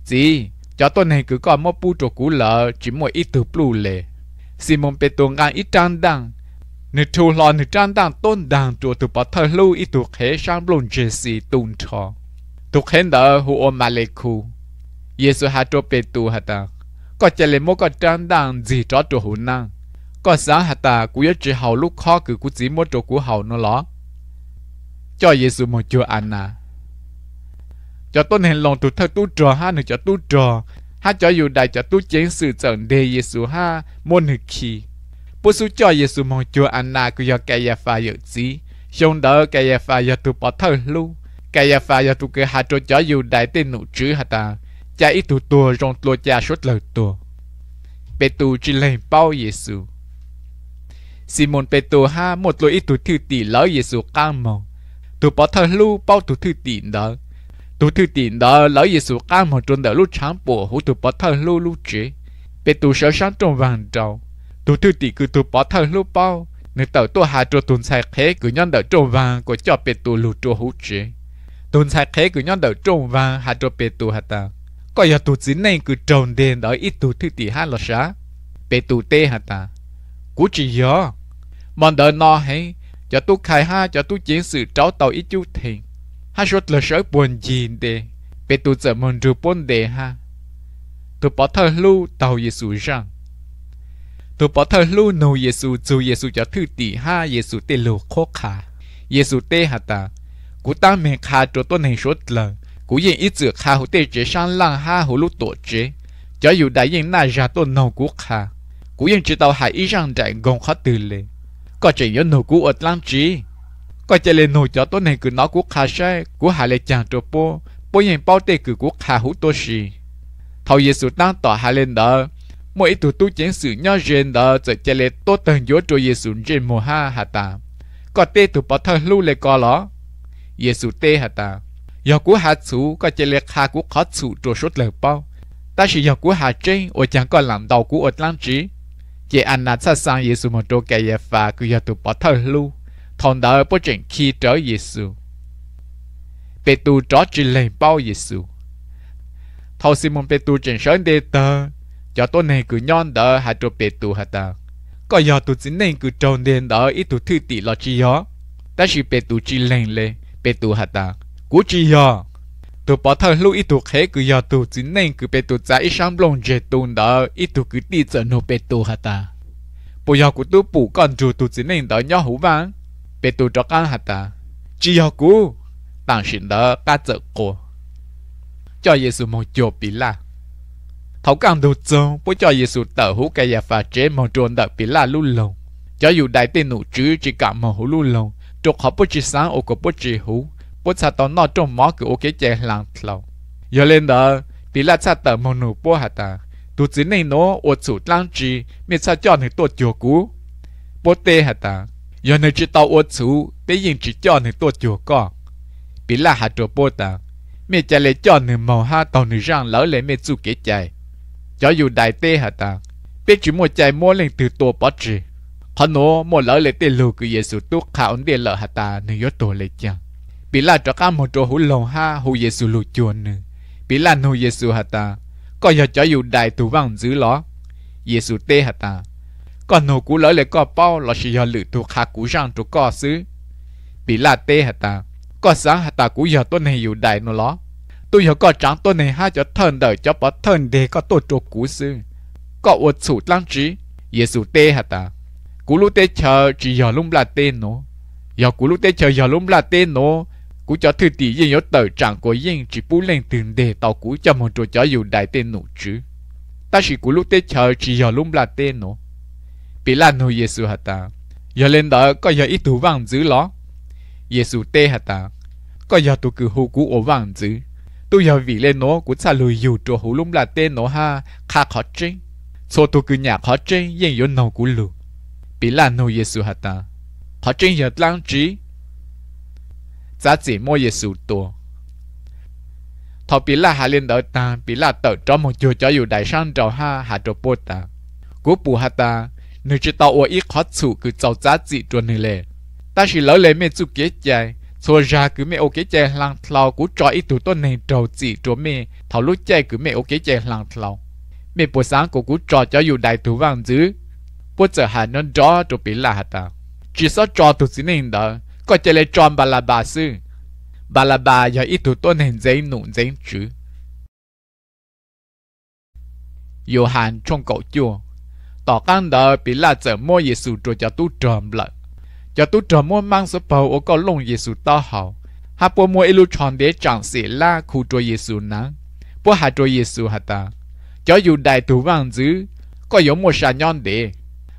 Gì? จะต้นเหงือก็มั่วปูโจกุลาจิมวยอิตุปลูเลยซีมงเปตัวงานอิจันดังนทูลอนจันดังต้นดังตัวตุปัทธลูอิตุเขช่างบลุนเจสีตุนทอตุเห็นเดอหูอมาเลคูเยซูฮัตโตเปตูฮัตังก็เจริมก็จันดังจีจอดตัวหูนัง ก็สังฮัตากุยจะหาลูกข้อคือกุจีมวยจกุหานอลอจอยเยซูมจูอันนา cho tôi nên lòng tụt thơ tu trò ha nữa cho tu trò ha cho dù đại cho tu chiến sự trận đề Giêsu ha môn hực khi bố sư cho giê Giêsu mong chúa Anna cứ cho cây gia pha dự trí xong đó cây gia pha do tu bỏ thơ lu cây gia pha do tu cứ hạ cho cho dù đại tên nụ chữ hạ ta cha ít tu tua rong tu cha suốt lời tu. bê tu chỉ lên bao giê Giêsu Simon Petro ha một lối ít tu thư tỷ lỡ giê Giêsu cam mong tu bỏ thơ lu bao tu thư tỷ đó tu thư tiền đó lỡ gì sụt cá một trôn đầu lúc sáng bộ hủ tu bỏ thân lu lu chế bé tu sợ sáng trong vàng trầu tu thư tiền cứ tu bỏ thân lu bao nếu tàu tu hà trô tuần sai khế cứ nhân đầu trong vàng của cho bé tu lu trô hủ chế tuần sai khế cứ nhân đầu trong vàng hà trô bé tu hà ta có giờ tu chính này cứ trồn đen đó ít tu thư tiền hà lo sáng bé tu tê hà ta cú chỉ gió mòn đợi no hay cho tu khai ha cho tu chiến sự tráo tàu ít chút thiền ha shot là sợi buồn gìn để bé tu giờ mong được buồn để ha tu bỏ thơ lu tàu Giêsu rằng tu bỏ thơ lu nô Giêsu dù Giêsu cho thư tỷ ha Giêsu tê lu khó khả Giêsu tê hả ta cú ta mẹ khả cho tôi này shot là cú yên ít giờ khả hồ tê chế sang lang ha hồ lu tổ chế cho dù đại yên na ra tôi nô cú khả cú yên chỉ tàu hải ý rằng đại gồng khó từ lệ có chỉ nhớ nô cú ở làm chi có chạy lên nổi cho tôi này cứ nó của khá sai của hà lệ chàng trộn po tê cứ của khá hữu tôi gì thầu Giêsu đang tỏ hà lên đó mỗi tụ tu chiến đó sẽ chạy lên tốt tầng gió cho Giêsu rèn mùa ha hà ta có tê tụ bỏ thơ lưu lệ có ló Giêsu tê hà ta giờ của hà chủ có chạy lên hà của khó chủ trộn suốt lời bao ta chỉ giờ của hà trên ở chẳng có làm đầu của ở lang trí chị anh nát sát sang Giêsu một chỗ cái và cứ giờ tụ bỏ thơ lưu thon đỡ bố chuyện khi trở Giêsu. Bê tu tró chỉ lên bao Giêsu. Thâu Simon bê tu chuyện sớm đê tờ, cho tôi này cứ nhon đỡ hạ trô bê tu hạ tờ. Có giờ tôi chính này cứ trồn đền đỡ ít tu thư tỷ lo chi đó. Ta chỉ bê tu chỉ lên lên bê tu hạ tờ. Cú chi đó. Tu bỏ thơ lưu ít tu khế cứ giờ tôi chính này cứ bê tu giá ít sáng lông dê tu đỡ ít tu cứ đi trở nô bê tu hạ tờ. Bố giờ của tu bù còn dù tu chính này đỡ nhau hữu vang bé tu cho cá hạt ta chỉ học cú tăng sinh đó cá trợ cô cho Giêsu một chỗ bị la thấu cảm đồ cho bố cho Giêsu tờ hú cái nhà phá chế một trốn đợi bị la lu lồng cho dù đại tên nụ chứ chỉ cảm một hú lu lồng trục họ bố chỉ sáng ô của bố chỉ hú bố sa tao nói trong mỏ cửa ô cái chè làng lâu giờ lên đó bị la sa tờ một nụ bố hạt ta tu chỉ nên nó ô chủ lang chi miệt sa cho người tổ chúa cú bố tê hạt ta giờ này chỉ tao ô chú để yên chỉ cho này tôi con bị là hạt trộn bô mẹ cha lấy cho này màu ha tàu này răng lỡ lấy mẹ chú kế chạy cho dù đại tê hả ta biết chỉ mua chạy mua lên từ tổ bỏ trì họ nó mua lấy tê lù cứ giê tu khảo ổn để lỡ hả ta yếu tổ lấy chăng bị là cho một trò hú lồng ha hú giê xu lù chuồn nữa bị là nô giê coi giờ cho dù đại tù vang dữ ló giê xu tê hả còn nô cũ lỡ lại có bao là chỉ giờ lử thuộc hạ cũ rằng trụ có xứ bị là tê hả ta có sáng hả ta cũ giờ tôi này này อยู่ đại nó ló tôi giờ có trắng tôi này hai cho thân đời cho bỏ thân đề có tôi trụ cũ xứ có uất sủ lăng trí Giêsu tê hả ta cú lúc tê chờ chỉ giờ lúc là tê nó giờ cú lúc tê chờ giờ lúc là tê nó cú cho thư tỷ yên yếu tờ trạng của yên chỉ bú lên từng đề tàu cũ cho một chỗ cho dù đại tên nụ chứ ta chỉ cú lúc tê chờ chỉ giờ lúc là tê nó bị lan hồi Giêsu hả ta giờ lên đó có giờ ít thú vàng dữ ló Giêsu tê hả ta có giờ tôi cứ hú cú ổ vàng dữ tôi giờ vì lên nó cũng xa lùi dù chỗ hú lúng là tê nó ha khá khó trên, số tôi cứ nhà khó trên, yên yếu nào cú lù bị lan hồi Giêsu hả ta khó chê giờ lang trí giá chỉ mua Giêsu tổ thọ bí là hà lên đỡ ta bí là tờ cho một chùa cho dù đại sang trò ha hà trò bô ta cú bù hà ta nếu chỉ tao ở ít khó chịu, cứ cháu giá trị cho này lệ ta chỉ lỡ lấy mẹ chú kế chạy cho ra cứ mẹ ô kế chạy lăng thlau cứ cho ít tụ tôn này trầu chỉ cho mẹ thảo lúc chạy cứ mẹ ô kế chạy lăng thlau mẹ buổi sáng của cứ trò cho dù đại thủ vàng chứ, bữa giờ hà nó đó cho bị là ta chỉ sợ trò tụ xin nên đó có chơi lấy tròn bà là bà sư bà là bà giờ ít tụ tôn này dễ nụ dễ chữ yêu hàn trong cậu chùa tỏ căn đờ bị là giờ mua Giêsu rồi cho tu trộm lại cho tu trộm mua mang số bầu ô có lông Giêsu to hậu hà bố mua ilu chọn để chẳng xỉ la khu cho Giêsu nắng bố hà cho Giêsu hà ta cho dù đại thủ vàng dữ có yếu mua sa nhon để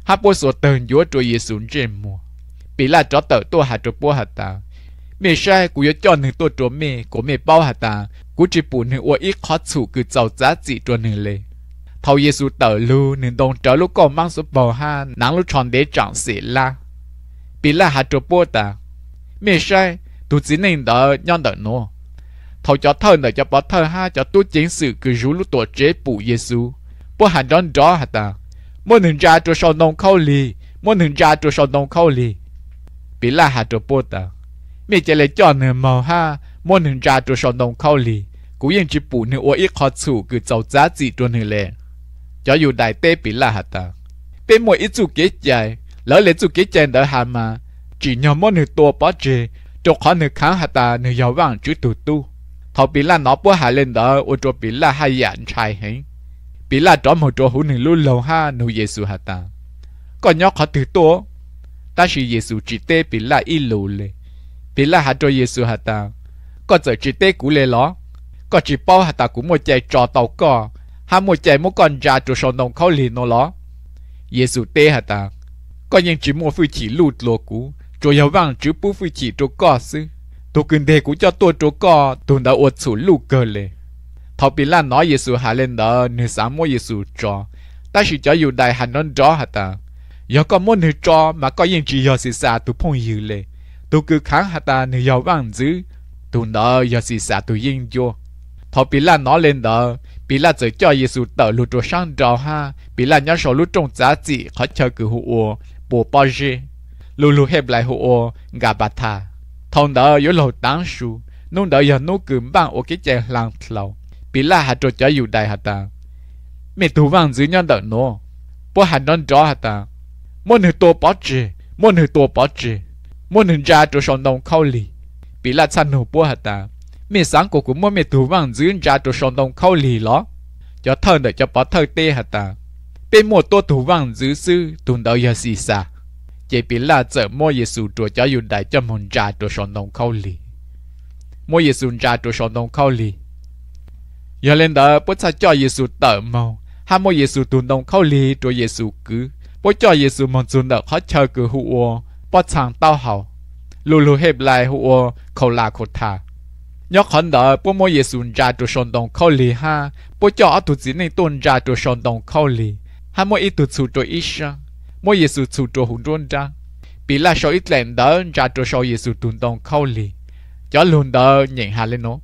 hà bố số tường yếu cho Giêsu trên mua bị là cho tờ tu hà cho bố hà ta mẹ sai cũng yếu cho nửa tu cho mẹ của mẹ bao hà ta cũng chỉ bù nửa ô ít khó chịu cứ giàu giá trị cho nửa lệ thầu Giêsu tờ lu nên đông trở lúc còn mang số bò ha nắng lúc tròn để chẳng xỉ la bị la hạt trộn bò ta mẹ sai tu chỉ nên đỡ nhon đỡ nô thầu cho thơ đỡ cho bỏ thơ ha cho tu chính sự cứ rú lúc tổ chế bù Giêsu bố hạt đón đó hạt ta mỗi nền ra cho sau nông khâu lì mỗi nền ra cho sau nông khâu lì bị la hạt trộn bò ta mẹ chỉ lấy cho nền màu ha mỗi nền ra cho sau nông khâu lì cú yên chỉ bù nền ô ít khó chủ cứ giàu giá gì cho nền lệ cho dù đại tế bị là hạt ta bên mỗi ít chú kế chạy lỡ lấy chú kế chạy đỡ hà mà chỉ nhờ mỗi nửa tua bỏ chê cho khó nửa kháng hạt ta nửa giàu vang chú tụ tu thọ bị là nó bỏ hà lên đỡ ô cho bị là hai dạng chai hẹn bị là đó một chỗ hữu nửa lưu lâu ha nửa giê hạt ta có nhóc khó thử tua ta chỉ giê xu chỉ tế bị là ít lâu lệ bị là hạt cho giê hạt ta có giờ chỉ tế cú lệ ló có chỉ bao hạt ta cũng một chạy trò tàu cò ham một chạy một con ra cho sổ nông khó liền nó lo Giêsu tê hả ta có những chỉ mua phi chỉ lụt lúa cũ cho giáo vàng chứ bú phi chỉ cho cò sư tôi cần đề cũng cho tôi cho cò tôi đã ột sủ lụ cờ lệ thọ bị lan nói Giêsu hạ lên đó nửa sáng mua Giêsu cho ta chỉ cho dù đại hành nông cho hả ta giờ có muốn nửa cho mà có những chỉ giờ xì xa tôi phong dữ lệ tôi cứ kháng hả ta nửa giáo vàng dữ tôi đã giờ xì xa tôi yên cho. thọ bị lan nói lên đó bị là giờ cho Giêsu tờ lụt trò sang trò ha bị là nhớ sổ lụt trong giá trị khó chờ cử hụ ô bộ bao giờ lù lù hẹp lại hụ ô gà bát tha thằng đó yếu lầu tán su nung đó giờ nô cử bằng ô cái chè lang lầu bị là hạt trò cho dù đại hạt ta mẹ tu vàng dữ nhau đợt nó bộ hạt non trò hạt ta mỗi nửa tổ bỏ trì mỗi nửa tổ bỏ trì mỗi nửa ra trò sòn đồng khâu lì bị là chăn hồ bộ hạt ta mi sáng của cũng mua mi thủ vàng dưỡng ra cho sòng đông khâu lì ló cho thơ để cho bỏ thơ tê hả ta bên mua tua thủ vàng giữ sư tuần đầu giờ xì xa chỉ bị là chở mua Giêsu chúa cho dù đại cho môn ra cho sòng đông khâu lì mua Giêsu ra cho sòng đông khâu lì giờ lên đó bố cha cho Giêsu tở màu ham mua Giêsu tuần đông khâu lì cho Giêsu cứ bố cho Giêsu mong tuần đầu hết chờ cứ hụo bố chàng tao hậu lù lù hẹp lại hụo khâu là khâu thà nhớ khẩn đó bố mua ye sùn ra tu sơn đồng khâu lì ha bố cho tu chỉ nên tuân ra tu sơn đồng khâu lì ha mua ít tu chủ tu ít ra mua ye sù chủ tu hùng tuân ra bị là số ít lẹn đó ra tu số ye sù tuân đồng khâu lì cho luôn đó nhận hà lên nó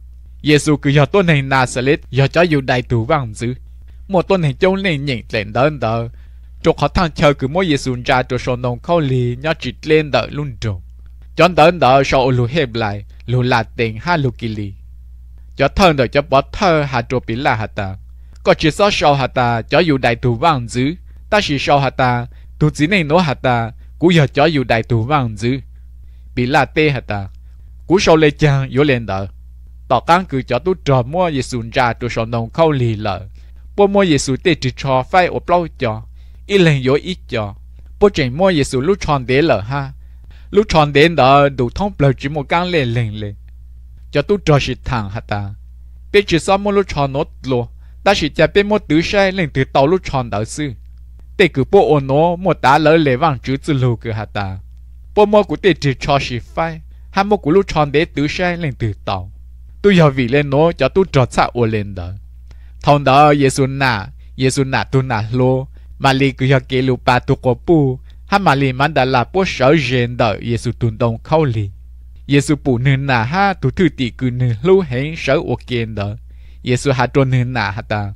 ye sù cứ giờ tuân này na sẽ lết giờ cho yêu đại tu vang dữ một tuân này châu này nhận lẹn đó đó chỗ họ thằng chờ cứ mua ye sùn ra tu sơn đồng khâu lì nhớ chỉ lên đó luôn rồi chọn tấn đó sau lù hiệp lại lù là tiền ha lù kỳ lì cho thân đó cho bỏ thơ hà trô bí là hà ta có chỉ số sau hà ta cho dù đại tù vang dữ ta chỉ sau hà ta tù chỉ nên nói hà ta cú giờ cho dù đại tù vang dữ bí là tê hà ta cú sau lê chàng yếu lên đó tỏ căn cứ cho tu trò mua gì sùn ra tụ sổ nông khâu lì lợ bố mua gì sùn tê chỉ trò phải ốp lâu cho ít lên yếu ít cho bố chỉnh mua gì sùn lúc tròn đế lợ ha lúc tròn đến đó đủ thông bờ chỉ một gang lề lình lề cho tu trò sự thẳng hả ta Bây chỉ sao mua lúc tròn nốt luôn ta chỉ cho bé mua tứ sai, lên từ tàu lúc tròn đó sư tê cứ bộ ổn nó một tá lỡ lề vàng chữ từ lô cứ hả ta bộ mua của tê chỉ cho sự phai ham mua của lúc tròn đến tứ sai, lên từ tàu tôi giờ vì lên nó cho tu trò xa ổn lên đó thằng đó giê xu nà giê xu nà tu nà lô mà li cứ giờ kêu ba tu có bu ha mà li man đã là bố sở gen đợi Giêsu tuần đồng khâu li Giêsu bù nữ nà ha tu thư tỷ cử nữ lưu hẹn sở ô kiên đợi Giêsu hạ trôn nữ nà ha ta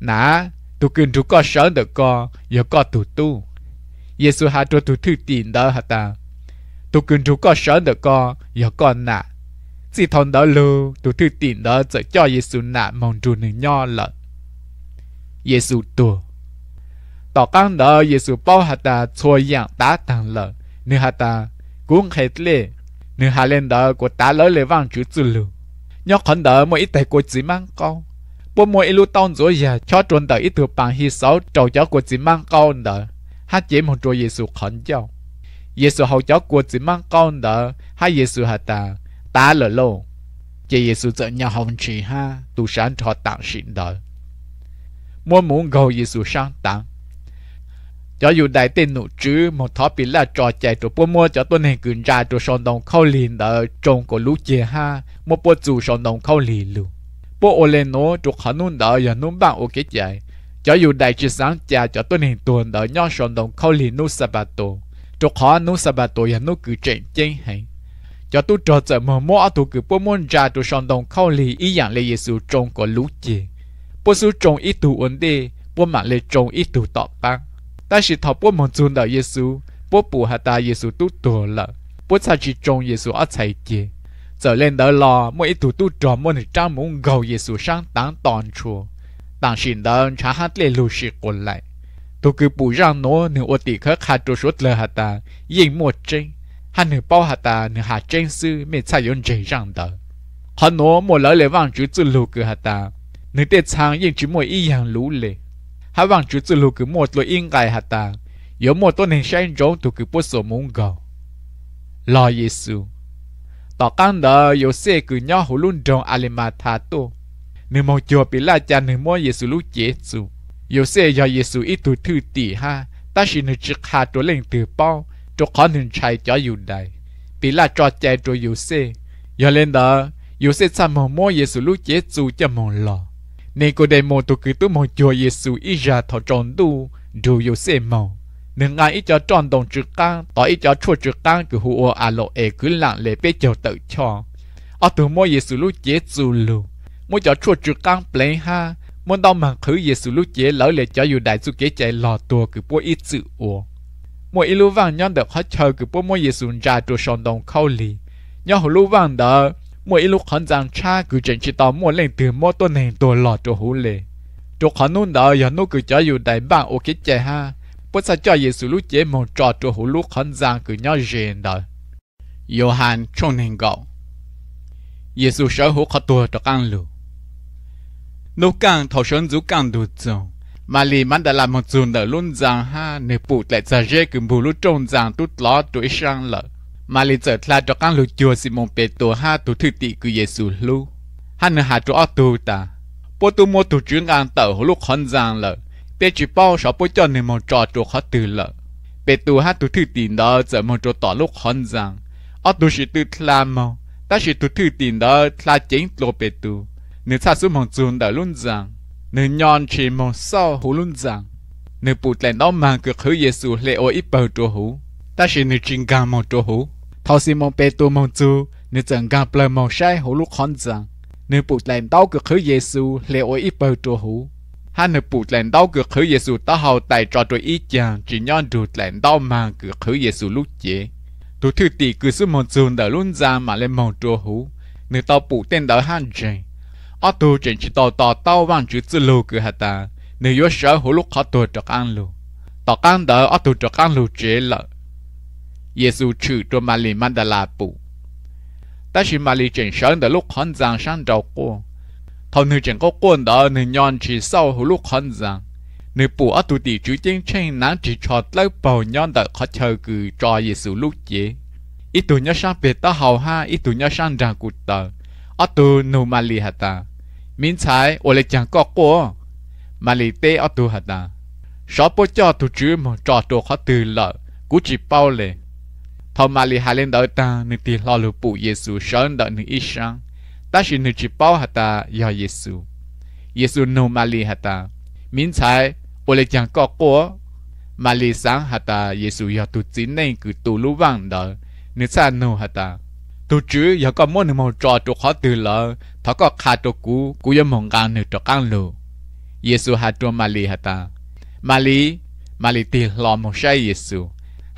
nà tu kinh tu có sở được co giờ có tu tu Giêsu hạ trôn tu thư tỷ đợi ha ta tu kinh tu có sở được co giờ có nà chỉ thon đó lưu tu thư tỷ đợi cho Giêsu nà mong trụ nữ nho lợ Giêsu tuột ต่อกันเดอเยซูเป้าหัตตาช่วยอย่างตาตังเลยเนื้อหัตตากุ้งเฮ็ดเล่เนื้อหาเล่นเดอกูตาเลยเลยว่างจุดจุลูยกขันเดอมวยอีแต่กูจีมังเกาปุ่มมวยอีลูต้องจัวยาชอจนเดออีตัวปังฮีเสาเจ้าเจ้ากูจีมังเกาเดอฮัตเจมของตัวเยซูขันเจ้าเยซูเขาเจ้ากูจีมังเกาเดอฮัตเยซูหัตตาตาเลยโลเจเยซูจะยาหงชีฮะตูชันทอต่างสินเดอมัวมุงเกาเยซูช่างต่าง cho dù đại tên nụ chứ một thó bị là trò chạy trụ bố mua cho tuân hình cường ra trụ sòn đồng khâu liền ở trong của lũ chia ha một bố dù sòn đồng khâu liền luôn bố ô lên nó trụ khả nôn đỡ giờ nôn bạn ô kết chạy đại chỉ sáng cha cho tuân hình tuần đỡ nhau sòn đồng khâu liền nô sabato trụ khó nô sabato giờ nô cứ chạy chân hành cho tu trò chạy mờ mò tụ cứ bố môn ra trụ sòn đồng khâu liền ý dạng lê giê trong của lũ chia bố ít tụ ổn đi bố mạng lê trong ít tụ tọt băng 但是他不满足到耶稣，不补和打耶稣都多了，不才去中耶稣阿才见。早年的老，每一度都专门在张门靠耶稣上当当初，但是能查哈得陆续过来，都给不让侬能我的可看多说了哈当，应莫真，还能包哈当，你还真是没采用这样的。哈侬莫老了往住走路个哈当，你的苍蝇全部一样路嘞。hai vàng chú tự lù cứ một lối yên cài hạt tàng yếu một tôn hình sáng rộng tụ cứ bút sổ muốn gầu lo giê xu tỏ căn đó yếu xe cứ nhỏ hồ luôn rộng alima thà tô nếu mong chùa bị la cha nếu mong giê xu lúc chết xu yếu xe do giê xu ít tụ thư tỷ ha ta chỉ nên trực hạ tổ lên tử bao cho khó nên chạy cho dù đại bị la cho chạy cho yếu xe giờ lên đó yếu xe sao mong mong giê xu lúc chết xu cho mong lo nên cô đây mô tôi cứ tu mô chùa Giêsu ít ra thọ tròn tu dù yêu xe màu nên ngay ít cho tròn đồng trực ca tỏ ít cho chua trực ca cứ hùa à lộ e cứ lặng lẽ bê chờ tự cho ở từ mô Giêsu lúc chế dù lù mô cho chua trực ca plei ha mô đau mà khứ Giêsu lúc chế lỡ lệ cho dù đại su kế chạy lò tua cứ bố ít sự ủa mỗi ít lưu vàng nhân được hết chờ cứ bố mô Giêsu ra trua sòn đồng khâu lì nhớ hồ lưu vàng đó mỗi lúc hắn rằng cha cứ chuyện chỉ tao mua lên từ mua tuần này tuần lọ chỗ hú lệ chỗ hắn nôn đó giờ nó cứ cho dù đại bang ok chè ha bớt sao cho Giêsu lúc chế một cho chỗ hú lúc hắn rằng cứ nhớ rèn đó Johann chôn nền gạo Giêsu sở hú khó tua cho căn lù nô càng thảo sơn rú càng đủ dòng mà lì mắt đã làm một dùn đỡ luôn rằng ha nếu bụt lại ra rê cứ bù lúc trông rằng tút ló tuổi sang lợi มาเลิเจอลาดอกกังลูจัวสิมงเปตัวห้าตัวทึติคือเยซูลูฮันหาตัวอตัวตาปตัวมตุจึงอันเต๋อลูกคอนจางเลเปจิปอาชอบปจอนในมจอตัวเขาตื่นเลเปตัวห้าตัวทึตินเดอจะมจอต่อลูกคอนจางอตูวสิตุทลามองแต่สิตุทึตินเดอทลาจิงตัวเปตัวเนื้อชาสุมองจูนเดอลุนจางเนื้อยอนชีมองเศร้าหูลุนจางเนื้อปูแตนน้องมังกือคือเยซูเลโออีเปิดตัวหูแต่สิเนื้อจิงกามองตัวหู thao xì mong bê tu mong chú nếu chẳng gặp lời mong sai hồ lúc khón rằng nếu bụt lèn đau cực khứ giê xu lệ ôi ít bờ trô hủ ha nếu bụt lèn đau cực khứ giê xu ta hầu tài trò trôi ít chàng chỉ nhon đụt lèn đau mà cực khứ giê xu lúc chế tu thư tỷ cứ sư mong chú đã luôn ra mà lên mong trô hủ nếu tao bụt tên đỡ han chê ở tu chẳng chỉ tao tao tao vang chữ tư lô cứ hả ta nếu yếu sợ hổ lúc khó tu trọc ăn lù tao can đỡ ở tu trọc ăn lù chế lợi Giêsu trừ cho Mali Mandala bù. Ta chỉ Mali chỉnh sáng đến lúc hắn giang sang đầu cô. Thầu nữ chẳng có quân đó nữ nhon chỉ sau hồi lúc hắn giang. Nữ bù ở tu tỷ chú tiên trên nắng chỉ cho lấy bao nhon đã khó chờ cử cho Giêsu lúc chế. Ít tù nhớ sang biệt ta hầu ha, ít tù nhớ sang rằng cụ tờ. Ở tu nữ Mali hả ta. Mình thấy, ổ lệ chẳng có cô. Mali tê ở tu hả ta. Sáu bố cho tu chứ mong cho tu khó từ lợi, cú chỉ bao lệ. họ mà li hai lên đỡ ta nữ tì lo lù bù Giêsu sớm đỡ nữ ít sáng ta chỉ nữ chỉ bảo hả ta do Giêsu Giêsu nô mà li hả ta miễn trái ô lệ chẳng có cố mà li sáng hả ta Giêsu do tu chính nên cứ tu lú vang đỡ nữ sa nô hả ta tu chứ giờ có mỗi nữ màu trò chỗ khó từ lỡ thọ có khá chỗ cũ cũ giờ mong gan nữ trò căng lù Giêsu hả tu mà li hả ta mà li mà li tì lo mong sai Giêsu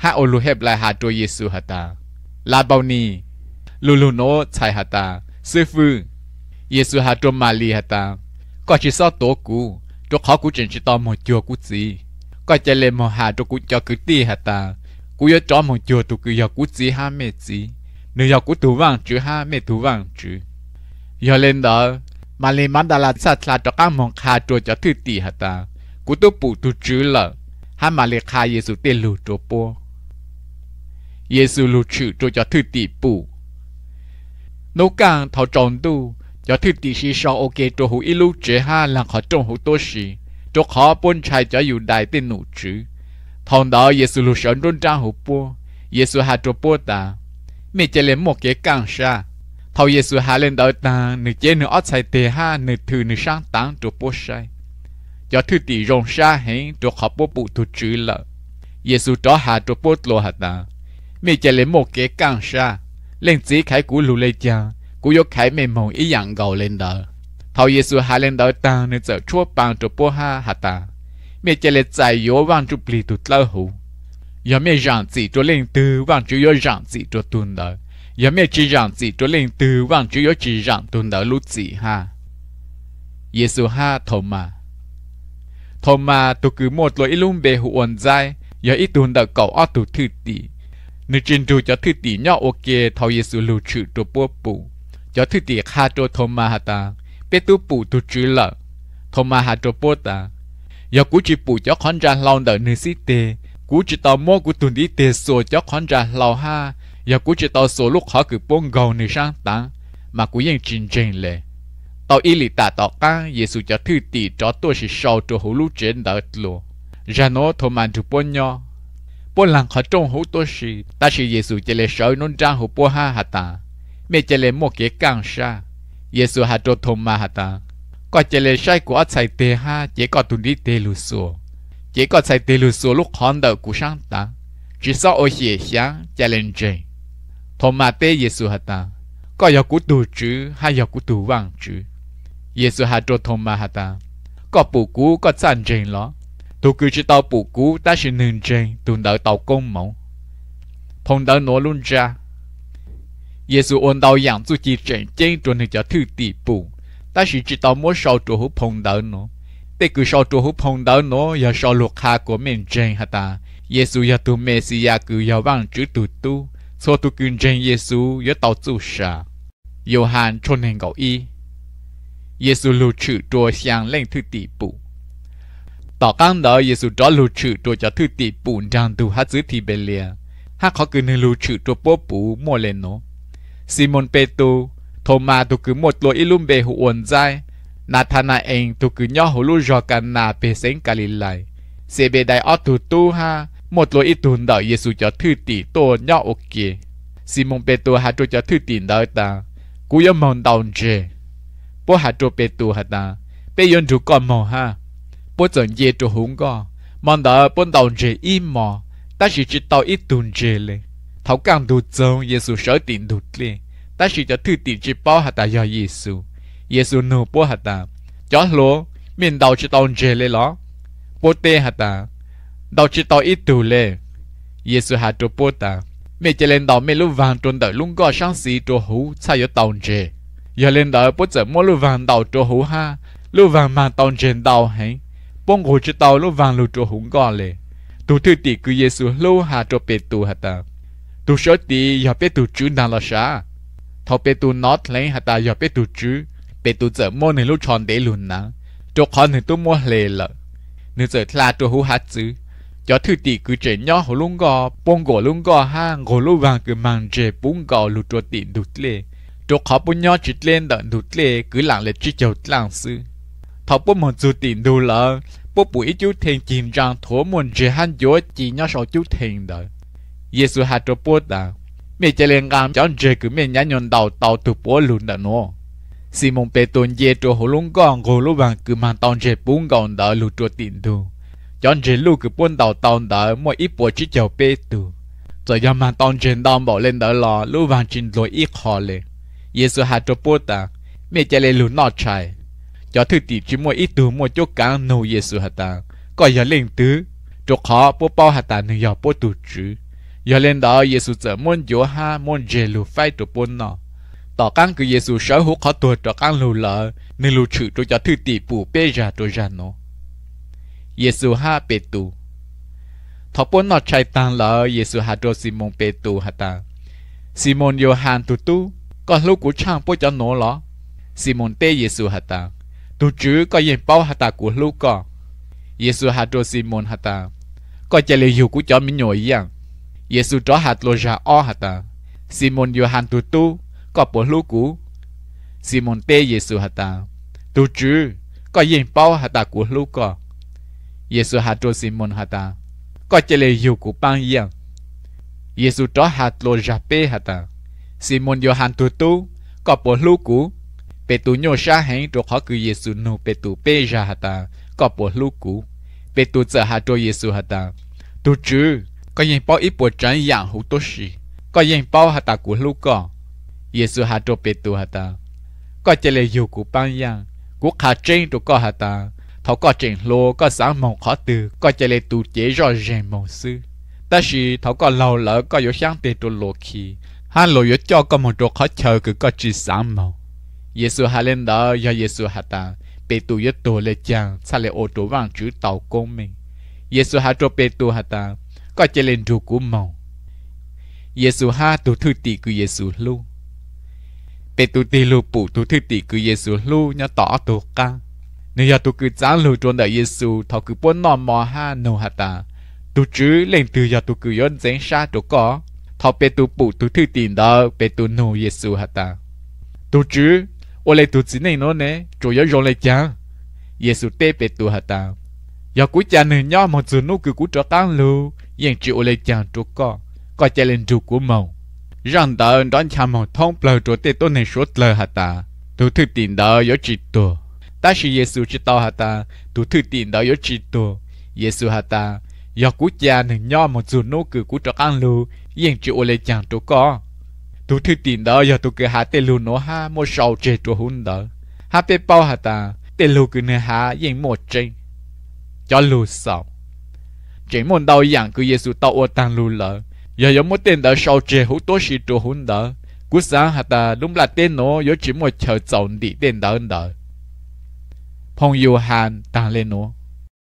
ha ô lu hẹp lại hà cho Giêsu hả ta là bao ni lu lu nó chạy hả ta sư phụ Giêsu hà cho Mali hả ta có chỉ so tổ cũ cho khó cũ trình chỉ to một chùa cũ gì có chạy lên một hà cho cũ cho cứ ti hả ta cũ giờ cho một chùa tụ cứ giờ cũ gì ha mẹ gì nếu giờ cũ tụ vàng chứ ha mẹ tụ vàng chứ giờ lên đó mà lên mắt đã là sát là cho các mong khá cho cho thứ ti hả ta cũ tụ bù tụ chứ là ha mà lên khá Giêsu tên lù cho bố Giêsu lưu trữ cho cho thư nấu càng thảo tròn tu cho thư tỷ sĩ sau ok cho hữu ít ha là họ trong hữu tốt sĩ họ bốn trai cho dù đại tên nụ trữ thằng đó Giêsu lưu sẵn rôn trang hữu bùa Giêsu hạ cho bùa ta mẹ chỉ lấy một cái càng xa thầu Giêsu hạ lên đỡ ta nửa chế nửa ót xài tề ha nửa thư nửa sáng tán cho bùa sai cho thư tỷ xa hẹn cho họ bùa bù thu trữ lợ Giêsu cho hạ cho bùa lo hạt ta mẹ chỉ lấy một cái càng xa lên chỉ khải cú lù lê cha cú yo khải mềm mộng ý dạng gầu lên đỡ thầu Giêsu hạ lên đỡ ta nên giờ chúa bằng cho bố ha hạ ta mẹ chỉ lấy giải yo vang chụp lì tụt lơ hủ giờ mẹ giảng chỉ cho lên tư vang chú yo giảng chỉ cho tuần đỡ giờ mẹ chỉ giảng chỉ cho lên tư vang chú yo chỉ giảng tuần đỡ lúc chỉ ha Giêsu ha thô mà thô mà tôi cứ một lỗi lung bề hụ uẩn dai giờ ít tuần đỡ cậu ở tụt thử tỷ นึกจินดูจะทื่อตีนอโอเคทอยสุลูชื่อตัวปัวปู่จะทื่อตีข้าตัวทมาหาตาเปตัวปู่ตัวจือละทมาหาตัวปัวตายากูจีปู่จะคอนจาเราเดินนึกสิเตกูจีตอมอกูตุนดีเตโซจะคอนจาเราห้ายากูจีตอโซลูกขอคือป้งเกาในช่างตังมากูยังจริงจริงเลยตออิลิตาตอก้าเยซูจะทื่อตีจอตัวสิชาวตัวหูลูเจนเดินลัวจานโนทมาดูปนยอ bố làng khó trông hữu tôi sĩ ta sĩ giê xu chê lệ sợ nôn trang hữu bố ha hà ta mẹ chê lệ mô kế càng xa giê xu hà trô thông mà hà ta có chê lệ sai của át xài tê ha chế có tùn đi tê lù xùa chế có xài tê lù xùa lúc hòn đợi của sáng ta chỉ sợ ôi xìa sáng chê lên chê thông mà tê giê xu hà ta có yếu của tù chứ hay yếu của tù vang chứ giê xu hà trô thông mà hà ta có bù cú có sản trình lắm Tu cứ chỉ tao bù cú ta sẽ nương trên tuần đợi tàu công mẫu. Phong đợi nó luôn ra. Giêsu ôn đau dạng tu chỉ trên trên tuần thì cho thư tỷ bù. Ta sẽ chỉ tao muốn sau trụ hữu phong đợi nó. Tê cứ sau trụ hữu phong đợi nó giờ sau luật hạ của mình trên hả ta. Giêsu giờ tu Messia cứ giờ vang chữ tu tu. Sau tu cứ trên Giêsu giờ tàu tu sa. Yêu hàn cho gọi y. Giêsu lưu trữ trôi sang lên thư tỷ bù. ต่อก้างดอยเยซูจอลูชื่อตัวจะทื่อตีปูนจังดูฮัตซื้อทีเบเลียฮักเขาคือนลูชื่อตัวป้ปูโมเลโน ซิมอนเปโตโทมาตัวคือหมดตัวอิลุมเบหัวอนใจนาธานาเองตัวคือย่อหูลูจอกันนาเปเซงกาลิไลเซเบไดออตุตูฮาหมดตัวอิตุนดอยเยซูจะทื่อตีตัวย่อโอเกซิมอนเปโตูฮาตัวจะทื่อตีดอยตา กูยังมองดาวเจปวกฮาตัวเปโตฮาตาเปยนถูกก่อนมองฮา bố chọn dễ cho hùng có mong đó bố đầu dễ im mà ta chỉ chỉ tao ít tuần dễ lệ thấu càng đủ trông Giêsu sở tiền đủ lệ ta chỉ cho thư tiền chỉ bao hạt ta do Giêsu Giêsu nô bố hạt ta chó lúa miền đầu chỉ tao dễ lệ lo bố tê hạt ta đầu chỉ tao ít tuần lệ Giêsu hạt cho bố ta mẹ chỉ lên đầu mẹ lúc vàng trốn đợi lúc có sáng sĩ cho hú sao yo tao dễ giờ lên đợi bố chọn mua lúc vàng đầu cho hú ha lúc vàng mà tao dễ đầu hẹn bông hồ chỉ tàu lô vàng lô chỗ hùng gò lệ tu thư tỷ cứ Giêsu lô hà cho bê tu hả ta tu sợ tỷ giờ bê tu chữ đàn là sa thọ bê tu nó lấy hả ta giờ bê tu chữ bê tu giờ mua này lô tròn để luôn nà cho con thì tu mua lê lợ nếu giờ là cho hú hát chữ cho thư tỷ cứ trẻ nhỏ hồ lung gò bông gò lung gò ha gò lô vàng cứ mang trẻ bông gò lô cho tỷ đụt lệ cho khó bông nhỏ chít lên đợt đụt lệ cứ lặng lệ chỉ chầu lặng sư thọc bố mòn dù tìm đu lợ bố bụi chú thiền chìm rằng thổ môn rì han dỗ chỉ nhớ sau chú thiền đó Giêsu hạ cho bố ta mẹ chơi lên gam chọn rì cứ mẹ nhá nhon đầu tàu tụ bố lùn đó nó Simon Peter dễ cho hồ lũng con gồ lô bằng cứ mang tàu rì bún gòn đó lù cho tìm đu chọn rì lù cứ bún đầu tàu đó mỗi ít bố chỉ chào Peter rồi giờ mang tàu rì đau bảo lên đó lò lũ bằng trình lỗi ít khó lên Giêsu hạ cho bố ta mẹ chơi lên lù nọ chạy จอทือตีชิมวยอีตูวมวยจุกังนูเยซูฮัตังก็ยาเล่นตื้อจุกขาปุ๊บเป้าฮัตังนึงยาปุ๊ตูจื้อยาเล่นดาวเยซูจะมุ่งโยฮามุ่เจลูไฟตัวปนน้อต่อกังคือเยซูเสาหุขาตัวจอกังลูละนึ่งลูชื่อตัวจอทือตีปู่เปียจาตัวจานโนเยซูฮาเปตูทอปนน้อใช้ตังหลาเยซูฮาตัวซิมงเปตูฮัตังซิมงโยฮานตุตูก็ลูกกูช่างปุ๊บจอโนละซิมงเตเยซูฮัตัง tu chứ có gì bao hạt ta của lu cò Giêsu hạt đồ Simon hạt ta có chả liệu hiểu của cho mình nhồi rằng à? Giêsu cho hạt lô ra o hạt ta Simon Johann tu tu có bộ lu cũ Simon tê Giêsu hạt ta tu chứ có gì bao hạt ta của lu cò Giêsu hạt đồ Simon hạt ta có chả liệu hiểu của bang rằng à? Giêsu chó hạt lô ra pe hạt ta Simon Johann tu tu có bộ lu cũ bê tu nhô sa hẹn rồi họ cứ Giêsu nô bê tu bê ra hả ta có bộ lũ cũ bê tu giờ hả rồi Giêsu hả ta tu chứ có yên bao ít bộ trái dạng hữu tốt gì có yên bao hả ta của lũ cỏ Giêsu hả rồi bê tu hả ta có chơi lệ dù của ban giang của khả trên rồi có hả ta thọ có trên lô có sáng mong khó tư có chơi lệ tu chế rõ ràng mong sư ta chỉ thọ có lâu lỡ có yếu sáng tiền rồi lô khi hai lô yếu cho có một đồ khó chờ cứ có chỉ sáng mong Yesu hà lên đó do Giêsu hà ta bê tu yết tu lê chàng xa lê ô tu vang chữ tàu công mình Yesu hà cho bê tu hà ta có chơi lên trụ của màu Giêsu hà tu thư ti cứ Yesu lu bê tu tị lu pu tu thư ti cứ Yesu lu nhớ tỏ tu căng nếu giờ tu cứ chán lu trốn đại Giêsu thọ cứ bốn nọ mò ha no Hata, tu chu lên từ giờ tu cứ yến dễ xa tu có thọ bê tu bù tu thư ti da bê tu nô Giêsu hà tu chu ta, 我嚟讀字呢咯呢，仲有用嚟講，耶穌 tế 被讀下 ta，有古講呢 nhau mà dù nó cứ cú trở tăng lu, yên chịu lấy chẳng chú có, có chạy lên chú của màu. Rằng ta ơn đón chạm màu thông bờ chỗ tế tốt này suốt lờ hạ ta, tụ thư tiền đó yếu chỉ tù. Ta sư giê xu chỉ tao hạ ta, tụ thư tiền đó yếu chỉ tù. Giê xu hạ ta, do cú cha này nhau mà dù nó cứ cú trở tăng lu, yên chịu lấy chẳng chú có tu thứ tin đó giờ tu cứ hạ tê lù nó ha một sầu chê tu hun đó hạ bê bao hạ ta tê lù cứ nè hạ yên một chê cho lù sầu chỉ muốn đau dạng cứ giêsu tạo ô tăng lù lợ giờ giống một tên đó sầu chê hú tố sĩ tu hun đó cú sáng hạ ta đúng là tên nó giờ chỉ một chờ chồng đi tên đó đó phong yêu hàn tăng lên nó